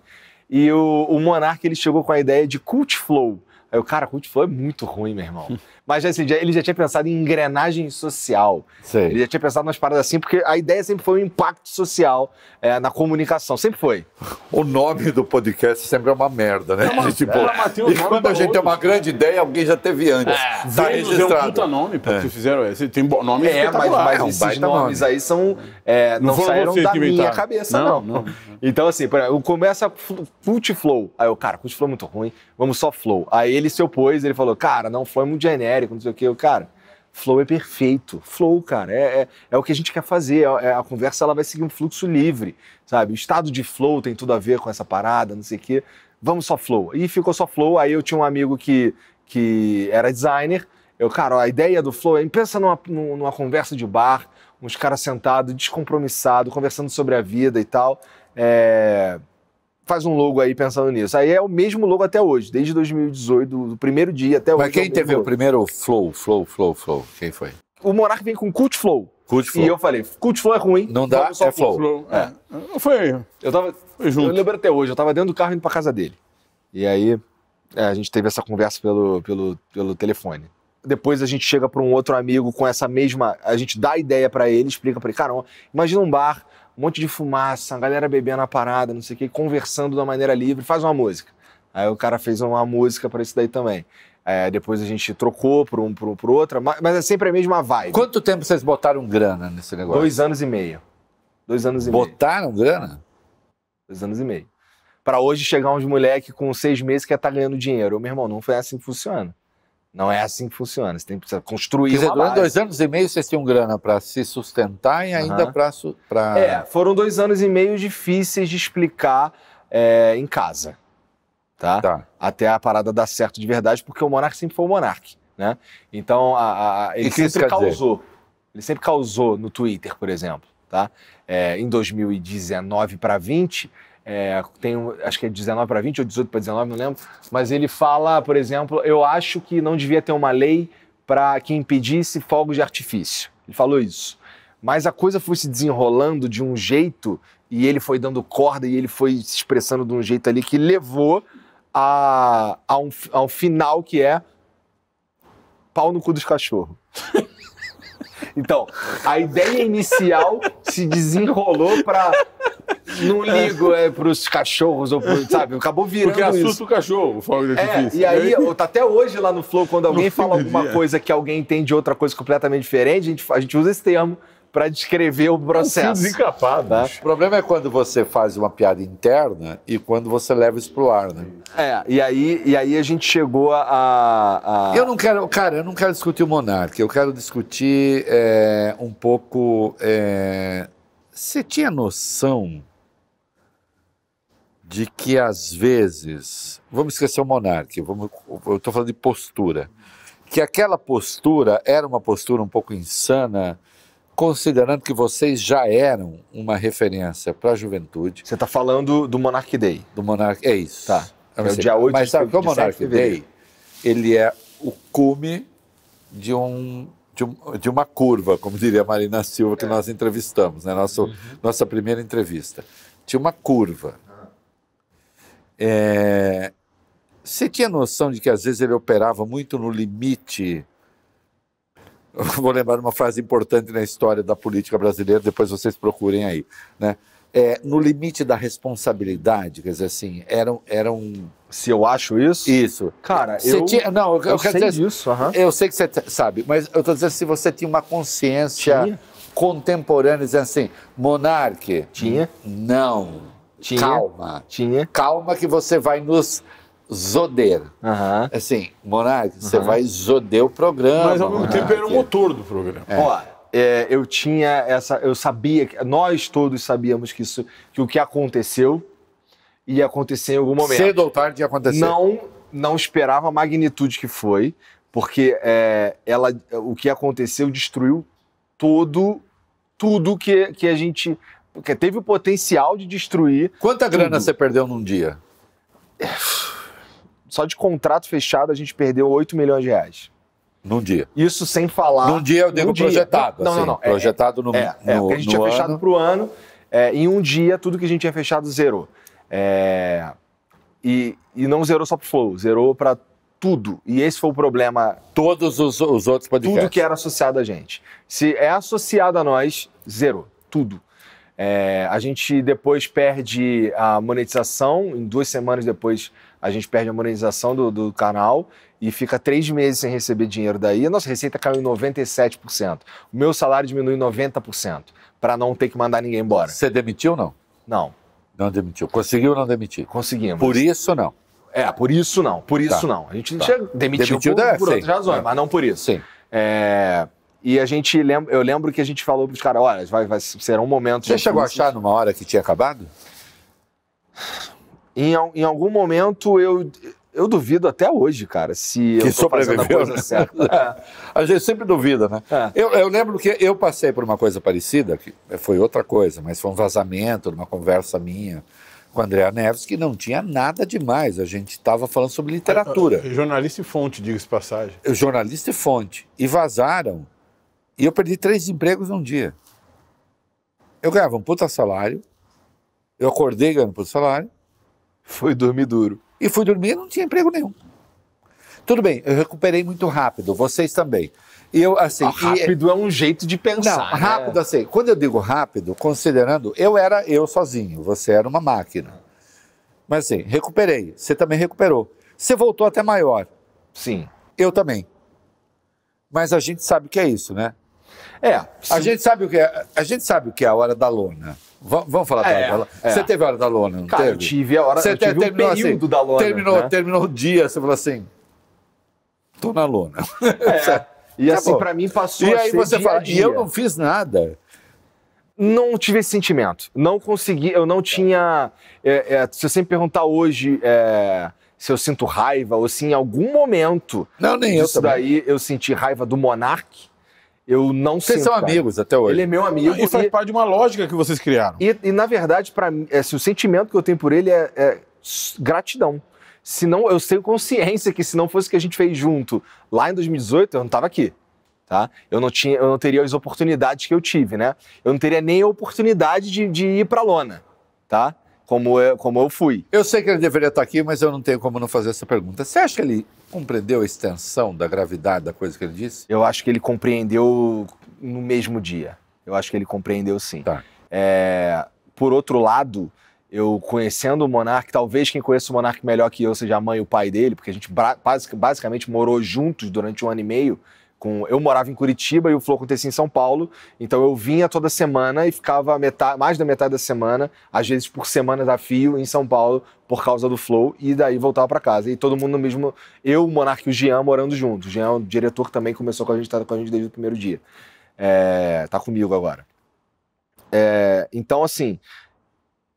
E o, o Monark ele chegou com a ideia de cult flow. Aí o cara, cult flow é muito ruim, meu irmão. Mas assim, ele já tinha pensado em engrenagem social. Sei. Ele já tinha pensado nas paradas assim, porque a ideia sempre foi o um impacto social é, na comunicação. Sempre foi. O nome do podcast sempre é uma merda, né? É uma, tipo, é. e quando a gente tem uma grande ideia, alguém já teve antes. É, tá Vênus registrado. é um puta nome, pô, é. que fizeram. Esse, tem nome É, mas, mas é um esses nomes nome. aí são, é, não, não saíram da minha inventaram. cabeça, não. não. não. então assim, começa Cult Flow. Aí o cara, Cult Flow é muito ruim, vamos só Flow. Aí ele se opôs, ele falou, cara, não, Flow é muito genérico genérico, não sei o quê. Eu, cara, flow é perfeito. Flow, cara, é, é, é o que a gente quer fazer. A, é, é, a, conversa ela vai seguir um fluxo livre, sabe? O estado de flow tem tudo a ver com essa parada, não sei o quê. Vamos só flow. E ficou só flow. Aí eu tinha um amigo que, que era designer. Eu, cara, a ideia do flow é pensa numa, numa conversa de bar, uns caras sentados, descompromissado, conversando sobre a vida e tal. É faz um logo aí pensando nisso. Aí é o mesmo logo até hoje, desde 2018, do primeiro dia até Mas hoje. Mas é quem é teve o primeiro flow, flow, flow, flow? Quem foi? O Monark vem com cult flow. Cult flow. E eu falei, cult flow é ruim. Não dá, é flow. flow. É. É. Foi. Eu tava. Foi junto. Eu lembro até hoje, eu tava dentro do carro indo pra casa dele. E aí é, a gente teve essa conversa pelo, pelo, pelo telefone. Depois a gente chega para um outro amigo com essa mesma. A gente dá a ideia para ele, explica para ele: cara, imagina um bar um monte de fumaça, a galera bebendo a parada, não sei o quê, conversando da maneira livre, faz uma música. Aí o cara fez uma música para isso daí também. É, depois a gente trocou por um por, por outra, mas, mas é sempre a mesma vibe. Quanto tempo vocês botaram grana nesse negócio? Dois anos e meio. Dois anos e botaram meio. Botaram grana? Dois anos e meio. Para hoje chegar uns moleque com seis meses que ia é estar tá ganhando dinheiro. Meu irmão, não foi assim que funciona. Não é assim que funciona. Você tem que construir Quer dizer, uma base. dois anos e meio vocês tinham grana para se sustentar e ainda uhum. para... Pra... É, foram dois anos e meio difíceis de explicar é, em casa, tá? tá? Até a parada dar certo de verdade, porque o Monark sempre foi o Monark, né? Então, a, a, ele que sempre causou. Dizer? Ele sempre causou no Twitter, por exemplo, tá? É, em 2019 para 20 é, tem, acho que é 19 para 20 ou 18 para 19, não lembro. Mas ele fala, por exemplo, eu acho que não devia ter uma lei para que impedisse fogos de artifício. Ele falou isso. Mas a coisa foi se desenrolando de um jeito e ele foi dando corda e ele foi se expressando de um jeito ali que levou a, a, um, a um final que é pau no cu dos cachorros. Então, a ideia inicial se desenrolou para não é. ligo é pros cachorros ou pro, sabe, acabou virando Porque assusta isso. o cachorro, o fogo é, E aí, tá até hoje lá no flow quando alguém no fala alguma coisa que alguém entende outra coisa completamente diferente, a gente, a gente usa esse termo para descrever o é processo. Desencapado. Né? O problema é quando você faz uma piada interna e quando você leva isso pro ar, né? É, e aí, e aí a gente chegou a, a... Eu não quero, cara, eu não quero discutir o monarca, eu quero discutir é, um pouco... É... Você tinha noção de que às vezes, vamos esquecer o monarca, vamos, eu estou falando de postura, que aquela postura era uma postura um pouco insana, considerando que vocês já eram uma referência para a juventude. Você está falando do Monarch Day. Do Monarch, é isso. Tá. É o é dia 8 Mas sabe que é o Monarch Day, ele é o cume de um de, um, de, uma curva, como diria a Marina Silva, que é. nós entrevistamos, né? Nosso, uhum. nossa primeira entrevista. Tinha uma curva. É... Você tinha noção de que às vezes ele operava muito no limite vou lembrar uma frase importante na história da política brasileira, depois vocês procurem aí, né? É, no limite da responsabilidade, quer dizer assim, Eram, eram. Se eu acho isso? Isso. Cara, você eu, tinha, não, eu, eu sei dizer, assim, disso. Eu sei que você sabe, mas eu estou dizendo assim, se assim, você tinha uma consciência tinha. contemporânea, dizendo assim, monarque... Tinha. Não. Tinha. Calma. Tinha. Calma que você vai nos zoder. Uhum. Assim, Monarque, uhum. você vai zoder o programa. Mas ao mesmo tempo era o motor do programa. É. Ó, é, eu tinha essa. Eu sabia, nós todos sabíamos que, isso, que o que aconteceu ia acontecer em algum momento. Cedo ou tarde ia acontecer. Não, não esperava a magnitude que foi, porque é, ela, o que aconteceu destruiu todo, tudo que, que a gente. Que teve o potencial de destruir. Quanta tudo. grana você perdeu num dia? É, só de contrato fechado a gente perdeu 8 milhões de reais. Num dia. Isso sem falar. Num dia eu digo dia. projetado. Não, assim, não, não, é, Projetado é, é, no, é, no, é, porque a gente tinha ano. fechado para o ano, é, em um dia tudo que a gente tinha fechado zerou. É, e, e não zerou só para o Flow, zerou para tudo. E esse foi o problema. Todos os, os outros podcasts. Tudo que era associado a gente. Se é associado a nós, zerou. Tudo. É, a gente depois perde a monetização, em duas semanas depois a gente perde a monetização do, do canal e fica três meses sem receber dinheiro daí, a nossa receita caiu em 97%. O meu salário diminui 90% para não ter que mandar ninguém embora. Você demitiu ou não? Não. Não demitiu. Conseguiu ou não demitir? Conseguimos. Por isso não. É, por isso não. Por isso tá. não. A gente tá. demitiu, demitiu por, por outras razões, é. mas não por isso. Sim. É, e a gente lembra, eu lembro que a gente falou para os caras, olha, vai, vai, será um momento. Você chegou a achar numa hora que tinha acabado? Em, em algum momento eu, eu duvido até hoje, cara, se que eu sobreviveu, a coisa né? certa. a gente sempre duvida, né? É. Eu, eu, lembro que eu passei por uma coisa parecida, que foi outra coisa, mas foi um vazamento, uma conversa minha com Andréa Neves, que não tinha nada demais. A gente estava falando sobre literatura. É, é, jornalista e fonte, diga-se passagem. Jornalista e fonte. E vazaram. E eu perdi três empregos num dia. Eu ganhava um puta salário, eu acordei ganhando um puta salário, foi dormir duro. E fui dormir e não tinha emprego nenhum. Tudo bem, eu recuperei muito rápido, vocês também. Eu, assim, ah, é rápido e, é um jeito de pensar. Não, né? rápido, é. assim. Quando eu digo rápido, considerando, eu era eu sozinho, você era uma máquina. Mas assim, recuperei. Você também recuperou. Você voltou até maior. Sim. Eu também. Mas a gente sabe que é isso, né? É. Sim. A gente, sabe o que é, a gente sabe o que é a hora da lona. Vamos falar é, da lona. É. Você teve a hora da lona, não Cara, teve? eu tive a hora, você eu tive te, um assim, período assim, da lona. Terminou, né? terminou o dia, você falou assim, tô na lona. É. e assim, para mim passou E aí você dia fala, dia. e eu não fiz nada não tive esse sentimento. Não consegui, eu não tinha. É, é, se você me perguntar hoje é, se eu sinto raiva ou se em algum momento não, nem isso. daí eu senti raiva do Monarque. Eu não Vocês sinto, são cara. amigos até hoje. Ele é meu amigo. E faz e... parte de uma lógica que vocês criaram. E, e na verdade, para assim, é, o sentimento que eu tenho por ele é, é gratidão. Se não, eu tenho consciência que se não fosse o que a gente fez junto lá em 2018, eu não estava aqui. Tá? Eu, não tinha, eu não teria as oportunidades que eu tive, né? Eu não teria nem a oportunidade de, de ir para lona, tá? como eu, é, como eu fui. Eu sei que ele deveria estar aqui, mas eu não tenho como não fazer essa pergunta. Você acha que ele compreendeu a extensão da gravidade da coisa que ele disse? Eu acho que ele compreendeu no mesmo dia. Eu acho que ele compreendeu sim. Tá. É, por outro lado, eu conhecendo o Monark, talvez quem conheça o Monark melhor que eu seja a mãe e o pai dele, porque a gente basicamente morou juntos durante um ano e meio. Com, eu morava em Curitiba e o Flow acontecia em São Paulo, então eu vinha toda semana e ficava metade, mais da metade da semana, às vezes por semana da fio, em São Paulo, por causa do Flow, e daí voltava para casa. E todo mundo no mesmo. Eu, o Monark e o Jean morando juntos. O Jean, o diretor, também começou com a gente, tá com a gente desde o primeiro dia. É, tá comigo agora. É, então, assim,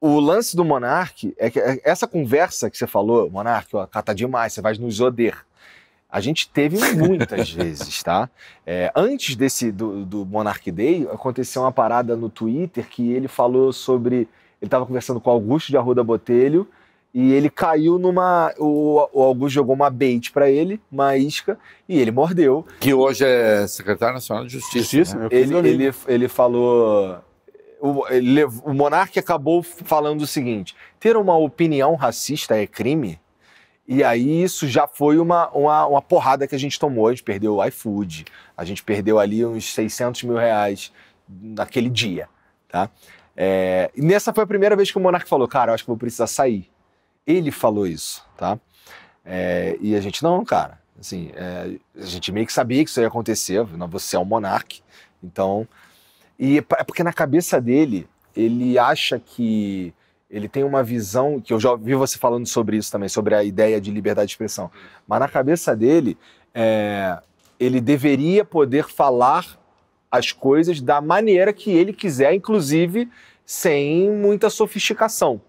o lance do Monark é que é, essa conversa que você falou, Monark, ó, cata demais, você vai nos oder. A gente teve muitas vezes, tá? É, antes desse do, do Monarch Day, aconteceu uma parada no Twitter que ele falou sobre. Ele estava conversando com Augusto de Arruda Botelho e ele caiu numa. O, o Augusto jogou uma bait para ele, uma isca, e ele mordeu. Que hoje é secretário nacional de Justiça. Justiça né? ele, ele, ele falou. O, o Monarque acabou falando o seguinte: ter uma opinião racista é crime? E aí isso já foi uma, uma, uma porrada que a gente tomou. A gente perdeu o iFood, a gente perdeu ali uns 600 mil reais naquele dia, tá? É, e nessa foi a primeira vez que o Monark falou, cara, eu acho que vou precisar sair. Ele falou isso, tá? É, e a gente, não, cara, assim, é, a gente meio que sabia que isso ia acontecer, você é um monarca, então... E é, é porque na cabeça dele, ele acha que ele tem uma visão, que eu já ouvi você falando sobre isso também, sobre a ideia de liberdade de expressão, mas na cabeça dele, é, ele deveria poder falar as coisas da maneira que ele quiser, inclusive sem muita sofisticação.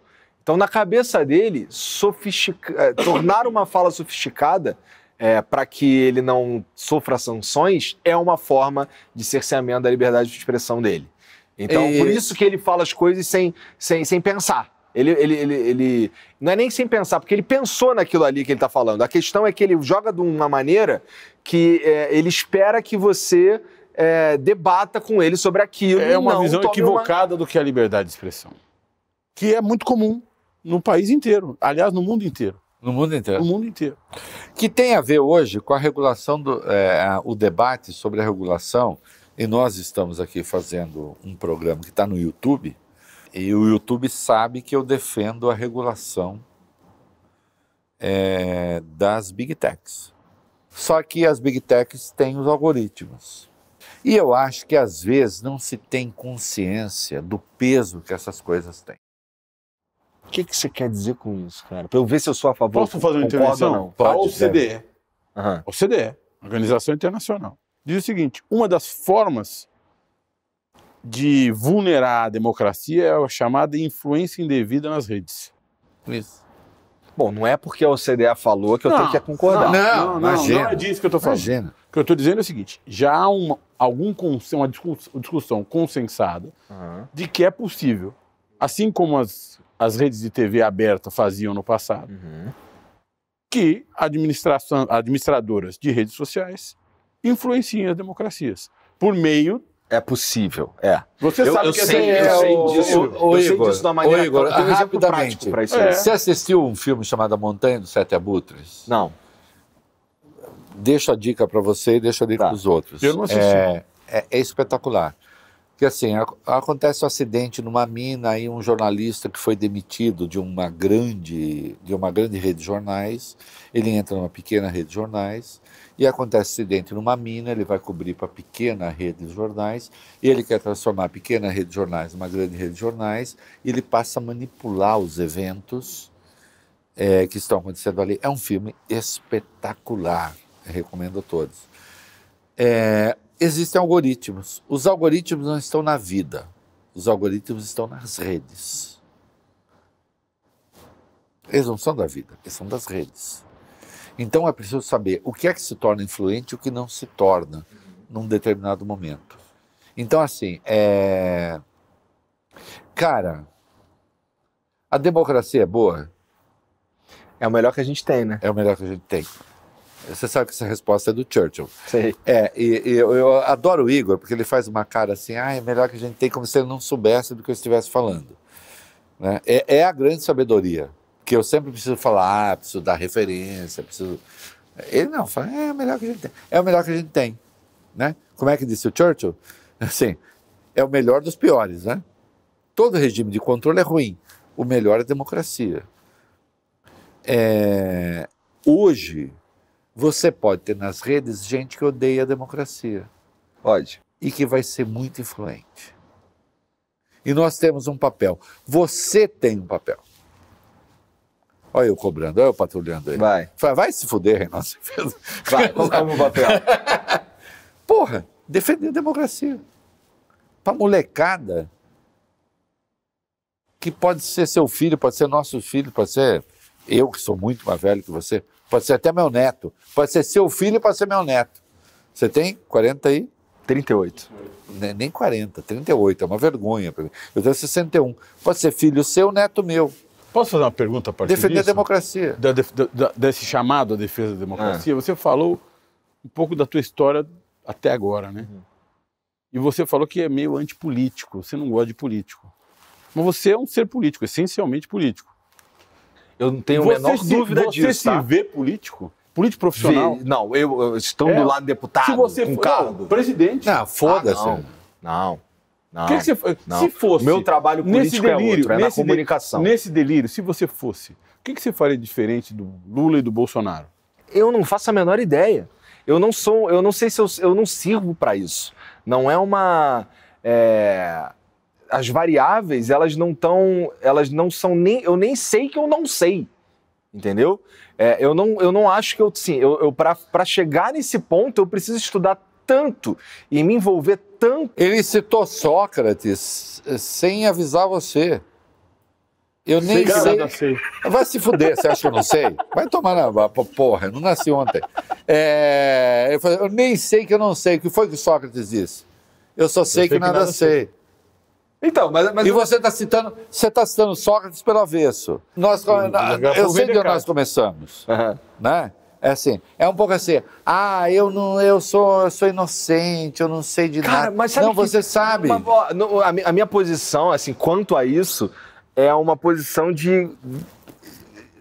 Então, na cabeça dele, sofistica... É, tornar uma fala sofisticada é, para que ele não sofra sanções é uma forma de cerceamento da liberdade de expressão dele. Então, e... por isso que ele fala as coisas sem, sem, sem pensar. Ele, ele, ele, ele, Não é nem sem pensar, porque ele pensou naquilo ali que ele está falando. A questão é que ele joga de uma maneira que é, ele espera que você é, debata com ele sobre aquilo. É uma visão equivocada uma... do que é a liberdade de expressão. Que é muito comum no país inteiro. Aliás, no mundo inteiro. No mundo inteiro. No mundo inteiro. Que tem a ver hoje com a regulação do é, o debate sobre a regulação e nós estamos aqui fazendo um programa que está no YouTube, e o YouTube sabe que eu defendo a regulação é, das big techs. Só que as big techs têm os algoritmos. E eu acho que às vezes não se tem consciência do peso que essas coisas têm. O que, que você quer dizer com isso, cara? Para eu ver se eu sou a favor. Posso fazer uma intervenção? Não? Pode, a OCDE. Uhum. OCDE, Organização Internacional diz o seguinte: uma das formas de vulnerar a democracia é a chamada influência indevida nas redes. Isso. Bom, não é porque a CDA falou que eu não, tenho que concordar. Não, não, não, imagina, não é disso que eu estou falando. Imagina. O que eu estou dizendo é o seguinte: já há uma, algum, uma discussão consensada uhum. de que é possível, assim como as, as redes de TV aberta faziam no passado, uhum. que administradoras de redes sociais influenciem as democracias por meio é possível, é. Você eu, sabe eu que é sei, é, eu sei disso, o, o, eu Igor, sei disso da maneira... Ô, Igor, eu um rapidamente, isso. É. Você assistiu um filme chamado A Montanha dos Sete Abutres? Não. Deixo a dica para você e deixo a dica tá. para os outros. Eu não assisti. É, é, é espetacular. Porque assim, a, acontece um acidente numa mina e um jornalista que foi demitido de uma grande, de uma grande rede de jornais, ele entra numa pequena rede de jornais e acontece acidente numa mina, ele vai cobrir para pequena rede de jornais, e ele quer transformar a pequena rede de jornais numa grande rede de jornais, e ele passa a manipular os eventos é, que estão acontecendo ali. É um filme espetacular, recomendo a todos. É, existem algoritmos. Os algoritmos não estão na vida, os algoritmos estão nas redes. Eles não são da vida, eles são das redes. Então é preciso saber o que é que se torna influente e o que não se torna num determinado momento. Então, assim, é... cara, a democracia é boa? É o melhor que a gente tem, né? É o melhor que a gente tem. Você sabe que essa resposta é do Churchill. Sei. É, e, e eu, eu, adoro o Igor, porque ele faz uma cara assim, ah, é melhor que a gente tem, como se ele não soubesse do que eu estivesse falando. Né? É, é a grande sabedoria que eu sempre preciso falar, ah, preciso dar referência, preciso. Ele não, fala, é, é o melhor que a gente tem. É o melhor que a gente tem. Né? Como é que disse o Churchill? Assim, é o melhor dos piores, né? Todo regime de controle é ruim. O melhor é democracia. É... Hoje, você pode ter nas redes gente que odeia a democracia. Pode. E que vai ser muito influente. E nós temos um papel. Você tem um papel. Olha eu cobrando, olha eu patrulhando aí. Vai. vai se fuder, Reinaldo. Vai, colocamos um papel. Porra, defender a democracia. Pra molecada, que pode ser seu filho, pode ser nosso filho, pode ser eu, que sou muito mais velho que você, pode ser até meu neto, pode ser seu filho, pode ser meu neto. Você tem 40 aí? 38. Nem 40, 38, é uma vergonha para mim. Eu tenho 61. Pode ser filho seu, neto meu. Posso fazer uma pergunta a partir Defender disso? a democracia. Da, da, desse chamado à defesa da democracia. É. Você falou um pouco da tua história até agora, né? Uhum. E você falou que é meio antipolítico, você não gosta de político. Mas você é um ser político, essencialmente político. Eu não tenho a menor se, dúvida você disso. Você se tá? vê político? Político profissional? Vê, não, eu, eu estou é. do lado deputado, se você um for, cargo. presidente. Não, foda-se. Ah, não. não. Não, que que você, não. Se fosse. O meu trabalho político é delírio, é outro, é na comunicação. De, nesse delírio, se você fosse, o que, que você faria diferente do Lula e do Bolsonaro? Eu não faço a menor ideia. Eu não sou, eu não sei se eu, eu não sirvo para isso. Não é uma. É, as variáveis, elas não estão. Elas não são nem. Eu nem sei que eu não sei. Entendeu? É, eu, não, eu não acho que eu. Sim, eu, eu para chegar nesse ponto, eu preciso estudar tanto e me envolver tanto. Ele citou Sócrates eh, sem avisar você. Eu nem sei. sei. Vai se fuder, você acha que eu não sei? Vai tomar na porra, eu não nasci ontem. É, eu, falei, eu, nem sei que eu não sei. O que foi que Sócrates disse? Eu só sei, eu sei que, que, nada, nada sei. sei. Então, mas, mas e você está citando, você está citando Sócrates pelo avesso. Nós, eu, eu sei de onde nós começamos, uhum. né? É assim, é um pouco assim. Ah, eu não, eu sou, eu sou inocente, eu não sei de Cara, nada. Mas sabe não, que, você sabe. Uma, a, a minha posição, assim, quanto a isso, é uma posição de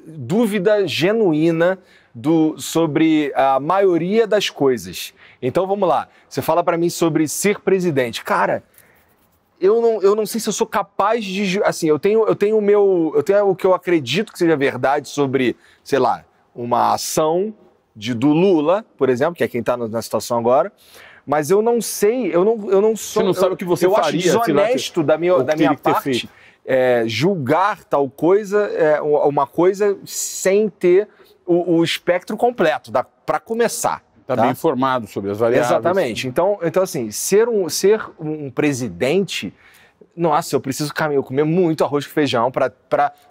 dúvida genuína do, sobre a maioria das coisas. Então vamos lá. Você fala para mim sobre ser presidente, cara. Eu não, eu não sei se eu sou capaz de. Assim, eu tenho, eu tenho o meu. Eu tenho o que eu acredito que seja verdade sobre, sei lá, uma ação de, do Lula, por exemplo, que é quem está na situação agora, mas eu não sei, eu não, eu não sou. Você não sabe o que você eu faria. Eu acho desonesto da minha, da minha parte é, julgar tal coisa, é, uma coisa sem ter o, o espectro completo, para começar. Está tá? bem informado sobre as variáveis. Exatamente. Então, então assim, ser um, ser um presidente nossa, eu preciso caminhar, comer muito arroz com feijão para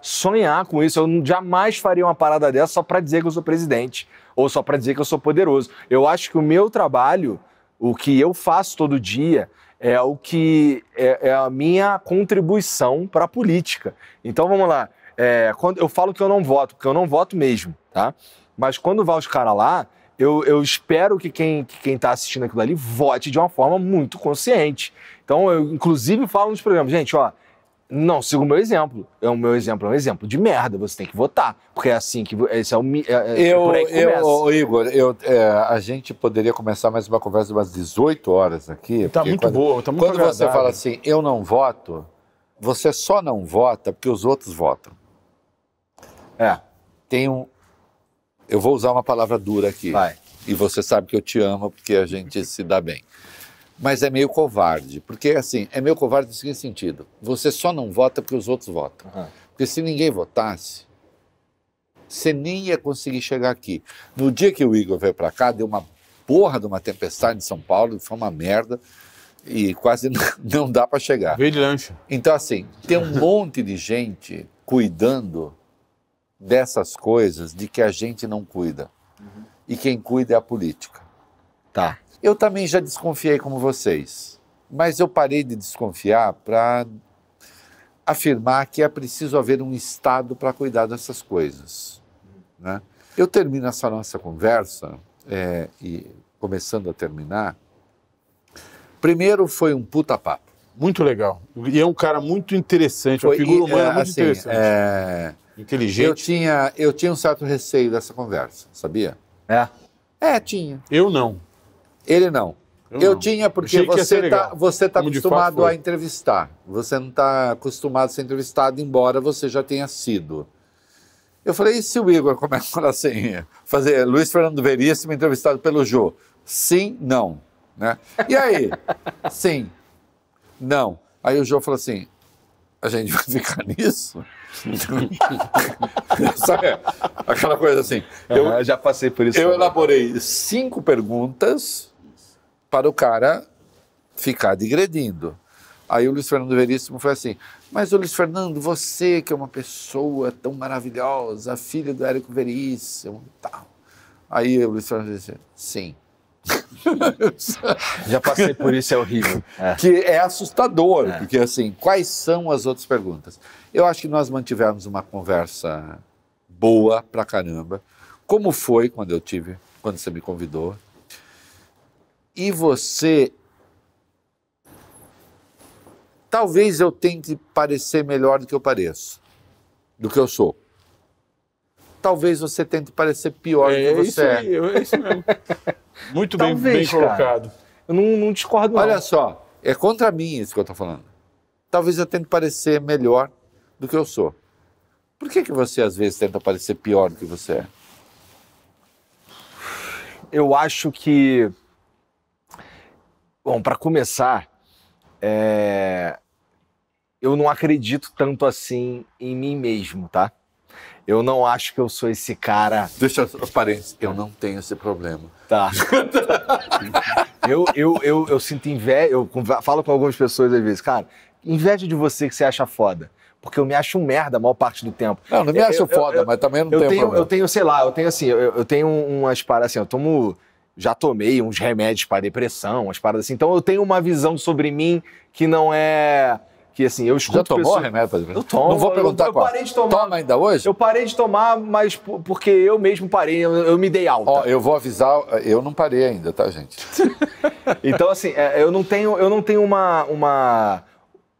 sonhar com isso. Eu jamais faria uma parada dessa só para dizer que eu sou presidente ou só para dizer que eu sou poderoso. Eu acho que o meu trabalho, o que eu faço todo dia, é o que é, é a minha contribuição para a política. Então vamos lá. É, quando eu falo que eu não voto, porque eu não voto mesmo, tá? Mas quando vai os caras lá, eu, eu, espero que quem está assistindo aquilo ali vote de uma forma muito consciente. Então, eu inclusive falo nos programas, gente, ó, não, siga o meu exemplo. É, o meu exemplo é um exemplo de merda. Você tem que votar. Porque é assim que. Esse é o. É, é, é, eu, eu, Igor, eu, é, a gente poderia começar mais uma conversa de umas 18 horas aqui. Tá muito quando, boa, tá muito Quando agradável. você fala assim, eu não voto, você só não vota porque os outros votam. É. Tem um. Eu vou usar uma palavra dura aqui. Vai. E você sabe que eu te amo porque a gente se dá bem mas é meio covarde. Porque, assim, é meio covarde no seguinte sentido: você só não vota porque os outros votam. Uhum. Porque se ninguém votasse, você nem ia conseguir chegar aqui. No dia que o Igor veio para cá, deu uma porra de uma tempestade em São Paulo, foi uma merda. E quase não dá para chegar. Veio de lancha. Então, assim, tem um monte de gente cuidando dessas coisas de que a gente não cuida. Uhum. E quem cuida é a política. Tá. Eu também já desconfiei como vocês, mas eu parei de desconfiar para afirmar que é preciso haver um Estado para cuidar dessas coisas. Né? Eu termino essa nossa conversa, é, e começando a terminar. Primeiro foi um puta papo. Muito legal. E é um cara muito interessante, foi, uma figura humana é, muito assim, interessante. É... Inteligente. Eu tinha, eu tinha um certo receio dessa conversa, sabia? É. É, tinha. Eu não. Ele não. Eu, eu tinha, porque você está tá, tá acostumado a entrevistar. Você não está acostumado a ser entrevistado, embora você já tenha sido. Eu falei, e se o Igor começa assim, fazer Luiz Fernando Veríssimo entrevistado pelo Jô? Sim, não. Né? E aí? Sim, não. Aí o Jô falou assim, a gente vai ficar nisso? Sabe, aquela coisa assim. Eu, eu já passei por isso. Eu também. elaborei cinco perguntas para o cara ficar digredindo. Aí o Luiz Fernando Veríssimo foi assim: Mas, Luiz Fernando, você que é uma pessoa tão maravilhosa, filha do Érico Veríssimo tal. Aí o Luiz Fernando disse: Sim. Já passei por isso, é horrível. É. Que é assustador, é. porque assim, quais são as outras perguntas? Eu acho que nós mantivemos uma conversa boa pra caramba. Como foi quando eu tive, quando você me convidou? e você. Talvez eu tente parecer melhor do que eu pareço, do que eu sou. Talvez você tente parecer pior é, do que é, é você é. Isso é. é isso mesmo. Muito Talvez, bem, colocado. Eu não, não discordo. Olha não. só, é contra mim isso que eu estou falando. Talvez eu tente parecer melhor do que eu sou. Por que, que você às vezes tenta parecer pior do que você é? Eu acho que Bom, para começar, é... eu não acredito tanto assim em mim mesmo, tá? Eu não acho que eu sou esse cara. Deixa os parênteses. Eu não tenho esse problema. Tá. eu, eu, eu, eu sinto inveja. Eu falo com algumas pessoas às vezes, cara, inveja de você que você acha foda. Porque eu me acho um merda a maior parte do tempo. Não, não me eu, acho eu, foda, eu, mas também não eu tenho, tenho problema. Eu tenho, sei lá, eu tenho assim, eu, tenho umas paradas assim, eu tomo já tomei uns remédios para depressão, umas paradas assim. Então eu tenho uma visão sobre mim que não é que assim, eu escuto Já tomou pessoas... remédio para depressão? Eu tomo. Não vou perguntar eu, eu parei de tomar. Toma ainda hoje? Eu parei de tomar, mas porque eu mesmo parei, eu, eu me dei alta. Ó, eu vou avisar, eu não parei ainda, tá, gente? então assim, é, eu não tenho, eu não tenho uma, uma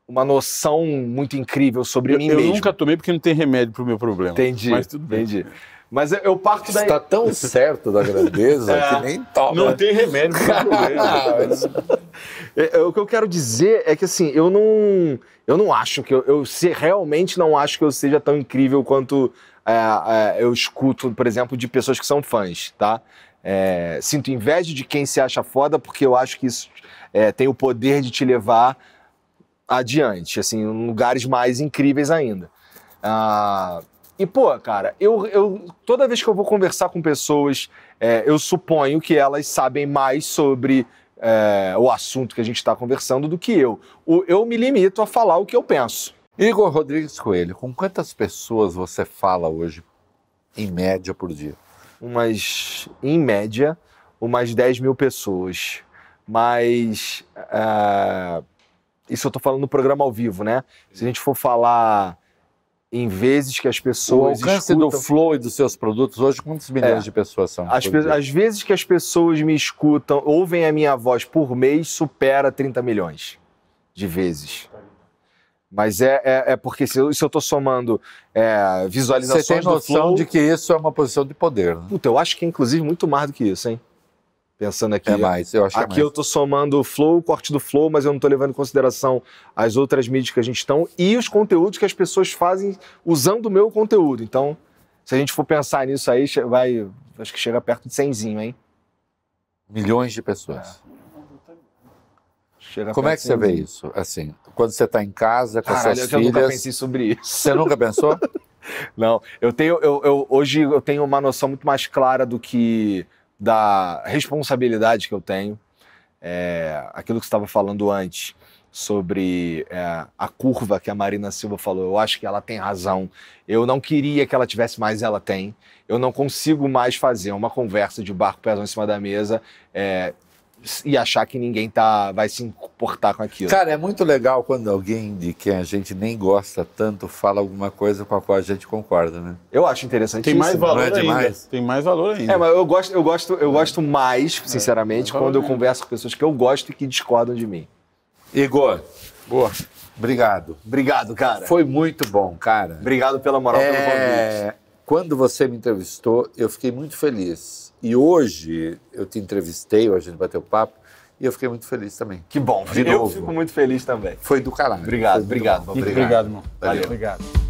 uma noção muito incrível sobre eu, mim eu mesmo. Eu nunca tomei porque não tem remédio para o meu problema. Entendi. Mas tudo bem. Entendi. Mas eu, parto daí. Está tão certo da grandeza é, que nem toma. Não tem remédio para é, é, o que eu quero dizer é que assim, eu não, eu não acho que eu, eu se, realmente não acho que eu seja tão incrível quanto é, é, eu escuto, por exemplo, de pessoas que são fãs, tá? É, sinto inveja de quem se acha foda porque eu acho que isso é, tem o poder de te levar adiante, assim, em lugares mais incríveis ainda. Ah, e, pô, cara, eu, eu toda vez que eu vou conversar com pessoas, é, eu suponho que elas sabem mais sobre é, o assunto que a gente está conversando do que eu. O, eu me limito a falar o que eu penso. Igor Rodrigues Coelho, com quantas pessoas você fala hoje, em média, por dia? Umas, em média, umas 10 mil pessoas. Mas. Uh, isso eu estou falando no programa ao vivo, né? Se a gente for falar em vezes que as pessoas. O alcance escutam... do Flow e dos seus produtos hoje, quantos milhões é. de pessoas são? As, pe... as, é. vezes que as pessoas me escutam, ouvem a minha voz por mês, supera 30 milhões de vezes. Mas é, é, é porque se eu, estou somando é, visualizações Você tem noção Flow... de que isso é uma posição de poder, né? Puta, eu acho que é inclusive muito mais do que isso, hein? Pensando aqui. É mais, eu acho é Aqui é eu estou somando o flow, o corte do flow, mas eu não estou levando em consideração as outras mídias que a gente tem e os conteúdos que as pessoas fazem usando o meu conteúdo. Então, se a gente for pensar nisso aí, vai. Acho que chega perto de 100, hein? Milhões de pessoas. É. Chega Como é que você vê isso? Assim, quando você está em casa com Caralho, suas eu filhas. Eu nunca pensei sobre isso. Você nunca pensou? Não, eu tenho, eu, eu, hoje eu tenho uma noção muito mais clara do que da responsabilidade que eu tenho, é, aquilo que você estava falando antes sobre é, a curva que a Marina Silva falou, eu acho que ela tem razão. Eu não queria que ela tivesse mais, ela tem. Eu não consigo mais fazer uma conversa de barco pesão em cima da mesa, é, e achar que ninguém tá, vai se importar com aquilo. Cara, é muito legal quando alguém de quem a gente nem gosta tanto fala alguma coisa com a qual a gente concorda, né? Eu acho interessante. Tem mais valor é ainda. Tem mais valor ainda. É, mas eu gosto, eu gosto, eu gosto mais, é. sinceramente, é, quando eu converso com pessoas que eu gosto e que discordam de mim. Igor. Boa. Obrigado. Obrigado, cara. Foi muito bom, cara. Obrigado pela moral, é... pelo convite. Quando você me entrevistou, eu fiquei muito feliz e hoje eu te entrevistei, a gente bateu papo, e eu fiquei muito feliz também. Que bom, de eu novo. fico muito feliz também. Foi do caralho. Obrigado, obrigado. Obrigado, obrigado, irmão. Valeu. Obrigado.